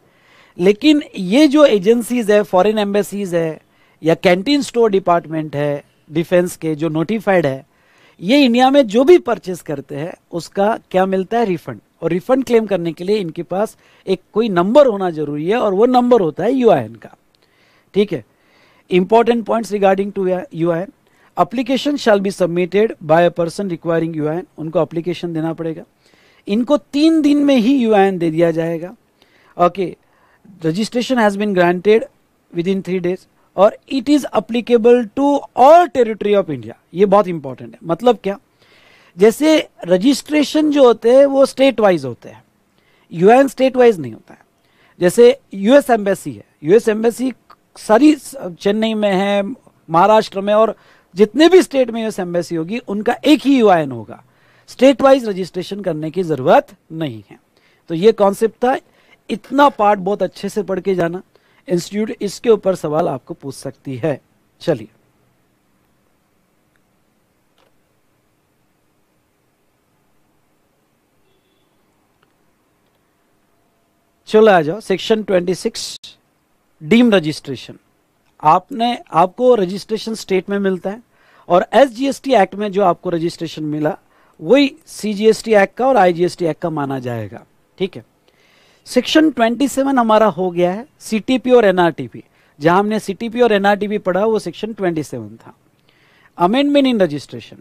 लेकिन ये जो एजेंसीज है फॉरेन एम्बेसीज है या कैंटीन स्टोर डिपार्टमेंट है डिफेंस के जो नोटिफाइड है ये इंडिया में जो भी परचेस करते हैं उसका क्या मिलता है रिफंड और रिफंड क्लेम करने के लिए इनके पास एक कोई नंबर होना जरूरी है और वो नंबर होता है यू का ठीक है important points regarding to U I N application shall be submitted by a person requiring U I N उनको अप्लीकेशन देना पड़ेगा इनको तीन दिन में ही यू दे दिया जाएगा okay registration has been granted within three days और it is applicable to all territory of India ये बहुत इंपॉर्टेंट है मतलब क्या जैसे रजिस्ट्रेशन जो होते हैं वो स्टेट वाइज होते हैं यू स्टेट वाइज नहीं होता है जैसे यूएस एम्बेसी है यूएस एम्बेसी सारी चेन्नई में है महाराष्ट्र में और जितने भी स्टेट में यूएस एम्बेसी होगी उनका एक ही यू होगा स्टेट वाइज रजिस्ट्रेशन करने की ज़रूरत नहीं है तो ये कॉन्सेप्ट था इतना पार्ट बहुत अच्छे से पढ़ के जाना इंस्टीट्यूट इसके ऊपर सवाल आपको पूछ सकती है चलिए चलो आ जाओ सेक्शन 26 डीम रजिस्ट्रेशन आपने आपको रजिस्ट्रेशन स्टेट में मिलता है और एस एक्ट में जो आपको रजिस्ट्रेशन मिला वही C G S T act का और I G S T act का माना जाएगा ठीक है सेक्शन 27 हमारा हो गया है सी टी पी और एन आर टी पी जहाँ हमने सी टी पी और एन टी पी पढ़ा वो सेक्शन 27 था अमेंडमेंट इन रजिस्ट्रेशन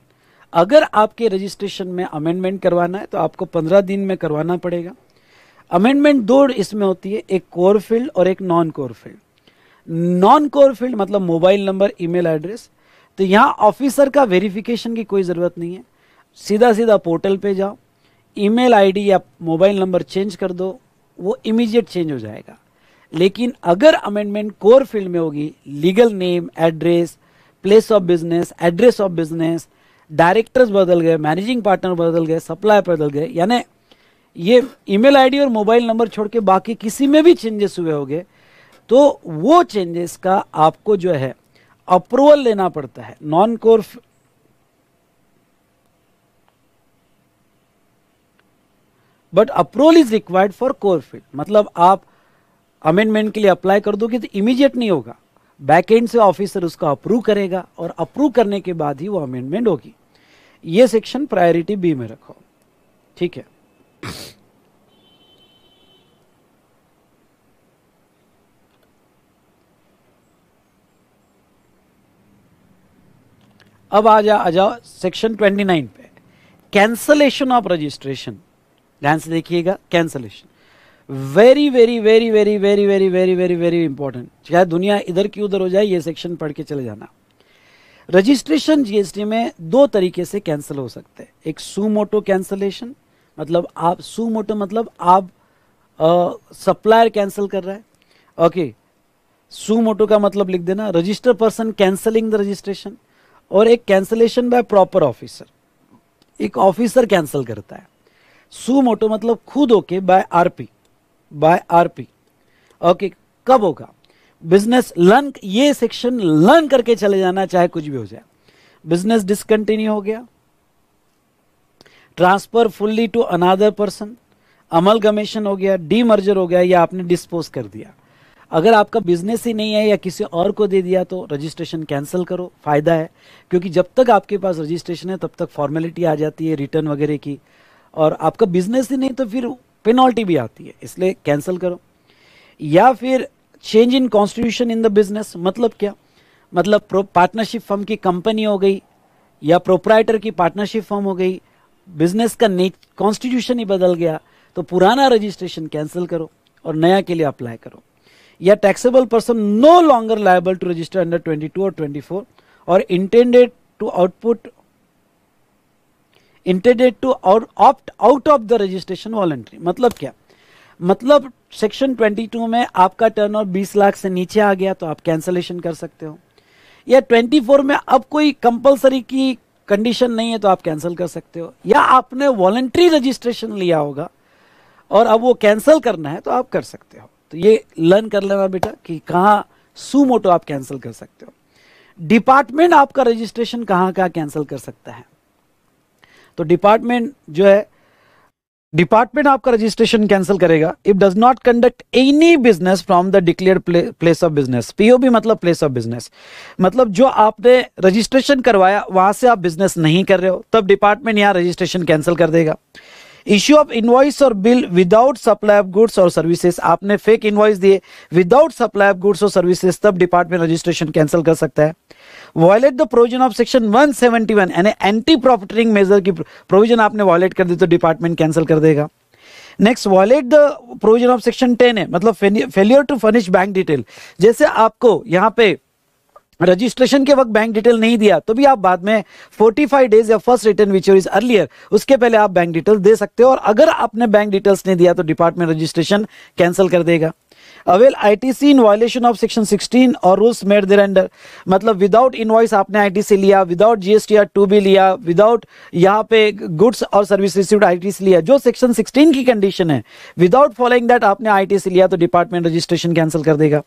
अगर आपके रजिस्ट्रेशन में अमेंडमेंट करवाना है तो आपको 15 दिन में करवाना पड़ेगा अमेंडमेंट दो इसमें होती है एक कोर फील्ड और एक non core field non core field मतलब मोबाइल नंबर ईमेल एड्रेस तो यहां ऑफिसर का वेरिफिकेशन की कोई ज़रूरत नहीं है सीधा सीधा पोर्टल पे जाओ ईमेल आईडी या मोबाइल नंबर चेंज कर दो वो इमीडिएट चेंज हो जाएगा लेकिन अगर अमेंडमेंट कोर फील्ड में होगी legal name address place of business address of business directors बदल गए मैनेजिंग पार्टनर बदल गए सप्लायर बदल गए यानी ये ईमेल आईडी और मोबाइल नंबर छोड़ के बाकी किसी में भी चेंजेस हुए होंगे तो वो चेंजेस का आपको जो है अप्रूवल लेना पड़ता है non core but approval is required for core field मतलब आप अमेंडमेंट के लिए अप्लाई कर दोगे तो इमीजिएट नहीं होगा बैक एंड से ऑफिसर उसका अप्रूव करेगा और अप्रूव करने के बाद ही वो अमेंडमेंट होगी ये सेक्शन प्रायोरिटी बी में रखो ठीक है अब आ जा आ जाओ सेक्शन 29 पे कैंसलेशन ऑफ रजिस्ट्रेशन ध्यान से देखिएगा cancellation very very very very very very very very very important चाहे दुनिया इधर की उधर हो जाए ये सेक्शन पढ़ के चले जाना रजिस्ट्रेशन जीएसटी में दो तरीके से कैंसिल हो सकते हैं एक सुमोटो कैंसलेशन मतलब आप सुमोटो मतलब आप सप्लायर कैंसिल कर रहा है ओके सुमोटो का मतलब लिख देना register person cancelling the registration और एक कैंसलेशन बाय प्रॉपर ऑफिसर एक ऑफिसर कैंसिल करता है सू मोटो मतलब खुद होके by RP by RP okay कब होगा बिजनेस लर्न ये सेक्शन लर्न करके चले जाना चाहे कुछ भी हो जाए बिजनेस डिसकंटिन्यू हो गया transfer fully to another person गमेशन हो गया डी मर्जर हो गया या आपने डिस्पोज कर दिया अगर आपका बिजनेस ही नहीं है या किसी और को दे दिया तो रजिस्ट्रेशन कैंसिल करो फायदा है क्योंकि जब तक आपके पास रजिस्ट्रेशन है तब तक फॉर्मेलिटी आ जाती है रिटर्न वगैरह की और आपका बिजनेस ही नहीं तो फिर पेनल्टी भी आती है इसलिए कैंसिल करो या फिर change in constitution in the business मतलब क्या मतलब पार्टनरशिप फर्म की कंपनी हो गई या प्रोपराइटर की पार्टनरशिप फर्म हो गई बिजनेस का कॉन्स्टिट्यूशन ही बदल गया तो पुराना रजिस्ट्रेशन कैंसिल करो और नया के लिए अप्लाई करो या taxable person no longer liable to register under 22 और 24 और intended to output intended to और opt out of the registration voluntary मतलब क्या मतलब सेक्शन 22 में आपका टर्न और बीस लाख से नीचे आ गया तो आप कैंसलेशन कर सकते हो या 24 में अब कोई कंपलसरी की कंडीशन नहीं है तो आप कैंसिल कर सकते हो या आपने वॉलेंट्री रजिस्ट्रेशन लिया होगा और अब वो कैंसिल करना है तो आप कर सकते हो तो ये लर्न कर लेना बेटा कि कहाँ सू मोटो आप कैंसिल कर सकते हो डिपार्टमेंट आपका रजिस्ट्रेशन कहाँ कहाँ कैंसिल कर सकता है तो डिपार्टमेंट जो है डिपार्टमेंट आपका रजिस्ट्रेशन कैंसिल करेगा if does not conduct any business from the declare place of business POB मतलब प्लेस ऑफ बिजनेस मतलब जो आपने रजिस्ट्रेशन करवाया वहां से आप बिजनेस नहीं कर रहे हो तब डिपार्टमेंट यहाँ रजिस्ट्रेशन कैंसिल कर देगा इश्यू ऑफ इनवॉइस और bill without supply of goods और सर्विसेज आपने फेक इनवॉइस दिए विदाउट सप्लाई ऑफ गुड्स और सर्विसेज तब डिपार्टमेंट रजिस्ट्रेशन कैंसिल कर सकता है violate the provision of section 171 seventy यानी एंटी प्रॉफिटरिंग मेजर की प्रोविजन आपने वॉलेट कर दी तो डिपार्टमेंट कैंसिल कर देगा next violate the provision of section ten है मतलब failure to furnish bank detail जैसे आपको यहाँ पे रजिस्ट्रेशन के वक्त बैंक डिटेल नहीं दिया तो भी आप बाद में 45 डेज या first return which is earlier उसके पहले आप बैंक डिटेल दे सकते हो और अगर आपने बैंक डिटेल्स नहीं दिया तो डिपार्टमेंट रजिस्ट्रेशन कैंसिल कर देगा avail C in violation of section sixteen और रूल्स मेड देर अंडर मतलब विदाउट इनवॉइस आपने सी लिया without T R two B लिया विदाउट यहाँ पे गुड्स और सर्विस टी सी लिया जो सेक्शन सिक्सटीन की कंडीशन है विदाउट फॉलोइंग दैट आपने सी लिया तो डिपार्टमेंट रजिस्ट्रेशन कैंसिल कर देगा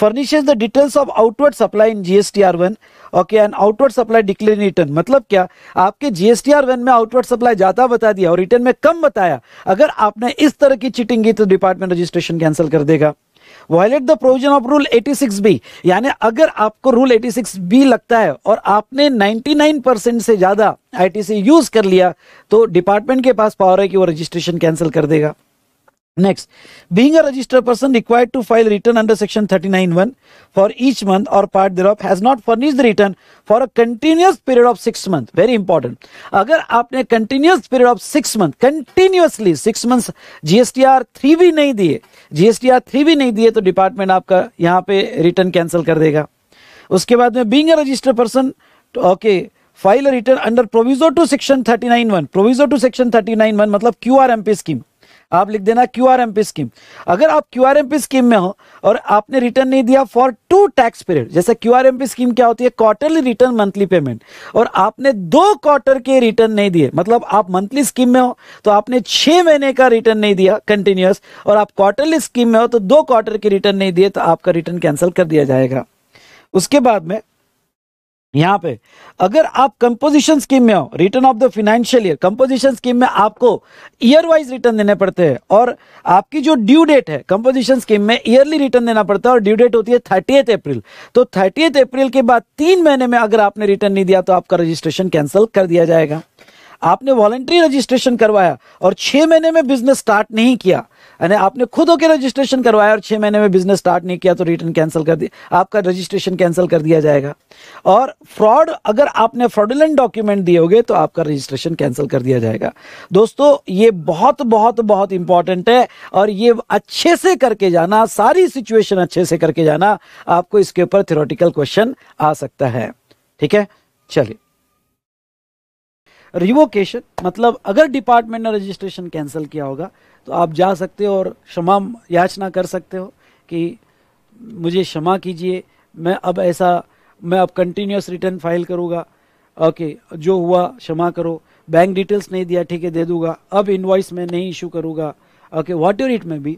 furnishes the details of outward supply in GST R one okay and outward supply declare return मतलब क्या आपके जीएसटी आर वन में आउटवर्ड सप्लाई ज्यादा बता दिया और रिटर्न में कम बताया अगर आपने इस तरह की चिटिंग की तो डिपार्टमेंट रजिस्ट्रेशन कैंसिल कर देगा violate the provision of rule 86 B यानी अगर आपको रूल 86 बी लगता है और आपने 99 परसेंट से ज़्यादा आईटीसी यूज़ कर लिया तो डिपार्टमेंट के पास पावर है कि वो रजिस्ट्रेशन कैंसिल कर देगा Next, being a registered person required to file return under section 39.1 for each month or part thereof has not furnished the return for a continuous period of six months. Very important. अगर आपने continuous period of six months continuously six months GSTR three भी नहीं दिए GSTR three भी नहीं दिए तो department आपका यहाँ पे रिटर्न कैंसिल कर देगा उसके बाद में being a registered person okay file return under proviso to section 39.1 proviso to section 39.1 मतलब क्यू स्कीम आप लिख देना Q R M P scheme अगर आप Q R M P scheme में हो और आपने रिटर्न नहीं दिया फॉर टू टैक्स पीरियड जैसे Q R M P scheme क्या होती है क्वार्टरली रिटर्न मंथली पेमेंट और आपने दो क्वार्टर के रिटर्न नहीं दिए मतलब आप मंथली स्कीम में हो तो आपने छह महीने का रिटर्न नहीं दिया कंटिन्यूस और आप क्वार्टरली स्कीम में हो तो दो क्वार्टर के रिटर्न नहीं दिए तो आपका रिटर्न कैंसिल कर दिया जाएगा उसके बाद में यहाँ पे अगर आप कंपोजिशन स्कीम में हो return of the financial year composition scheme में आपको ईयर वाइज रिटर्न देने पड़ते हैं और आपकी जो ड्यू डेट है कंपोजिशन स्कीम में ईयरली रिटर्न देना पड़ता है और ड्यू डेट होती है थर्टी अप्रैल तो थर्टी अप्रैल के बाद तीन महीने में अगर आपने रिटर्न नहीं दिया तो आपका रजिस्ट्रेशन कैंसिल कर दिया जाएगा आपने वॉलेंट्री रजिस्ट्रेशन करवाया और छह महीने में बिजनेस स्टार्ट नहीं किया यानी आपने खुद होकर रजिस्ट्रेशन करवाया और छः महीने में बिजनेस स्टार्ट नहीं किया तो रिटर्न कैंसिल कर दिया आपका रजिस्ट्रेशन कैंसिल कर दिया जाएगा और फ्रॉड अगर आपने फ्रॉडुलेंट डॉक्यूमेंट दिए होगे तो आपका रजिस्ट्रेशन कैंसिल कर दिया जाएगा दोस्तों ये बहुत बहुत बहुत इंपॉर्टेंट है और ये अच्छे से करके जाना सारी सिचुएशन अच्छे से करके जाना आपको इसके ऊपर थियोरटिकल क्वेश्चन आ सकता है ठीक है चलिए रिवोकेशन मतलब अगर डिपार्टमेंट ने रजिस्ट्रेशन कैंसिल किया होगा तो आप जा सकते हो और क्षमा याचना कर सकते हो कि मुझे क्षमा कीजिए मैं अब ऐसा मैं अब कंटिन्यूस रिटर्न फाइल करूँगा ओके जो हुआ क्षमा करो बैंक डिटेल्स नहीं दिया ठीक है दे दूंगा अब इन्वाइस मैं नहीं इशू करूँगा ओके वॉट यूर इट में भी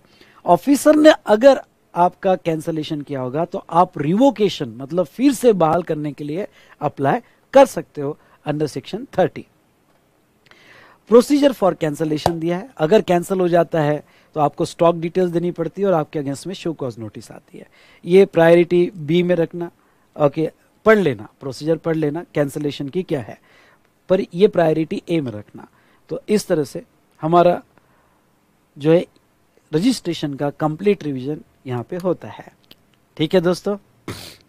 ऑफिसर ने अगर आपका कैंसलेशन किया होगा तो आप रिवोकेशन मतलब फिर से बहाल करने के लिए अप्लाई कर सकते हो under section thirty procedure for cancellation दिया है अगर कैंसिल हो जाता है तो आपको स्टॉक डिटेल्स देनी पड़ती है और आपके अगेंस्ट में शो कॉज नोटिस आती है ये प्रायोरिटी बी में रखना ओके पढ़ लेना प्रोसीजर पढ़ लेना कैंसलेशन की क्या है पर ये प्रायोरिटी ए में रखना तो इस तरह से हमारा जो है रजिस्ट्रेशन का कंप्लीट रिवीजन यहाँ पे होता है ठीक है दोस्तों